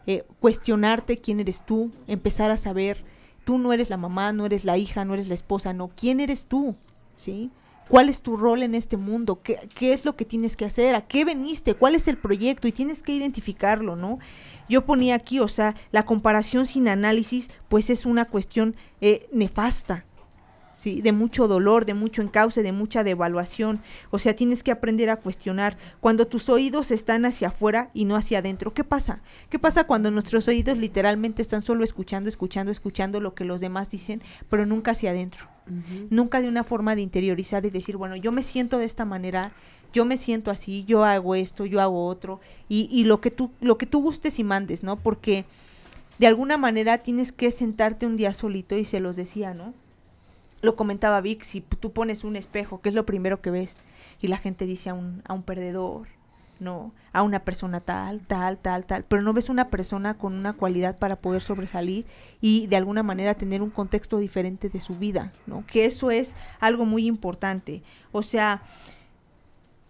Eh, cuestionarte quién eres tú, empezar a saber, tú no eres la mamá, no eres la hija, no eres la esposa, no, ¿quién eres tú? ¿Sí? cuál es tu rol en este mundo, ¿Qué, qué, es lo que tienes que hacer, a qué veniste, cuál es el proyecto y tienes que identificarlo, ¿no? Yo ponía aquí, o sea, la comparación sin análisis, pues es una cuestión eh, nefasta, de mucho dolor, de mucho encauce, de mucha devaluación. O sea, tienes que aprender a cuestionar. Cuando tus oídos están hacia afuera y no hacia adentro, ¿qué pasa? ¿Qué pasa cuando nuestros oídos literalmente están solo escuchando, escuchando, escuchando lo que los demás dicen, pero nunca hacia adentro? Nunca de una forma de interiorizar y decir, bueno, yo me siento de esta manera, yo me siento así, yo hago esto, yo hago otro, y, y lo que tú, lo que tú gustes y mandes, ¿no? Porque de alguna manera tienes que sentarte un día solito, y se los decía, ¿no? lo comentaba Vic, si tú pones un espejo, ¿qué es lo primero que ves? Y la gente dice a un, a un perdedor, ¿no? A una persona tal, tal, tal, tal. Pero no ves una persona con una cualidad para poder sobresalir y de alguna manera tener un contexto diferente de su vida, ¿no? Que eso es algo muy importante. O sea,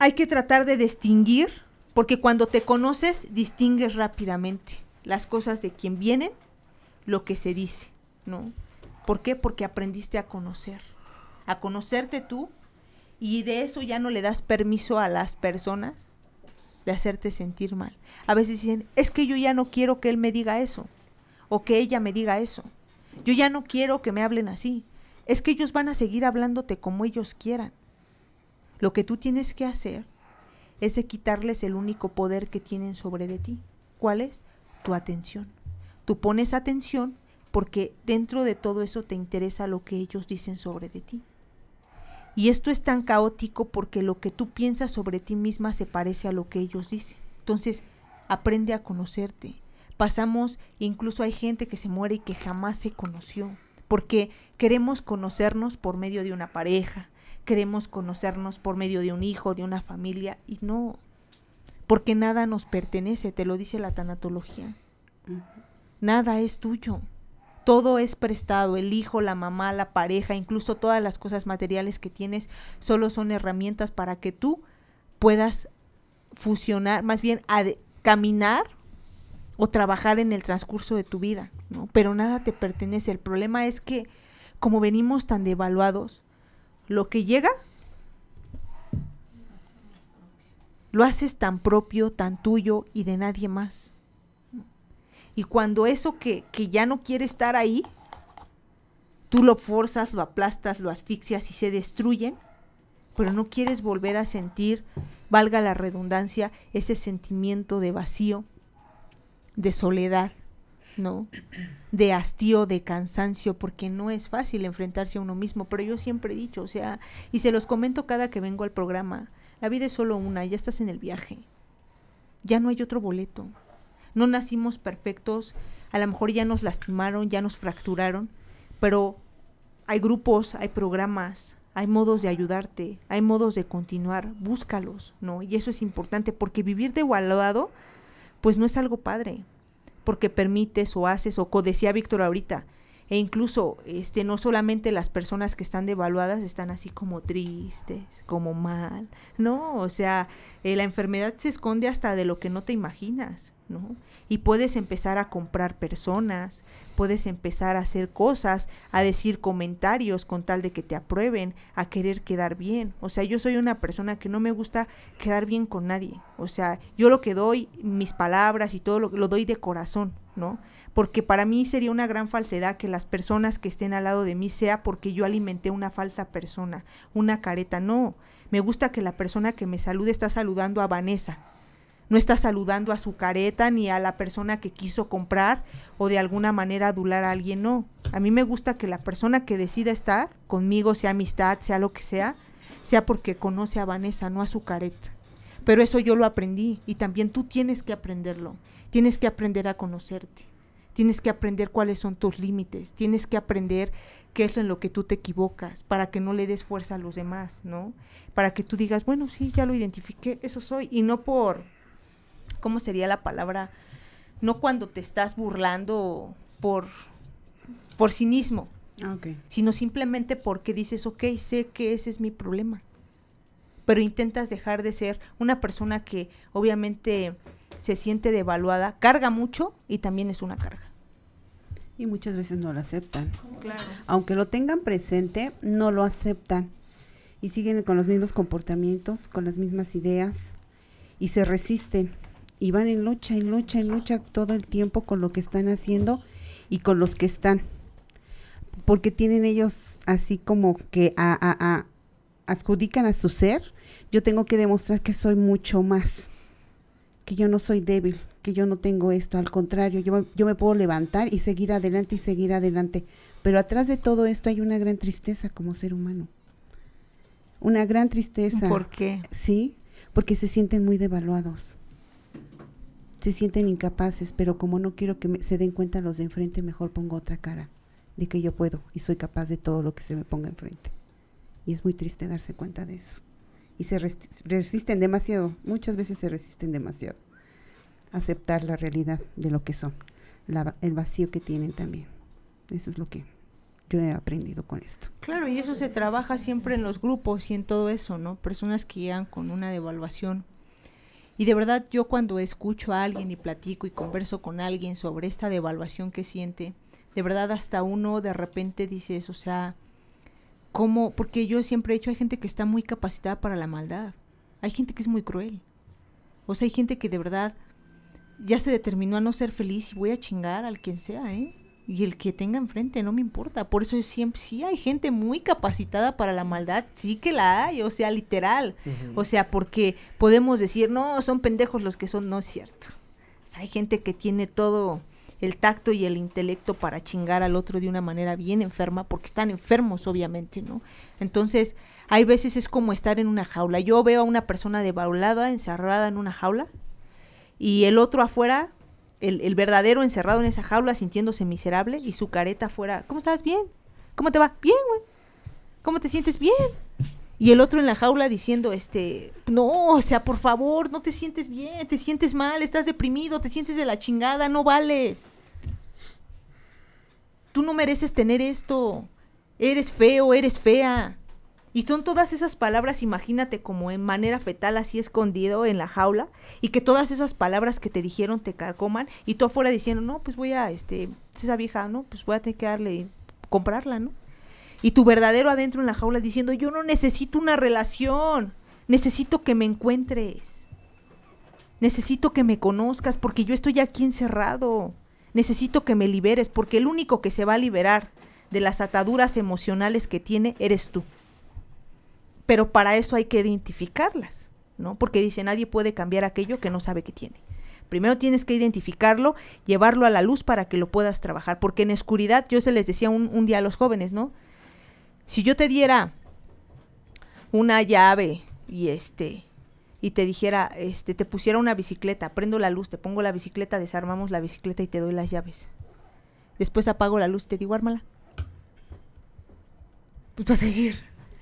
hay que tratar de distinguir, porque cuando te conoces, distingues rápidamente las cosas de quien vienen, lo que se dice, ¿no? ¿Por qué? Porque aprendiste a conocer, a conocerte tú y de eso ya no le das permiso a las personas de hacerte sentir mal. A veces dicen, es que yo ya no quiero que él me diga eso o que ella me diga eso. Yo ya no quiero que me hablen así. Es que ellos van a seguir hablándote como ellos quieran. Lo que tú tienes que hacer es quitarles el único poder que tienen sobre de ti. ¿Cuál es? Tu atención. Tú pones atención porque dentro de todo eso te interesa lo que ellos dicen sobre de ti. Y esto es tan caótico porque lo que tú piensas sobre ti misma se parece a lo que ellos dicen. Entonces, aprende a conocerte. Pasamos, incluso hay gente que se muere y que jamás se conoció, porque queremos conocernos por medio de una pareja, queremos conocernos por medio de un hijo, de una familia, y no, porque nada nos pertenece, te lo dice la tanatología. Nada es tuyo todo es prestado, el hijo, la mamá, la pareja, incluso todas las cosas materiales que tienes, solo son herramientas para que tú puedas fusionar, más bien caminar o trabajar en el transcurso de tu vida, Pero nada te pertenece. El problema es que como venimos tan devaluados, lo que llega lo haces tan propio, tan tuyo y de nadie más. Y cuando eso que, que ya no quiere estar ahí, tú lo forzas, lo aplastas, lo asfixias y se destruyen, pero no quieres volver a sentir, valga la redundancia, ese sentimiento de vacío, de soledad, ¿no? De hastío, de cansancio, porque no es fácil enfrentarse a uno mismo, pero yo siempre he dicho, o sea, y se los comento cada que vengo al programa, la vida es solo una, ya estás en el viaje, ya no hay otro boleto, no nacimos perfectos, a lo mejor ya nos lastimaron, ya nos fracturaron, pero hay grupos, hay programas, hay modos de ayudarte, hay modos de continuar, búscalos, ¿no? Y eso es importante porque vivir devaluado pues no es algo padre, porque permites o haces, o decía Víctor ahorita, e incluso este no solamente las personas que están devaluadas están así como tristes, como mal, no, o sea, eh, la enfermedad se esconde hasta de lo que no te imaginas. Y puedes empezar a comprar personas, puedes empezar a hacer cosas, a decir comentarios con tal de que te aprueben, a querer quedar bien. O sea, yo soy una persona que no me gusta quedar bien con nadie. O sea, yo lo que doy, mis palabras y todo lo, lo doy de corazón, ¿no? Porque para mí sería una gran falsedad que las personas que estén al lado de mí sea porque yo alimenté una falsa persona, una careta. No, me gusta que la persona que me salude está saludando a Vanessa, no está saludando a su careta ni a la persona que quiso comprar o de alguna manera adular a alguien, no. A mí me gusta que la persona que decida estar conmigo, sea amistad, sea lo que sea, sea porque conoce a Vanessa, no a su careta. Pero eso yo lo aprendí y también tú tienes que aprenderlo. Tienes que aprender a conocerte. Tienes que aprender cuáles son tus límites. Tienes que aprender qué es en lo que tú te equivocas para que no le des fuerza a los demás, ¿no? Para que tú digas, bueno, sí, ya lo identifiqué, eso soy. Y no por ¿cómo sería la palabra? No cuando te estás burlando por, por cinismo, ah, sino simplemente porque dices, ok, sé que ese es mi problema, pero intentas dejar de ser una persona que obviamente se siente devaluada, carga mucho y también es una carga. Y muchas veces no lo aceptan. Aunque lo tengan presente, no lo aceptan. Y siguen con los mismos comportamientos, con las mismas ideas y se resisten y van en lucha, en lucha, en lucha todo el tiempo con lo que están haciendo y con los que están. Porque tienen ellos así como que a, a, a adjudican a su ser, yo tengo que demostrar que soy mucho más, que yo no soy débil, que yo no tengo esto, al contrario, yo, yo me puedo levantar y seguir adelante y seguir adelante. Pero atrás de todo esto hay una gran tristeza como ser humano. Una gran tristeza. ¿Por qué? Sí, porque se sienten muy devaluados se sienten incapaces, pero como no quiero que se den cuenta los de enfrente, mejor pongo otra cara de que yo puedo y soy capaz de todo lo que se me ponga enfrente. Y es muy triste darse cuenta de eso. Y se resisten demasiado, muchas veces se resisten demasiado a aceptar la realidad de lo que son, el vacío que tienen también. Eso es lo que yo he aprendido con esto. Claro, y eso se trabaja siempre en los grupos y en todo eso, ¿no? Personas que llegan con una devaluación y de verdad yo cuando escucho a alguien y platico y converso con alguien sobre esta devaluación que siente, de verdad hasta uno de repente eso, o sea, ¿cómo? Porque yo siempre he hecho, hay gente que está muy capacitada para la maldad, hay gente que es muy cruel, o sea, hay gente que de verdad ya se determinó a no ser feliz y voy a chingar al quien sea, ¿eh? y el que tenga enfrente, no me importa. Por eso siempre sí hay gente muy capacitada para la maldad, sí que la hay, o sea, literal. O sea, porque podemos decir, no, son pendejos los que son, no es cierto. hay gente que tiene todo el tacto y el intelecto para chingar al otro de una manera bien enferma, porque están enfermos, obviamente, ¿no? Entonces, hay veces es como estar en una jaula. Yo veo a una persona debaulada, encerrada en una jaula, y el otro afuera el, verdadero encerrado en esa jaula sintiéndose miserable y su careta fuera, ¿cómo estás? Bien. ¿Cómo te va? Bien, güey. ¿Cómo te sientes? Bien. Y el otro en la jaula diciendo, este, no, o sea, por favor, no te sientes bien, te sientes mal, estás deprimido, te sientes de la chingada, no vales. Tú no mereces tener esto. Eres feo, eres fea. Y son todas esas palabras, imagínate como en manera fetal, así escondido en la jaula, y que todas esas palabras que te dijeron te carcoman, y tú afuera diciendo, no, pues voy a, este, esa vieja, no, pues voy a tener que darle, comprarla, ¿no? Y tu verdadero adentro en la jaula diciendo, yo no necesito una relación, necesito que me encuentres, necesito que me conozcas, porque yo estoy aquí encerrado, necesito que me liberes, porque el único que se va a liberar de las ataduras emocionales que tiene eres tú pero para eso hay que identificarlas, ¿no? Porque dice, nadie puede cambiar aquello que no sabe que tiene. Primero tienes que identificarlo, llevarlo a la luz para que lo puedas trabajar, porque en oscuridad, yo se les decía un, día a los jóvenes, ¿no? Si yo te diera una llave y este y te dijera, este, te pusiera una bicicleta, prendo la luz, te pongo la bicicleta, desarmamos la bicicleta y te doy las llaves. Después apago la luz, te digo, ármala. Pues vas a decir,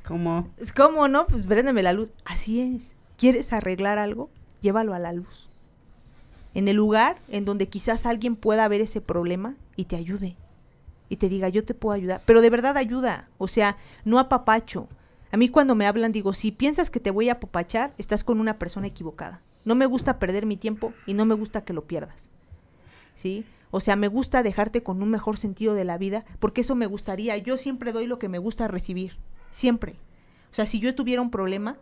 ¿Cómo? ¿Cómo no? Pues préndeme la luz. Así es. ¿Quieres arreglar algo? Llévalo a la luz. En el lugar en donde quizás alguien pueda ver ese problema y te ayude. Y te diga, yo te puedo ayudar. Pero de verdad ayuda. O sea, no apapacho. A mí cuando me hablan digo, si piensas que te voy a apapachar, estás con una persona equivocada. No me gusta perder mi tiempo y no me gusta que lo pierdas. ¿Sí? O sea, me gusta dejarte con un mejor sentido de la vida, porque eso me gustaría. Yo siempre doy lo que me gusta recibir siempre. O sea, si yo tuviera un problema,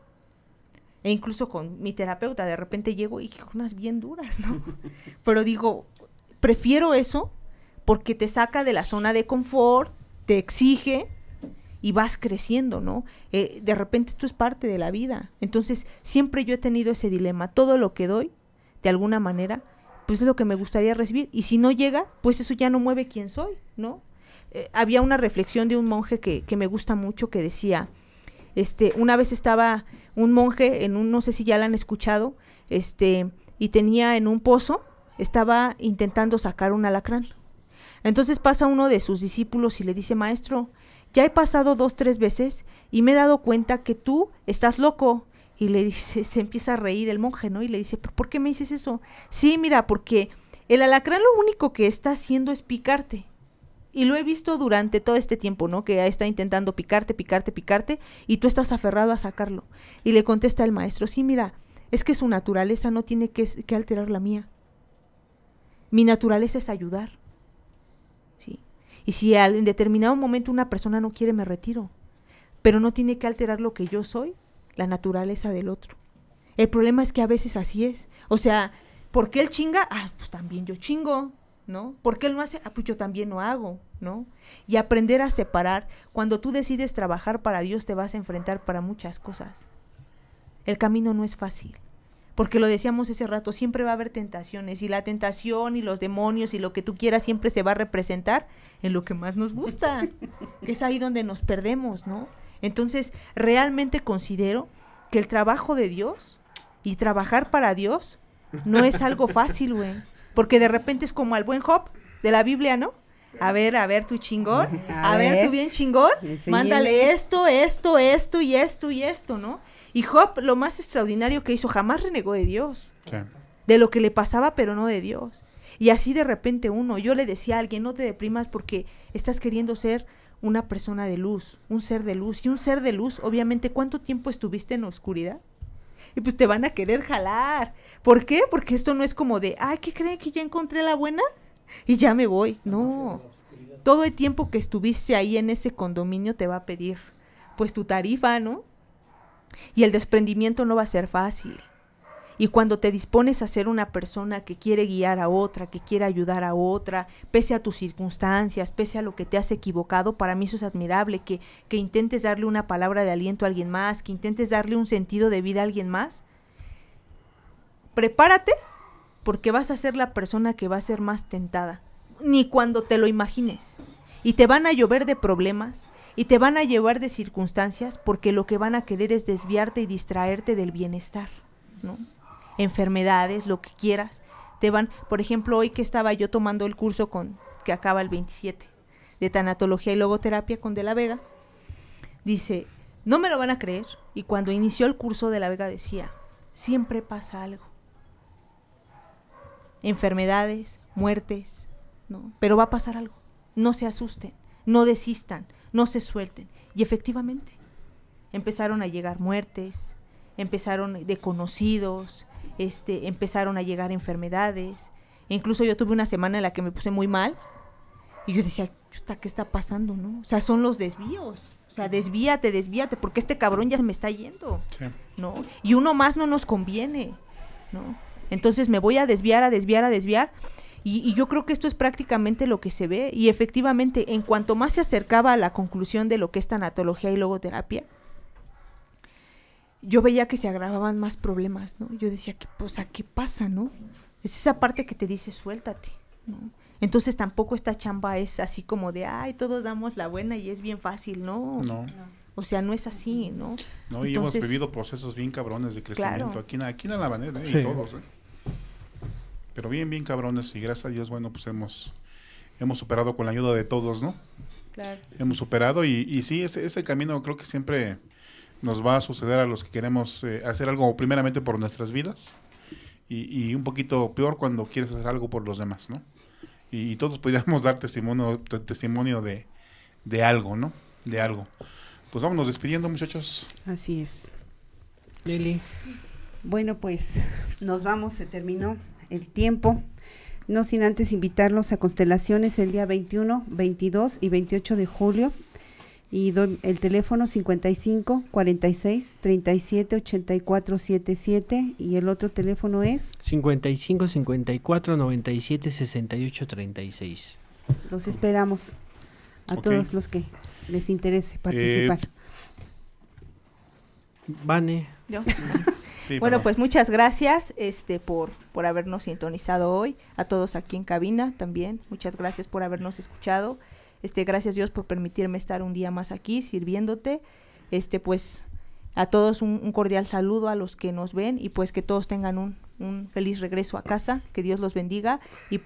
e incluso con mi terapeuta, de repente llego y unas bien duras, ¿no? (laughs) Pero digo, prefiero eso porque te saca de la zona de confort, te exige y vas creciendo, ¿no? Eh, de repente esto es parte de la vida. Entonces, siempre yo he tenido ese dilema. Todo lo que doy, de alguna manera, pues es lo que me gustaría recibir. Y si no llega, pues eso ya no mueve quién soy, ¿no? Eh, había una reflexión de un monje que, me gusta mucho que decía, este, una vez estaba un monje en un, no sé si ya la han escuchado, este, y tenía en un pozo, estaba intentando sacar un alacrán. Entonces pasa uno de sus discípulos y le dice, maestro, ya he pasado dos, tres veces y me he dado cuenta que tú estás loco. Y le dice, (laughs) se empieza a reír el monje, ¿no? Y le dice, ¿por qué me dices eso? Sí, mira, porque el alacrán lo único que está haciendo es picarte y lo he visto durante todo este tiempo, ¿no? Que está intentando picarte, picarte, picarte, y tú estás aferrado a sacarlo. Y le contesta el maestro, sí, mira, es que su naturaleza no tiene que, alterar la mía. Mi naturaleza es ayudar. ¿Sí? Y si en determinado momento una persona no quiere, me retiro. Pero no tiene que alterar lo que yo soy, la naturaleza del otro. El problema es que a veces así es. O sea, ¿por qué él chinga? Ah, pues también yo chingo. ¿no? ¿Por qué él no hace? Ah, pues yo también lo hago, ¿no? Y aprender a separar. Cuando tú decides trabajar para Dios, te vas a enfrentar para muchas cosas. El camino no es fácil. Porque lo decíamos ese rato, siempre va a haber tentaciones y la tentación y los demonios y lo que tú quieras siempre se va a representar en lo que más nos gusta. (laughs) es ahí donde nos perdemos, ¿no? Entonces, realmente considero que el trabajo de Dios y trabajar para Dios no es algo fácil, güey. Porque de repente es como al buen Job de la Biblia, ¿no? A ver, a ver tu chingón, (laughs) a, ver. tu bien chingón, mándale esto, esto, esto y esto y esto, ¿no? Y Job, lo más extraordinario que hizo, jamás renegó de Dios. De lo que le pasaba, pero no de Dios. Y así de repente uno, yo le decía a alguien, no te deprimas porque estás queriendo ser una persona de luz, un ser de luz. Y un ser de luz, obviamente, ¿cuánto tiempo estuviste en la oscuridad? y pues te van a querer jalar. ¿Por qué? Porque esto no es como de, ay, ¿qué creen que ya encontré la buena? Y ya me voy. No. Todo el tiempo que estuviste ahí en ese condominio te va a pedir, pues tu tarifa, ¿no? Y el desprendimiento no va a ser fácil. Y cuando te dispones a ser una persona que quiere guiar a otra, que quiere ayudar a otra, pese a tus circunstancias, pese a lo que te has equivocado, para mí eso es admirable, que, que intentes darle una palabra de aliento a alguien más, que intentes darle un sentido de vida a alguien más. Prepárate porque vas a ser la persona que va a ser más tentada, ni cuando te lo imagines. Y te van a llover de problemas, y te van a llevar de circunstancias porque lo que van a querer es desviarte y distraerte del bienestar, ¿no? enfermedades, lo que quieras. Te van, por ejemplo, hoy que estaba yo tomando el curso con que acaba el 27 de tanatología y logoterapia con De la Vega, dice, no me lo van a creer. Y cuando inició el curso de la Vega decía, siempre pasa algo. Enfermedades, muertes, ¿no? Pero va a pasar algo. No se asusten, no desistan, no se suelten. Y efectivamente, empezaron a llegar muertes, empezaron de conocidos, este, empezaron a llegar enfermedades. incluso yo tuve una semana en la que me puse muy mal y yo decía, ¿qué está pasando? No? O sea, son los desvíos. O sea, desvíate, desvíate, porque este cabrón ya me está yendo. Y uno más no nos conviene, ¿no? Entonces me voy a desviar, a desviar, a desviar. Y, y, yo creo que esto es prácticamente lo que se ve. Y efectivamente, en cuanto más se acercaba a la conclusión de lo que es tanatología y logoterapia, yo veía que se agravaban más problemas, ¿no? Yo decía, que, o sea, ¿qué pasa, no? Es esa parte que te dice, suéltate, ¿no? Entonces tampoco esta chamba es así como de, ay, todos damos la buena y es bien fácil, ¿no? No. O sea, no es así, ¿no? No, y hemos vivido procesos bien cabrones de crecimiento aquí, en, aquí en ¿eh? y todos, ¿eh? Pero bien, bien cabrones, y gracias a Dios, bueno, pues hemos, hemos superado con la ayuda de todos, ¿no? Claro. Hemos superado, y, y sí, ese, ese camino creo que siempre nos va a suceder a los que queremos eh, hacer algo primeramente por nuestras vidas y, un poquito peor cuando quieres hacer algo por los demás, ¿no? Y, todos podríamos (laughs) dar testimonio, testimonio de, de algo, ¿no? De algo. Pues vámonos despidiendo, muchachos. Así es. Lili. Bueno, pues nos vamos, se terminó el tiempo. No sin antes invitarlos a Constelaciones el día 21, 22 y 28 de julio y el teléfono 55 46 37 84 77 y el otro teléfono es 55 54 97 68 36. Los esperamos a todos los que les interese eh, participar. Vane. Yo. (laughs) bueno, pues muchas gracias este por por habernos sintonizado hoy, a todos aquí en cabina también. Muchas gracias por habernos escuchado. Este, gracias Dios por permitirme estar un día más aquí sirviéndote. Este, pues a todos un, cordial saludo a los que nos ven y pues que todos tengan un, feliz regreso a casa, que Dios los bendiga y